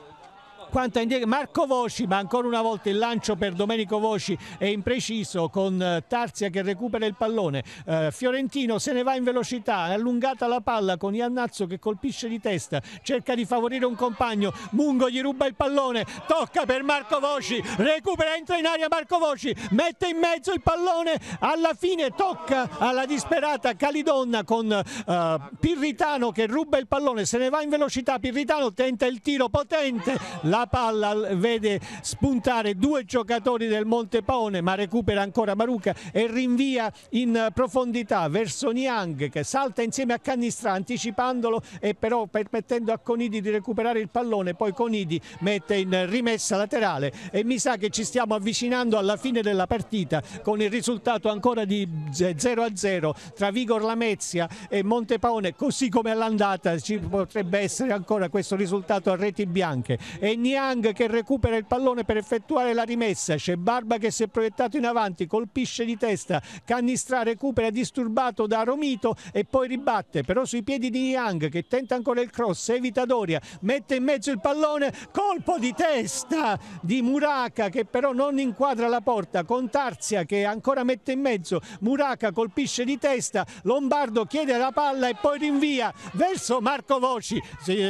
Speaker 1: quanto indietro Marco Voci ma ancora una volta il lancio per Domenico Voci è impreciso con eh, Tarzia che recupera il pallone eh, Fiorentino se ne va in velocità è allungata la palla con Iannazzo che colpisce di testa cerca di favorire un compagno Mungo gli ruba il pallone tocca per Marco Voci recupera entra in aria Marco Voci mette in mezzo il pallone alla fine tocca alla disperata Calidonna con eh, Pirritano che ruba il pallone se ne va in velocità Pirritano tenta il tiro potente la la palla vede spuntare due giocatori del Monte Paone ma recupera ancora Maruca e rinvia in profondità verso Niang che salta insieme a Canistra anticipandolo e però permettendo a Conidi di recuperare il pallone poi Conidi mette in rimessa laterale e mi sa che ci stiamo avvicinando alla fine della partita con il risultato ancora di 0 a 0 tra Vigor Lamezia e Monte Paone così come all'andata ci potrebbe essere ancora questo risultato a reti bianche e Niang Niang che recupera il pallone per effettuare la rimessa, c'è Barba che si è proiettato in avanti, colpisce di testa, Cannistrà recupera disturbato da Romito e poi ribatte, però sui piedi di Niang che tenta ancora il cross, evita Doria, mette in mezzo il pallone, colpo di testa di Muraca che però non inquadra la porta, con Tarzia che ancora mette in mezzo, Muraca colpisce di testa, Lombardo chiede la palla e poi rinvia verso Marco Voci,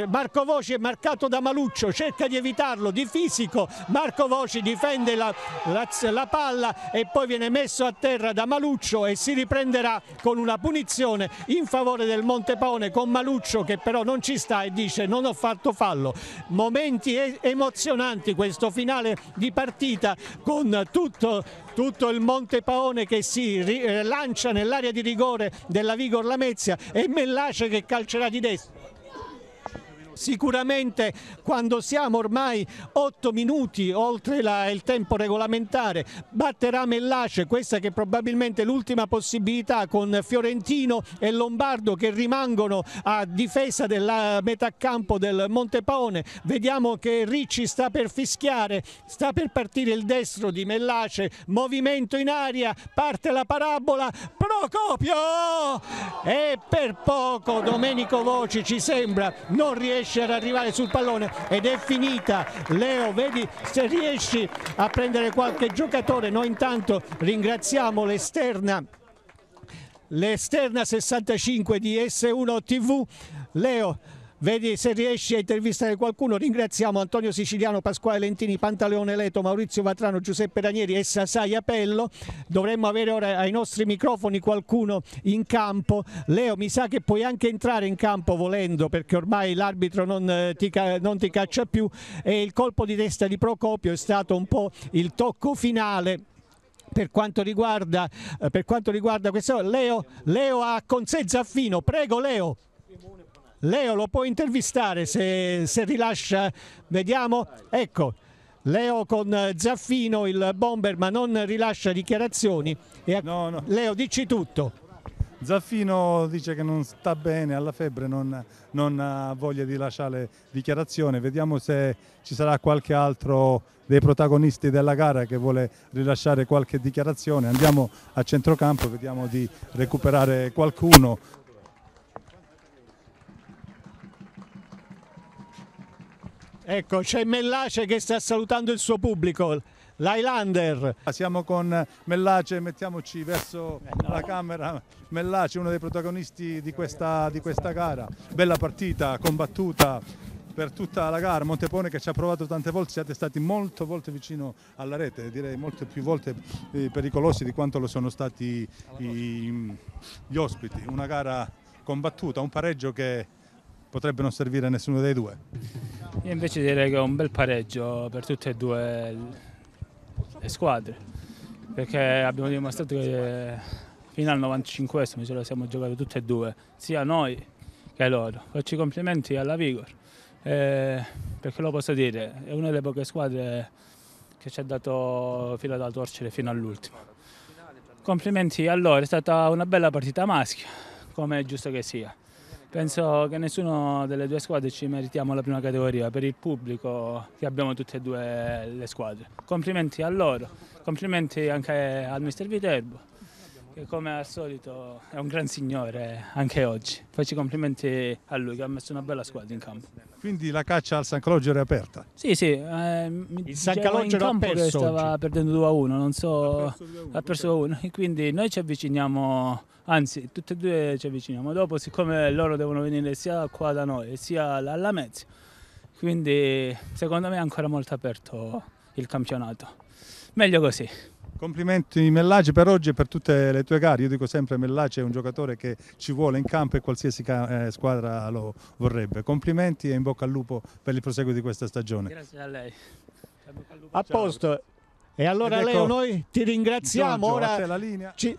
Speaker 1: Marco Voci è marcato da Maluccio, cerca di evitare evitarlo di fisico, Marco Voci difende la, la, la palla e poi viene messo a terra da Maluccio e si riprenderà con una punizione in favore del Montepaone con Maluccio che però non ci sta e dice non ho fatto fallo. Momenti emozionanti questo finale di partita con tutto, tutto il Montepaone che si eh, lancia nell'area di rigore della Vigor Lamezia e Mellace che calcerà di destra sicuramente quando siamo ormai 8 minuti oltre la, il tempo regolamentare batterà Mellace, questa che è probabilmente l'ultima possibilità con Fiorentino e Lombardo che rimangono a difesa della metà campo del Montepaone, vediamo che Ricci sta per fischiare, sta per partire il destro di Mellace, movimento in aria, parte la parabola, Procopio! E per poco Domenico Voci ci sembra non riesce riesce ad arrivare sul pallone ed è finita Leo vedi se riesci a prendere qualche giocatore noi intanto ringraziamo l'esterna l'esterna 65 di S1 TV Leo Vedi se riesci a intervistare qualcuno. Ringraziamo Antonio Siciliano, Pasquale Lentini, Pantaleone Leto, Maurizio Vatrano, Giuseppe Ranieri e Sasai Apello. Dovremmo avere ora ai nostri microfoni qualcuno in campo. Leo, mi sa che puoi anche entrare in campo volendo perché ormai l'arbitro non eh, ti, non ti caccia più e il colpo di testa di Procopio è stato un po' il tocco finale per quanto riguarda, eh, per quanto riguarda questo. Leo, Leo ha con sé Zaffino, prego Leo. Leo lo può intervistare se, se rilascia, vediamo, ecco. Leo con eh, Zaffino, il bomber, ma non rilascia
Speaker 2: dichiarazioni. No, no. Leo, dici tutto. Zaffino dice che non sta bene, alla febbre non, non, ha voglia di lasciare dichiarazione. Vediamo se ci sarà qualche altro dei protagonisti della gara che vuole rilasciare qualche dichiarazione. Andiamo a centrocampo, vediamo di recuperare qualcuno. Ecco, c'è Mellace che sta salutando il suo pubblico. L'Highlander. Ah, siamo con Mellace, mettiamoci verso eh no. la camera. Mellace, uno dei protagonisti di questa, di questa gara. Bella partita, combattuta, per tutta la gara. Montepone che ci ha provato tante volte, siete stati molto volte vicino alla rete, direi molte più volte eh, pericolosi di quanto lo sono stati i, gli ospiti. Una gara combattuta, un pareggio che potrebbe non servire a nessuno dei due.
Speaker 6: Io invece direi che è un bel pareggio per tutte e due le squadre, perché abbiamo dimostrato che fino al 95 ce la siamo giocati tutte e due, sia noi che loro. Faccio i complimenti alla Vigor, eh, perché lo posso dire, è una delle poche squadre che ci ha dato filo da torcere fino all'ultimo. Complimenti a loro, è stata una bella partita maschia, come è giusto che sia. Penso che nessuno delle due squadre ci meritiamo la prima categoria per il pubblico che abbiamo tutte e due le squadre. Complimenti a loro, complimenti anche al mister Viterbo che come al solito è un gran signore anche oggi. Faccio complimenti a lui che ha messo una bella squadra in campo. Quindi la
Speaker 2: caccia al San Calogero è aperta?
Speaker 6: Sì, sì. Eh, il San Calogero ha perso stava oggi. perdendo 2-1, non so, ha perso 2-1 e quindi noi ci avviciniamo anzi tutte e due ci avviciniamo. Dopo siccome loro devono venire sia qua da noi sia alla Mezzi quindi secondo me è ancora molto aperto il campionato. Meglio così. Complimenti
Speaker 2: Mellaci per oggi e per tutte le tue gare, io dico sempre Mellaci è un giocatore che ci vuole in campo e qualsiasi eh, squadra lo vorrebbe. Complimenti e in bocca al lupo per il proseguo di questa stagione.
Speaker 6: Grazie a lei. A posto.
Speaker 2: E allora ecco, Leo noi ti ringraziamo,
Speaker 6: Giorgio, ora
Speaker 1: ci,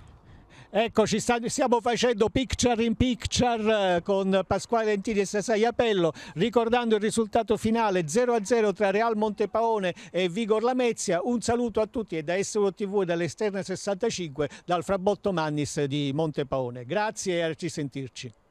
Speaker 1: Eccoci, stiamo facendo picture in picture eh, con Pasquale Lentini e Sasai Appello, ricordando il risultato finale 0-0 tra Real Montepaone e Vigor Lamezia. Un saluto a tutti e da Estero e dall'Esterna 65 dal Frabotto Mannis di Montepaone. Grazie e a risentirci.